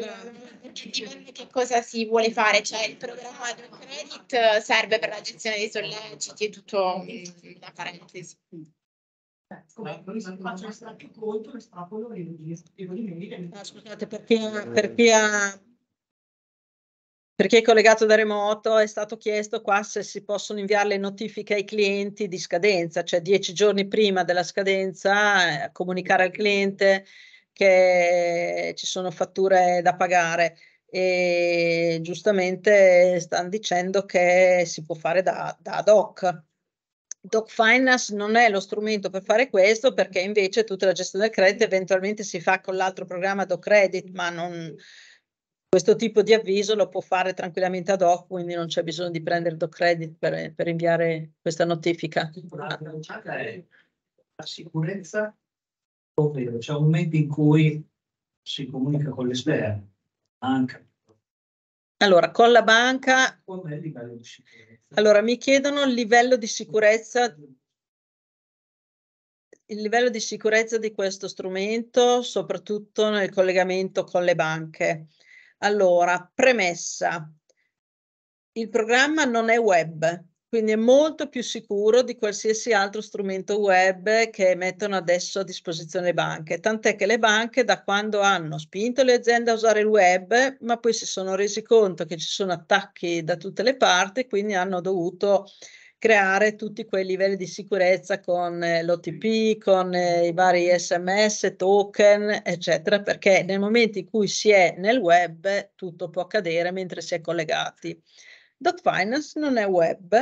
eh, dipende che cosa si vuole fare, cioè il programma di credit serve per la gestione dei solleciti e tutto la mm, parentesi. Comunque, ecco, scusate, per chi, ha per è collegato da remoto è stato chiesto qua se si possono inviare le notifiche ai clienti di scadenza, cioè dieci giorni prima della scadenza eh, comunicare al cliente che ci sono fatture da pagare e giustamente stanno dicendo che si può fare da, da ad hoc, Doc Finance non è lo strumento per fare questo perché invece tutta la gestione del credito eventualmente si fa con l'altro programma Doc Credit, ma non, questo tipo di avviso lo può fare tranquillamente ad hoc, quindi non c'è bisogno di prendere Doc Credit per, per inviare questa notifica. Un'altra domanda è la sicurezza, ovvero c'è un momento in cui si comunica con l'esperto, anche allora, con la banca... Allora, mi chiedono il livello di sicurezza il livello di sicurezza di questo strumento, soprattutto nel collegamento con le banche. Allora, premessa. Il programma non è web, quindi è molto più sicuro di qualsiasi altro strumento web che mettono adesso a disposizione le banche, tant'è che le banche da quando hanno spinto le aziende a usare il web, ma poi si sono resi conto che ci sono attacchi da tutte le parti, quindi hanno dovuto creare tutti quei livelli di sicurezza con eh, l'OTP, con eh, i vari sms, token, eccetera, perché nel momento in cui si è nel web tutto può accadere mentre si è collegati. Dot Finance non è web,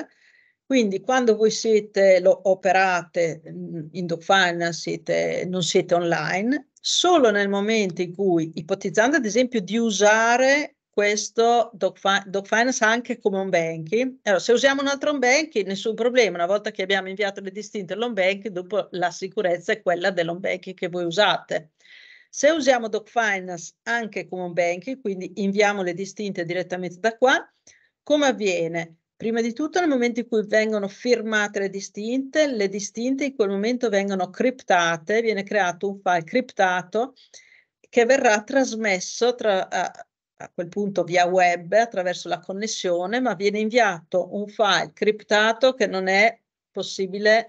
quindi quando voi siete, lo operate mhmm, in DoFinance, siete, non siete online, solo nel momento in cui, ipotizzando ad esempio di usare questo DocFinance anche come un banking. Allora, se usiamo un altro on banking, nessun problema. Una volta che abbiamo inviato le distinte all'on banking, dopo la sicurezza è quella dell'on banking che voi usate. Se usiamo DocFinance anche come un banking, quindi inviamo le distinte direttamente da qua, come avviene? Prima di tutto, nel momento in cui vengono firmate le distinte, le distinte in quel momento vengono criptate, viene creato un file criptato che verrà trasmesso tra, a, a quel punto via web attraverso la connessione, ma viene inviato un file criptato che non è possibile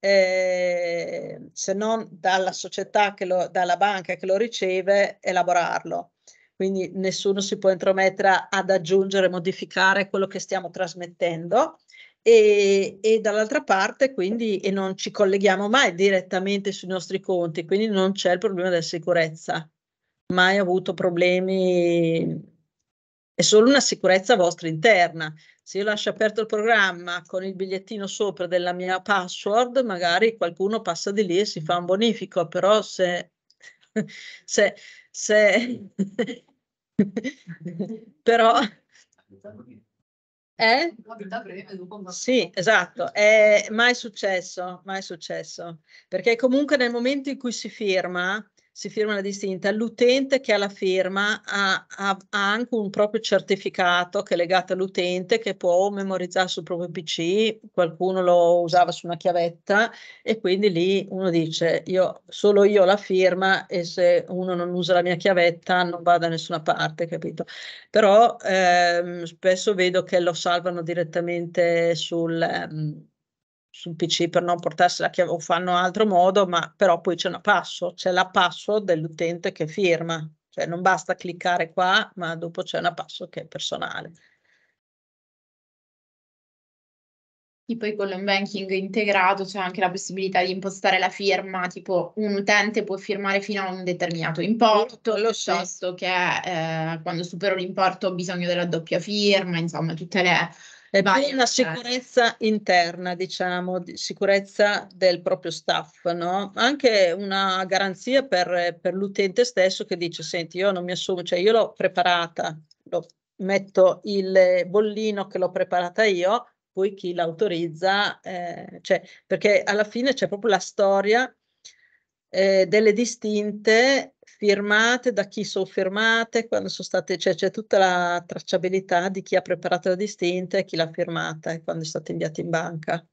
eh, se non dalla società, che lo, dalla banca che lo riceve, elaborarlo quindi nessuno si può intromettere ad aggiungere, modificare quello che stiamo trasmettendo. E, e, dall'altra parte quindi e non ci colleghiamo mai direttamente sui nostri conti, quindi non c'è il problema della sicurezza. Mai avuto problemi, è solo una sicurezza vostra interna. Se io lascio aperto il programma con il bigliettino sopra della mia password, magari qualcuno passa di lì e si fa un bonifico, però se, se se... però... Eh? Sì, esatto, è mai successo, mai successo, perché comunque nel momento in cui si firma si firma la distinta, l'utente che ha la firma ha, ha, ha, anche un proprio certificato che è legato all'utente che può memorizzare sul proprio PC, qualcuno lo usava su una chiavetta e quindi lì uno dice io, solo io ho la firma e se uno non usa la mia chiavetta non va da nessuna parte, capito? Però ehm, spesso vedo che lo salvano direttamente sul... Ehm, sul PC per non portarsela a chiave o fanno altro modo, ma però poi c'è una password, c'è la password dell'utente che firma, cioè non basta cliccare qua, ma dopo c'è una password che è personale. E poi con l'home integrato c'è anche la possibilità di impostare la firma, tipo un utente può firmare fino a un determinato importo, lo stesso sì. che eh, quando supero l'importo ho bisogno della doppia firma, insomma tutte le e beh, una sicurezza interna, diciamo, di sicurezza del proprio staff, no? Anche una garanzia per, per l'utente stesso che dice, senti, io non mi assumo, cioè io l'ho preparata, l'ho, metto il bollino che l'ho preparata io, poi chi l'autorizza, eh, cioè, perché alla fine c'è proprio la storia eh, delle distinte firmate, da chi sono firmate, quando sono state, cioè c'è tutta la tracciabilità di chi ha preparato la distinta e chi l'ha firmata e quando è stata inviata in banca.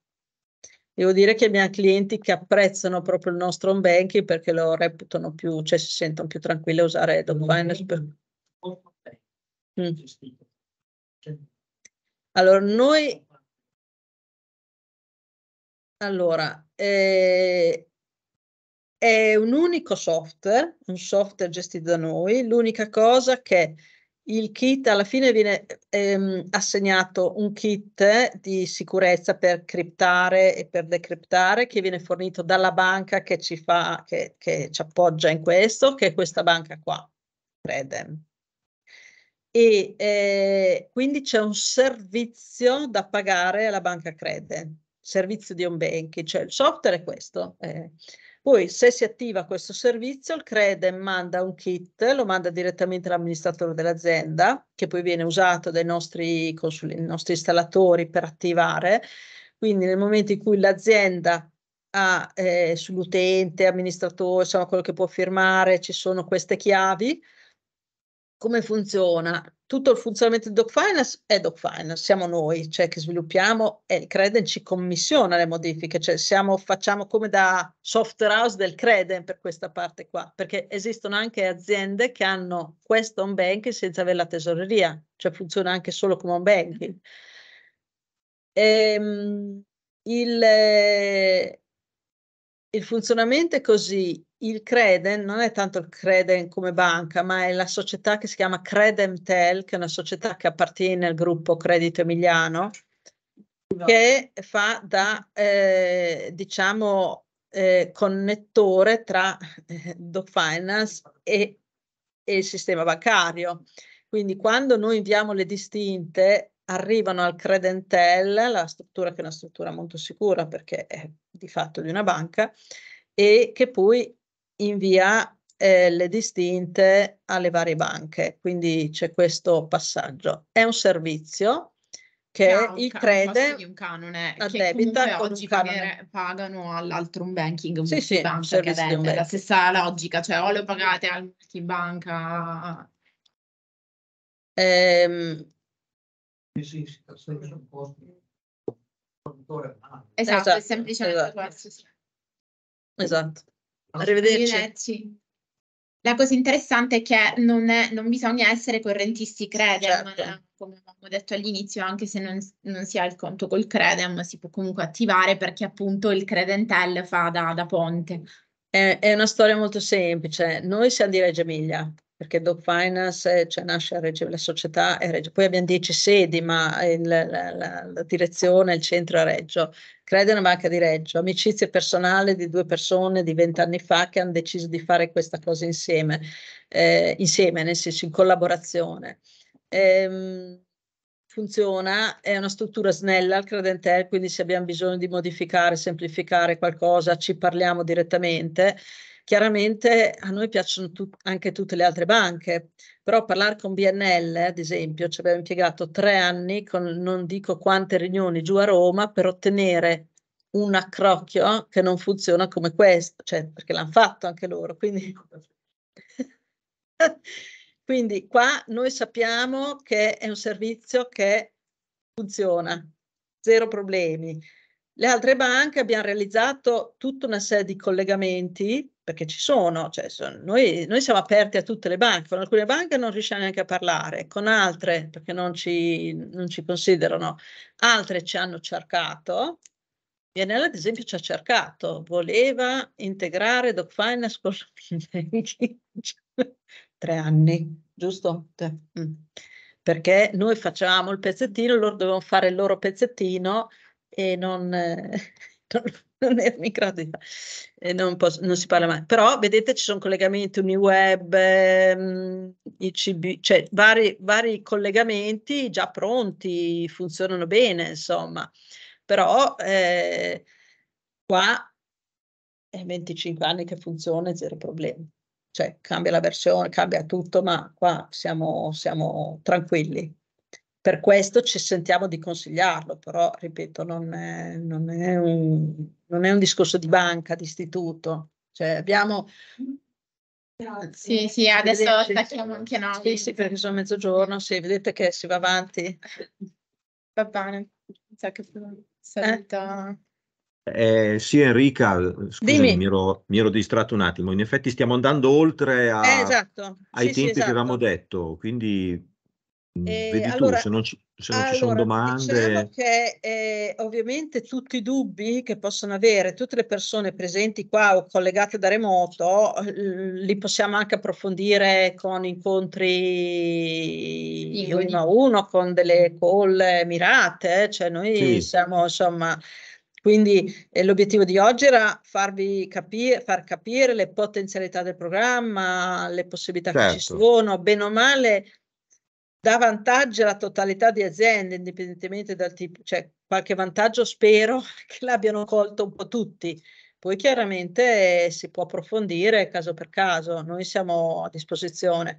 Devo dire che abbiamo clienti che apprezzano proprio il nostro on banking perché lo reputano più, cioè si sentono più tranquilli a usare Adobe Finance. Per... Mm. Cioè allora, noi allora, eh, è un unico software, un software gestito da noi, l'unica cosa che il kit alla fine viene ehm, assegnato un kit di sicurezza per criptare e per decriptare che viene fornito dalla banca che ci fa, che, che ci appoggia in questo, che è questa banca qua, Credem. E eh, quindi c'è un servizio da pagare alla banca Credem, servizio di on banking, cioè il software è questo. Eh poi se si attiva questo servizio, il CREDE manda un kit, lo manda direttamente all'amministratore dell'azienda, che poi viene usato dai nostri, consul- nostri installatori per attivare. Quindi nel momento in cui l'azienda ha eh, sull'utente, amministratore, insomma quello che può firmare, ci sono queste chiavi, come funziona? Tutto il funzionamento di Doc Finance è Doc Finance, siamo noi, cioè che sviluppiamo e il Creden ci commissiona le modifiche, cioè siamo, facciamo come da software house del Creden per questa parte qua, perché esistono anche aziende che hanno questo on banking senza avere la tesoreria, cioè funziona anche solo come on banking. Ehm, il, il funzionamento è così, il Creden non è tanto il Creden come banca, ma è la società che si chiama Credemtel, che è una società che appartiene al gruppo Credito Emiliano, che fa da, eh, diciamo, eh, connettore tra eh, Do Finance e, e il sistema bancario. Quindi quando noi inviamo le distinte, arrivano al Credentel, la struttura che è una struttura molto sicura perché è di fatto di una banca, e che poi invia eh, le distinte alle varie banche, quindi c'è questo passaggio. È un servizio che no, il ca- un canone addebita con oggi canone. pagano all'altro un banking sì, sì, bank, che è la stessa logica, cioè o lo pagate al multibanca ehm, esatto, esatto, è esatto, semplicemente esatto. questo. Sì. Esatto. Arrivederci. La cosa interessante è che non, è, non bisogna essere correntisti credem, certo. Eh, come abbiamo detto all'inizio, anche se non, non, si ha il conto col credem, si può comunque attivare perché appunto il credentel fa da, da ponte. È, è una storia molto semplice. Noi siamo di Reggio Emilia, perché Dog Finance eh, cioè, nasce a Reggio, la società è Reggio, poi abbiamo 10 sedi, ma il, la, la, la, direzione, il centro è Reggio. Crede una banca di Reggio, amicizie personali di due persone di vent'anni fa che hanno deciso di fare questa cosa insieme, eh, insieme, nel senso in collaborazione. Ehm, funziona, è una struttura snella al Credentel, quindi se abbiamo bisogno di modificare, semplificare qualcosa, ci parliamo direttamente. Chiaramente a noi piacciono tu- anche tutte le altre banche, però parlare con BNL, ad esempio, ci abbiamo impiegato tre anni con non dico quante riunioni giù a Roma per ottenere un accrocchio che non funziona come questo, cioè perché l'hanno fatto anche loro. Quindi, quindi qua noi sappiamo che è un servizio che funziona, zero problemi. Le altre banche abbiamo realizzato tutta una serie di collegamenti perché ci sono, cioè sono noi, noi, siamo aperti a tutte le banche, con alcune banche non riusciamo neanche a parlare, con altre perché non ci, non ci considerano, altre ci hanno cercato, Vianella ad esempio ci ha cercato, voleva integrare Doc Finance con tre anni, giusto? Mm. Perché noi facevamo il pezzettino, loro dovevano fare il loro pezzettino e non... Eh, non ero in e eh, non, posso, non, si parla mai. Però vedete ci sono collegamenti Uniweb, ehm, ICB, cioè vari, vari, collegamenti già pronti, funzionano bene, insomma. Però eh, qua è 25 anni che funziona e zero problemi. Cioè cambia la versione, cambia tutto, ma qua siamo, siamo tranquilli. Per questo ci sentiamo di consigliarlo, però ripeto, non è, non è, un, non è un, discorso di banca, di istituto. Cioè abbiamo... Grazie. Sì, sì, adesso attacchiamo anche noi. Sì, sì, perché sono mezzogiorno, sì, vedete che si va avanti. Va bene, sa che saluta. Eh, eh? sì, Enrica, scusami, mi ero, mi ero, distratto un attimo. In effetti stiamo andando oltre a, eh, esatto. ai sì, tempi sì, esatto. che avevamo esatto. detto, quindi Mm, eh, Vedi allora, tu, se non ci, se non allora, ci sono domande... Diciamo che eh, ovviamente tutti i dubbi che possono avere tutte le persone presenti qua o collegate da remoto, li possiamo anche approfondire con incontri Io, uno a uno, con delle call mirate, eh, cioè noi sì. siamo insomma... Quindi eh, l'obiettivo di oggi era farvi capire, far capire le potenzialità del programma, le possibilità certo. che ci certo. sono, bene o male dà vantaggio alla totalità di aziende, indipendentemente dal tipo, cioè qualche vantaggio spero che l'abbiano colto un po' tutti. Poi chiaramente eh, si può approfondire caso per caso, noi siamo a disposizione.